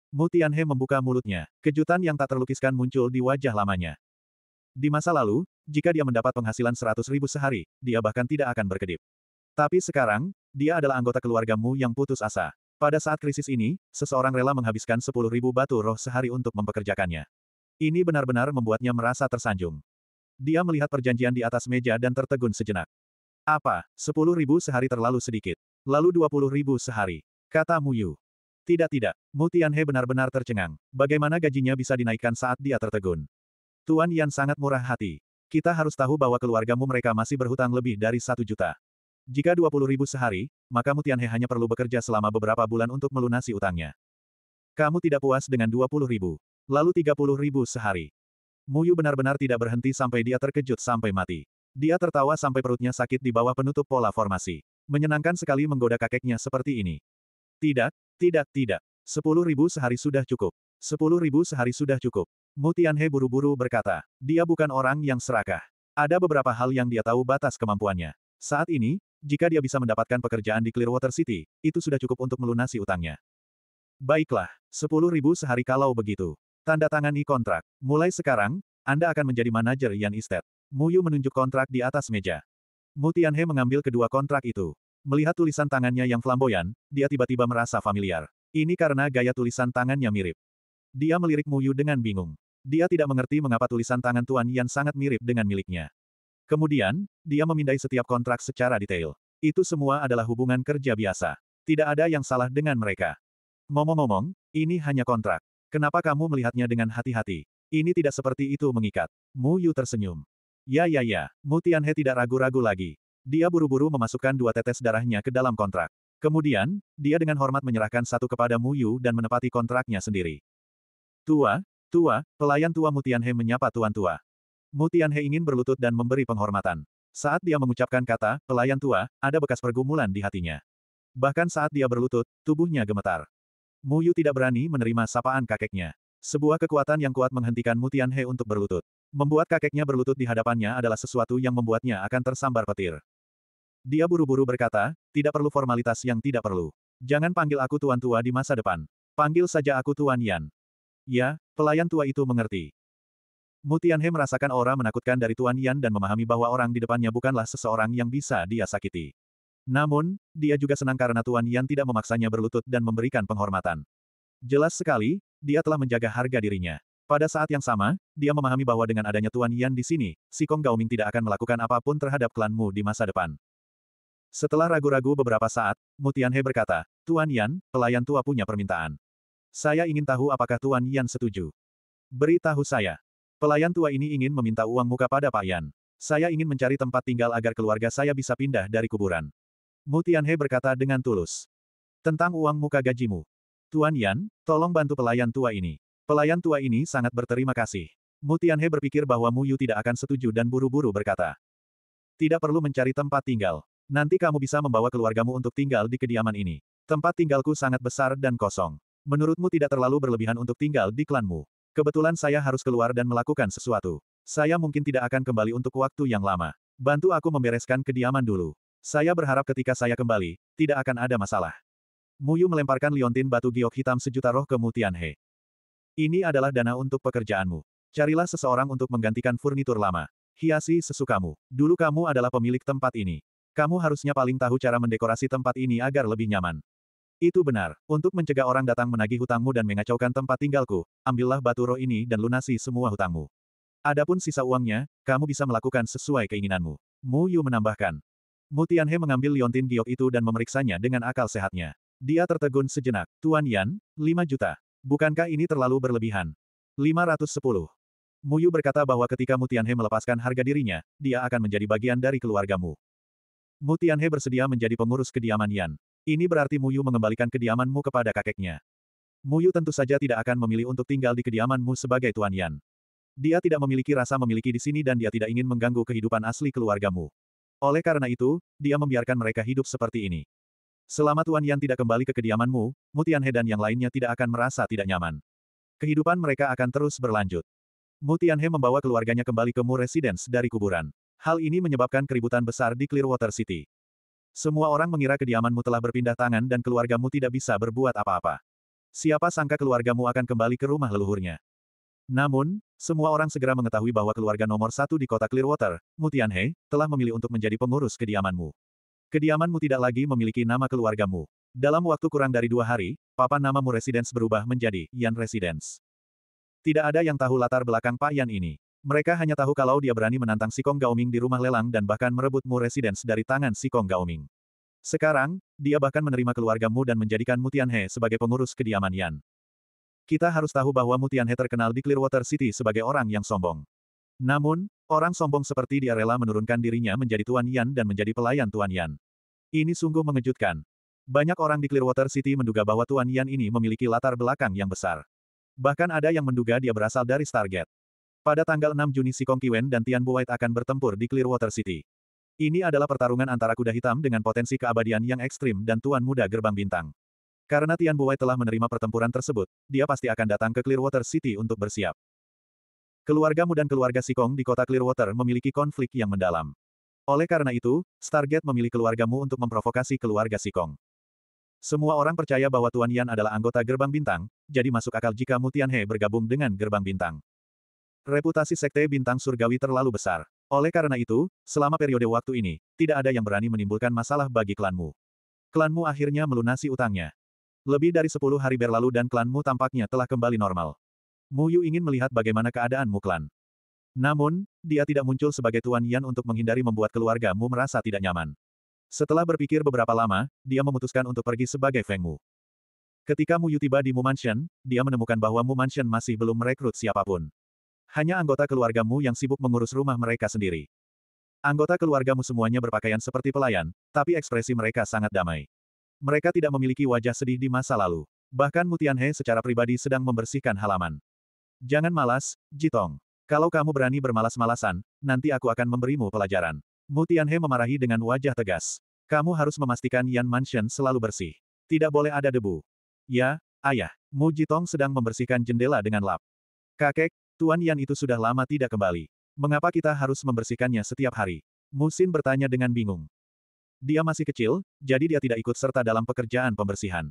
Mu Tianhe membuka mulutnya. Kejutan yang tak terlukiskan muncul di wajah lamanya. Di masa lalu, jika dia mendapat penghasilan 100 ribu sehari, dia bahkan tidak akan berkedip. Tapi sekarang, dia adalah anggota keluargamu yang putus asa. Pada saat krisis ini, seseorang rela menghabiskan ribu batu roh sehari untuk mempekerjakannya. Ini benar-benar membuatnya merasa tersanjung. Dia melihat perjanjian di atas meja dan tertegun sejenak. Apa, sepuluh ribu sehari terlalu sedikit. Lalu dua puluh ribu sehari. Kata Mu Yu. Tidak tidak, Mutianhe benar-benar tercengang. Bagaimana gajinya bisa dinaikkan saat dia tertegun? Tuan Yan sangat murah hati. Kita harus tahu bahwa keluargamu mereka masih berhutang lebih dari satu juta. Jika dua puluh ribu sehari, maka Mutianhe hanya perlu bekerja selama beberapa bulan untuk melunasi utangnya. Kamu tidak puas dengan dua puluh ribu. Lalu tiga puluh ribu sehari. Muyu benar-benar tidak berhenti sampai dia terkejut sampai mati. Dia tertawa sampai perutnya sakit di bawah penutup pola formasi. Menyenangkan sekali menggoda kakeknya seperti ini. Tidak, tidak, tidak. Sepuluh ribu sehari sudah cukup. Sepuluh ribu sehari sudah cukup. Mutianhe buru-buru berkata, dia bukan orang yang serakah. Ada beberapa hal yang dia tahu batas kemampuannya. Saat ini, jika dia bisa mendapatkan pekerjaan di Clearwater City, itu sudah cukup untuk melunasi utangnya. Baiklah, sepuluh ribu sehari kalau begitu. Tanda tangan tangani kontrak. Mulai sekarang, Anda akan menjadi manajer Yan Estate. Muyu menunjuk kontrak di atas meja. Mu Tianhe mengambil kedua kontrak itu. Melihat tulisan tangannya yang flamboyan, dia tiba-tiba merasa familiar. Ini karena gaya tulisan tangannya mirip. Dia melirik Muyu dengan bingung. Dia tidak mengerti mengapa tulisan tangan Tuan Yan sangat mirip dengan miliknya. Kemudian, dia memindai setiap kontrak secara detail. Itu semua adalah hubungan kerja biasa. Tidak ada yang salah dengan mereka. Ngomong-ngomong, ini hanya kontrak. Kenapa kamu melihatnya dengan hati-hati? Ini tidak seperti itu mengikat. Mu Yu tersenyum. Ya ya ya, Mu Tianhe tidak ragu-ragu lagi. Dia buru-buru memasukkan dua tetes darahnya ke dalam kontrak. Kemudian, dia dengan hormat menyerahkan satu kepada Mu Yu dan menepati kontraknya sendiri. Tua, tua, pelayan tua Mu Tianhe menyapa tuan tua. Mu Tianhe ingin berlutut dan memberi penghormatan. Saat dia mengucapkan kata, pelayan tua, ada bekas pergumulan di hatinya. Bahkan saat dia berlutut, tubuhnya gemetar. Mu Yu tidak berani menerima sapaan kakeknya. Sebuah kekuatan yang kuat menghentikan Mutian He untuk berlutut. Membuat kakeknya berlutut di hadapannya adalah sesuatu yang membuatnya akan tersambar petir. Dia buru-buru berkata, tidak perlu formalitas yang tidak perlu. Jangan panggil aku tuan tua di masa depan. Panggil saja aku tuan Yan. Ya, pelayan tua itu mengerti. Mutian He merasakan aura menakutkan dari Tuan Yan dan memahami bahwa orang di depannya bukanlah seseorang yang bisa dia sakiti. Namun, dia juga senang karena Tuan Yan tidak memaksanya berlutut dan memberikan penghormatan. Jelas sekali, dia telah menjaga harga dirinya. Pada saat yang sama, dia memahami bahwa dengan adanya Tuan Yan di sini, si Kong Gaoming tidak akan melakukan apapun terhadap klanmu di masa depan. Setelah ragu-ragu beberapa saat, Mutianhe berkata, Tuan Yan, pelayan tua punya permintaan. Saya ingin tahu apakah Tuan Yan setuju. Beritahu saya. Pelayan tua ini ingin meminta uang muka pada Pak Yan. Saya ingin mencari tempat tinggal agar keluarga saya bisa pindah dari kuburan. Mu Tianhe berkata dengan tulus. Tentang uang muka gajimu. Tuan Yan, tolong bantu pelayan tua ini. Pelayan tua ini sangat berterima kasih. Mu Tianhe berpikir bahwa Mu Yu tidak akan setuju dan buru-buru berkata. Tidak perlu mencari tempat tinggal. Nanti kamu bisa membawa keluargamu untuk tinggal di kediaman ini. Tempat tinggalku sangat besar dan kosong. Menurutmu tidak terlalu berlebihan untuk tinggal di klanmu. Kebetulan saya harus keluar dan melakukan sesuatu. Saya mungkin tidak akan kembali untuk waktu yang lama. Bantu aku membereskan kediaman dulu. Saya berharap ketika saya kembali, tidak akan ada masalah. Muyu melemparkan liontin batu giok hitam sejuta roh ke Mutianhe. Ini adalah dana untuk pekerjaanmu. Carilah seseorang untuk menggantikan furnitur lama. Hiasi sesukamu. Dulu kamu adalah pemilik tempat ini. Kamu harusnya paling tahu cara mendekorasi tempat ini agar lebih nyaman. Itu benar. Untuk mencegah orang datang menagih hutangmu dan mengacaukan tempat tinggalku, ambillah batu roh ini dan lunasi semua hutangmu. Adapun sisa uangnya, kamu bisa melakukan sesuai keinginanmu. Mu Yu menambahkan, Mu Tianhe mengambil liontin giok itu dan memeriksanya dengan akal sehatnya. Dia tertegun sejenak. Tuan Yan, 5 juta. Bukankah ini terlalu berlebihan? 510. Yu berkata bahwa ketika Tianhe melepaskan harga dirinya, dia akan menjadi bagian dari keluargamu. Tianhe bersedia menjadi pengurus kediaman Yan. Ini berarti Mu Yu mengembalikan kediamanmu kepada kakeknya. Mu Yu tentu saja tidak akan memilih untuk tinggal di kediamanmu sebagai Tuan Yan. Dia tidak memiliki rasa memiliki di sini dan dia tidak ingin mengganggu kehidupan asli keluargamu. Oleh karena itu, dia membiarkan mereka hidup seperti ini. Selama Tuan Yan tidak kembali ke kediamanmu, Mutian Mutianhe dan yang lainnya tidak akan merasa tidak nyaman. Kehidupan mereka akan terus berlanjut. Mutian He membawa keluarganya kembali ke Mu Residence dari kuburan. Hal ini menyebabkan keributan besar di Clearwater City. Semua orang mengira kediamanmu telah berpindah tangan dan keluargamu tidak bisa berbuat apa-apa. Siapa sangka keluargamu akan kembali ke rumah leluhurnya. Namun, semua orang segera mengetahui bahwa keluarga nomor satu di kota Clearwater, Mutianhe, telah memilih untuk menjadi pengurus kediamanmu. Kediamanmu tidak lagi memiliki nama keluargamu. Dalam waktu kurang dari dua hari, papan namamu Residence berubah menjadi Yan Residence. Tidak ada yang tahu latar belakang Pak Yan ini. Mereka hanya tahu kalau dia berani menantang Sikong Gaoming di rumah lelang dan bahkan merebutmu Residence dari tangan Sikong Gaoming. Sekarang, dia bahkan menerima keluargamu dan menjadikan Mutianhe sebagai pengurus kediaman Yan. Kita harus tahu bahwa Mutianhe terkenal di Clearwater City sebagai orang yang sombong. Namun, orang sombong seperti dia rela menurunkan dirinya menjadi Tuan Yan dan menjadi pelayan Tuan Yan. Ini sungguh mengejutkan. Banyak orang di Clearwater City menduga bahwa Tuan Yan ini memiliki latar belakang yang besar. Bahkan ada yang menduga dia berasal dari Stargate. Pada tanggal 6 Juni si Kong Kiwen dan Tian Buwait akan bertempur di Clearwater City. Ini adalah pertarungan antara kuda hitam dengan potensi keabadian yang ekstrim dan Tuan Muda Gerbang Bintang. Karena Tian Buwei telah menerima pertempuran tersebut, dia pasti akan datang ke Clearwater City untuk bersiap. Keluargamu dan keluarga Sikong di kota Clearwater memiliki konflik yang mendalam. Oleh karena itu, Stargate memilih keluargamu untuk memprovokasi keluarga Sikong. Semua orang percaya bahwa Tuan Yan adalah anggota Gerbang Bintang, jadi masuk akal jika Mutian He bergabung dengan Gerbang Bintang. Reputasi Sekte Bintang Surgawi terlalu besar. Oleh karena itu, selama periode waktu ini, tidak ada yang berani menimbulkan masalah bagi klanmu. Klanmu akhirnya melunasi utangnya. Lebih dari sepuluh hari berlalu dan klanmu tampaknya telah kembali normal. Mu Yu ingin melihat bagaimana keadaanmu klan. Namun, dia tidak muncul sebagai Tuan Yan untuk menghindari membuat keluargamu merasa tidak nyaman. Setelah berpikir beberapa lama, dia memutuskan untuk pergi sebagai Feng Mu. Ketika Mu Yu tiba di Mu Mansion, dia menemukan bahwa Mu Mansion masih belum merekrut siapapun. Hanya anggota keluargamu yang sibuk mengurus rumah mereka sendiri. Anggota keluargamu semuanya berpakaian seperti pelayan, tapi ekspresi mereka sangat damai. Mereka tidak memiliki wajah sedih di masa lalu. Bahkan Mutianhe secara pribadi sedang membersihkan halaman. Jangan malas, Jitong. Kalau kamu berani bermalas-malasan, nanti aku akan memberimu pelajaran. Mutianhe memarahi dengan wajah tegas. Kamu harus memastikan Yan Mansion selalu bersih. Tidak boleh ada debu. Ya, ayah. Mu Jitong sedang membersihkan jendela dengan lap. Kakek, Tuan Yan itu sudah lama tidak kembali. Mengapa kita harus membersihkannya setiap hari? Musin bertanya dengan bingung. Dia masih kecil, jadi dia tidak ikut serta dalam pekerjaan pembersihan.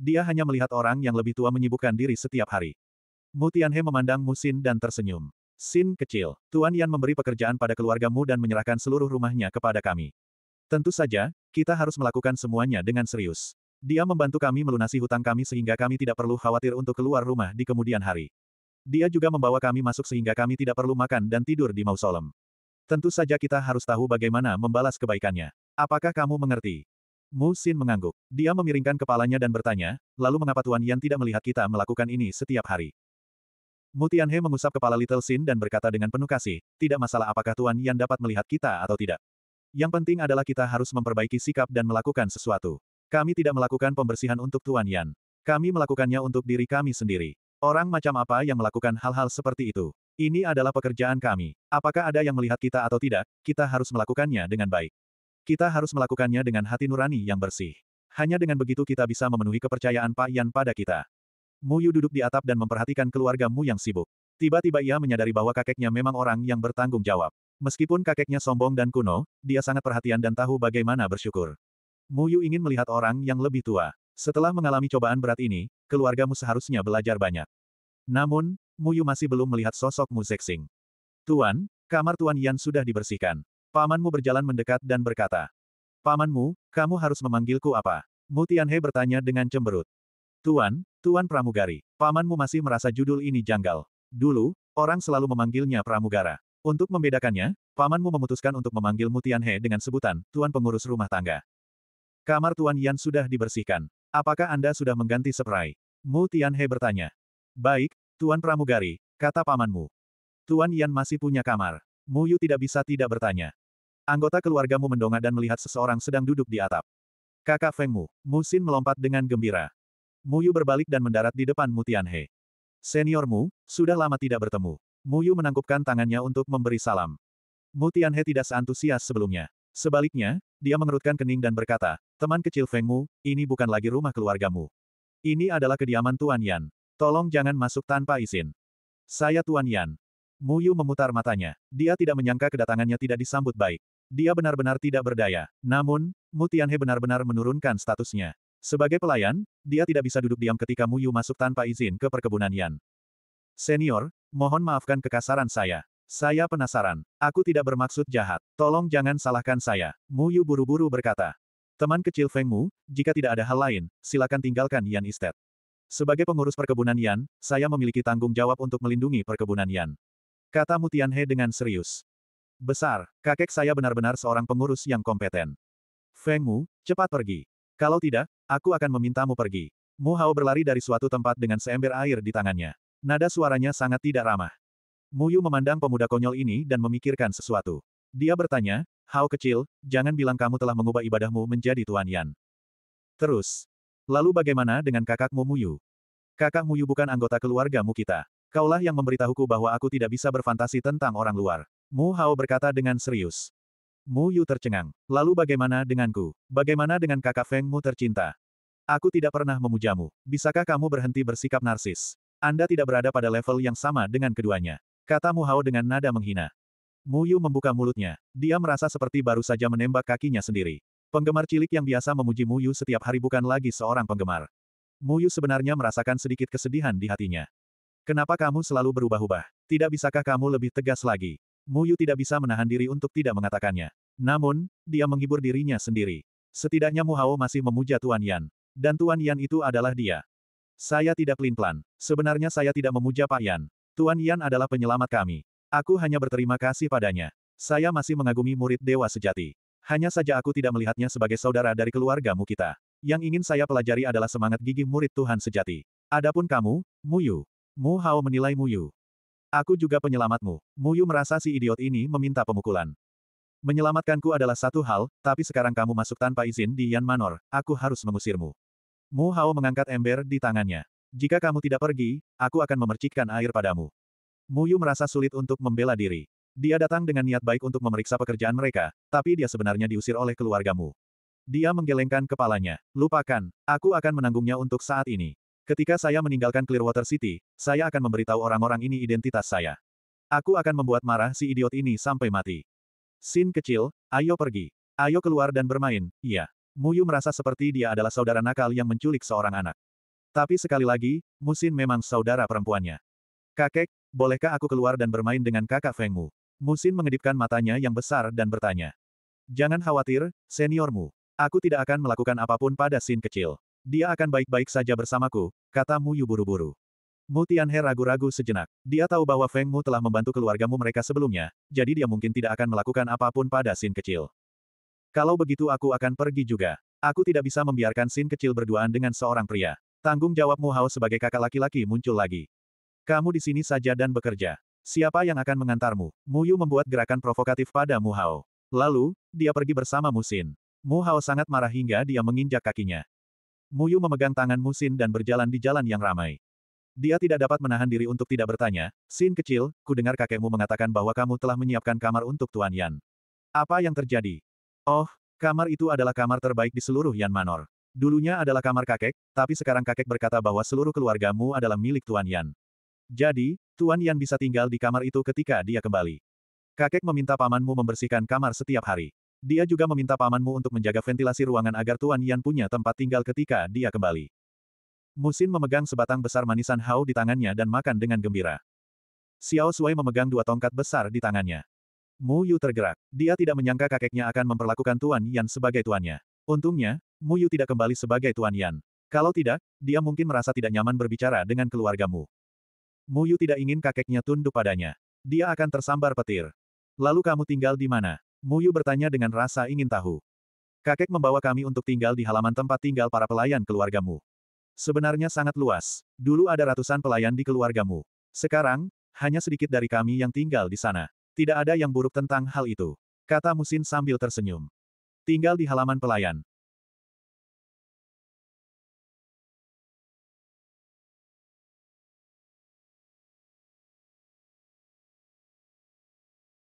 Dia hanya melihat orang yang lebih tua menyibukkan diri setiap hari. Mu Tianhe memandang Mu Xin dan tersenyum. Sin kecil, Tuan Yan memberi pekerjaan pada keluargamu dan menyerahkan seluruh rumahnya kepada kami. Tentu saja, kita harus melakukan semuanya dengan serius. Dia membantu kami melunasi hutang kami sehingga kami tidak perlu khawatir untuk keluar rumah di kemudian hari. Dia juga membawa kami masuk sehingga kami tidak perlu makan dan tidur di mausolem. Tentu saja kita harus tahu bagaimana membalas kebaikannya. Apakah kamu mengerti? Mu Xin mengangguk. Dia memiringkan kepalanya dan bertanya, lalu mengapa Tuan Yan tidak melihat kita melakukan ini setiap hari? Mu Tianhe mengusap kepala Little Xin dan berkata dengan penuh kasih, tidak masalah apakah Tuan Yan dapat melihat kita atau tidak. Yang penting adalah kita harus memperbaiki sikap dan melakukan sesuatu. Kami tidak melakukan pembersihan untuk Tuan Yan. Kami melakukannya untuk diri kami sendiri. Orang macam apa yang melakukan hal-hal seperti itu? Ini adalah pekerjaan kami. Apakah ada yang melihat kita atau tidak, kita harus melakukannya dengan baik. Kita harus melakukannya dengan hati nurani yang bersih. Hanya dengan begitu kita bisa memenuhi kepercayaan Pak Yan pada kita. Mu Yu duduk di atap dan memperhatikan keluarga Mu yang sibuk. Tiba-tiba ia menyadari bahwa kakeknya memang orang yang bertanggung jawab. Meskipun kakeknya sombong dan kuno, dia sangat perhatian dan tahu bagaimana bersyukur. Mu Yu ingin melihat orang yang lebih tua. Setelah mengalami cobaan berat ini, keluargamu seharusnya belajar banyak. Namun, Mu Yu masih belum melihat sosok Mu Zexing. Tuan, kamar Tuan Yan sudah dibersihkan. Pamanmu berjalan mendekat dan berkata, Pamanmu, kamu harus memanggilku apa? Mutianhe bertanya dengan cemberut. Tuan, Tuan Pramugari, pamanmu masih merasa judul ini janggal. Dulu, orang selalu memanggilnya Pramugara. Untuk membedakannya, pamanmu memutuskan untuk memanggil Mutianhe dengan sebutan, Tuan Pengurus Rumah Tangga. Kamar Tuan Yan sudah dibersihkan. Apakah Anda sudah mengganti seprai? Mutianhe bertanya. Baik, Tuan Pramugari, kata pamanmu. Tuan Yan masih punya kamar. Muyu tidak bisa tidak bertanya. Anggota keluargamu mendongak dan melihat seseorang sedang duduk di atap. Kakak Fengmu, Xin melompat dengan gembira. Mu Yu berbalik dan mendarat di depan Mu Tianhe. Seniormu, sudah lama tidak bertemu. Mu Yu menangkupkan tangannya untuk memberi salam. Mu Tianhe tidak seantusias sebelumnya. Sebaliknya, dia mengerutkan kening dan berkata, Teman kecil Fengmu, ini bukan lagi rumah keluargamu. Ini adalah kediaman Tuan Yan. Tolong jangan masuk tanpa izin. Saya Tuan Yan. Mu Yu memutar matanya. Dia tidak menyangka kedatangannya tidak disambut baik. Dia benar-benar tidak berdaya. Namun, Mu Tianhe benar-benar menurunkan statusnya. Sebagai pelayan, dia tidak bisa duduk diam ketika Mu Yu masuk tanpa izin ke perkebunan Yan. Senior, mohon maafkan kekasaran saya. Saya penasaran. Aku tidak bermaksud jahat. Tolong jangan salahkan saya. Mu Yu buru-buru berkata. Teman kecil Feng Mu, jika tidak ada hal lain, silakan tinggalkan Yan Estate. Sebagai pengurus perkebunan Yan, saya memiliki tanggung jawab untuk melindungi perkebunan Yan. Kata Mu Tianhe dengan serius. Besar, kakek saya benar-benar seorang pengurus yang kompeten. Feng Mu, cepat pergi. Kalau tidak, aku akan memintamu pergi. Mu Hao berlari dari suatu tempat dengan seember air di tangannya. Nada suaranya sangat tidak ramah. Mu Yu memandang pemuda konyol ini dan memikirkan sesuatu. Dia bertanya, Hao kecil, jangan bilang kamu telah mengubah ibadahmu menjadi Tuan Yan. Terus, lalu bagaimana dengan kakakmu Mu Yu? Kakak Mu Yu bukan anggota keluargamu kita. Kaulah yang memberitahuku bahwa aku tidak bisa berfantasi tentang orang luar. Mu Hao berkata dengan serius. Mu Yu tercengang. Lalu bagaimana denganku? Bagaimana dengan kakak Feng Mu tercinta? Aku tidak pernah memujamu. Bisakah kamu berhenti bersikap narsis? Anda tidak berada pada level yang sama dengan keduanya. Kata Mu Hao dengan nada menghina. Mu Yu membuka mulutnya. Dia merasa seperti baru saja menembak kakinya sendiri. Penggemar cilik yang biasa memuji Mu Yu setiap hari bukan lagi seorang penggemar. Mu Yu sebenarnya merasakan sedikit kesedihan di hatinya. Kenapa kamu selalu berubah-ubah? Tidak bisakah kamu lebih tegas lagi? Muyu tidak bisa menahan diri untuk tidak mengatakannya. Namun, dia menghibur dirinya sendiri. Setidaknya Mu Hao masih memuja Tuan Yan. Dan Tuan Yan itu adalah dia. Saya tidak pelin-pelan. Sebenarnya saya tidak memuja Pak Yan. Tuan Yan adalah penyelamat kami. Aku hanya berterima kasih padanya. Saya masih mengagumi murid dewa sejati. Hanya saja aku tidak melihatnya sebagai saudara dari keluargamu kita. Yang ingin saya pelajari adalah semangat gigi murid Tuhan sejati. Adapun kamu, Muyu. Mu Hao menilai Muyu. Aku juga penyelamatmu. Muyu merasa si idiot ini meminta pemukulan. Menyelamatkanku adalah satu hal, tapi sekarang kamu masuk tanpa izin di Yan Manor, aku harus mengusirmu. Mu Hao mengangkat ember di tangannya. Jika kamu tidak pergi, aku akan memercikkan air padamu. Muyu merasa sulit untuk membela diri. Dia datang dengan niat baik untuk memeriksa pekerjaan mereka, tapi dia sebenarnya diusir oleh keluargamu. Dia menggelengkan kepalanya. Lupakan, aku akan menanggungnya untuk saat ini. Ketika saya meninggalkan Clearwater City, saya akan memberitahu orang-orang ini identitas saya. Aku akan membuat marah si idiot ini sampai mati. Sin kecil, ayo pergi. Ayo keluar dan bermain, iya. Muyu merasa seperti dia adalah saudara nakal yang menculik seorang anak. Tapi sekali lagi, Musin memang saudara perempuannya. Kakek, bolehkah aku keluar dan bermain dengan kakak Fengmu? Musin mengedipkan matanya yang besar dan bertanya. Jangan khawatir, seniormu. Aku tidak akan melakukan apapun pada Sin kecil. Dia akan baik-baik saja bersamaku, kata Mu Yu buru-buru. Mu Tianhe ragu-ragu sejenak. Dia tahu bahwa Feng Mu telah membantu keluargamu mereka sebelumnya, jadi dia mungkin tidak akan melakukan apapun pada Sin kecil. Kalau begitu aku akan pergi juga. Aku tidak bisa membiarkan Sin kecil berduaan dengan seorang pria. Tanggung jawab Mu Hao sebagai kakak laki-laki muncul lagi. Kamu di sini saja dan bekerja. Siapa yang akan mengantarmu? Mu Yu membuat gerakan provokatif pada Mu Hao. Lalu, dia pergi bersama Mu Sin. Mu Hao sangat marah hingga dia menginjak kakinya. Muyu memegang tangan Musin dan berjalan di jalan yang ramai. Dia tidak dapat menahan diri untuk tidak bertanya, Sin kecil, ku dengar kakekmu mengatakan bahwa kamu telah menyiapkan kamar untuk Tuan Yan. Apa yang terjadi? Oh, kamar itu adalah kamar terbaik di seluruh Yan Manor. Dulunya adalah kamar kakek, tapi sekarang kakek berkata bahwa seluruh keluargamu adalah milik Tuan Yan. Jadi, Tuan Yan bisa tinggal di kamar itu ketika dia kembali. Kakek meminta pamanmu membersihkan kamar setiap hari. Dia juga meminta pamanmu untuk menjaga ventilasi ruangan agar Tuan Yan punya tempat tinggal ketika dia kembali. Musin memegang sebatang besar manisan hau di tangannya dan makan dengan gembira. Xiao Sui memegang dua tongkat besar di tangannya. Mu Yu tergerak. Dia tidak menyangka kakeknya akan memperlakukan Tuan Yan sebagai tuannya. Untungnya, Mu Yu tidak kembali sebagai Tuan Yan. Kalau tidak, dia mungkin merasa tidak nyaman berbicara dengan keluargamu. Mu Yu tidak ingin kakeknya tunduk padanya. Dia akan tersambar petir. Lalu kamu tinggal di mana? Muyu bertanya dengan rasa ingin tahu. Kakek membawa kami untuk tinggal di halaman tempat tinggal para pelayan keluargamu. Sebenarnya sangat luas. Dulu ada ratusan pelayan di keluargamu. Sekarang, hanya sedikit dari kami yang tinggal di sana. Tidak ada yang buruk tentang hal itu. Kata Musin sambil tersenyum. Tinggal di halaman pelayan.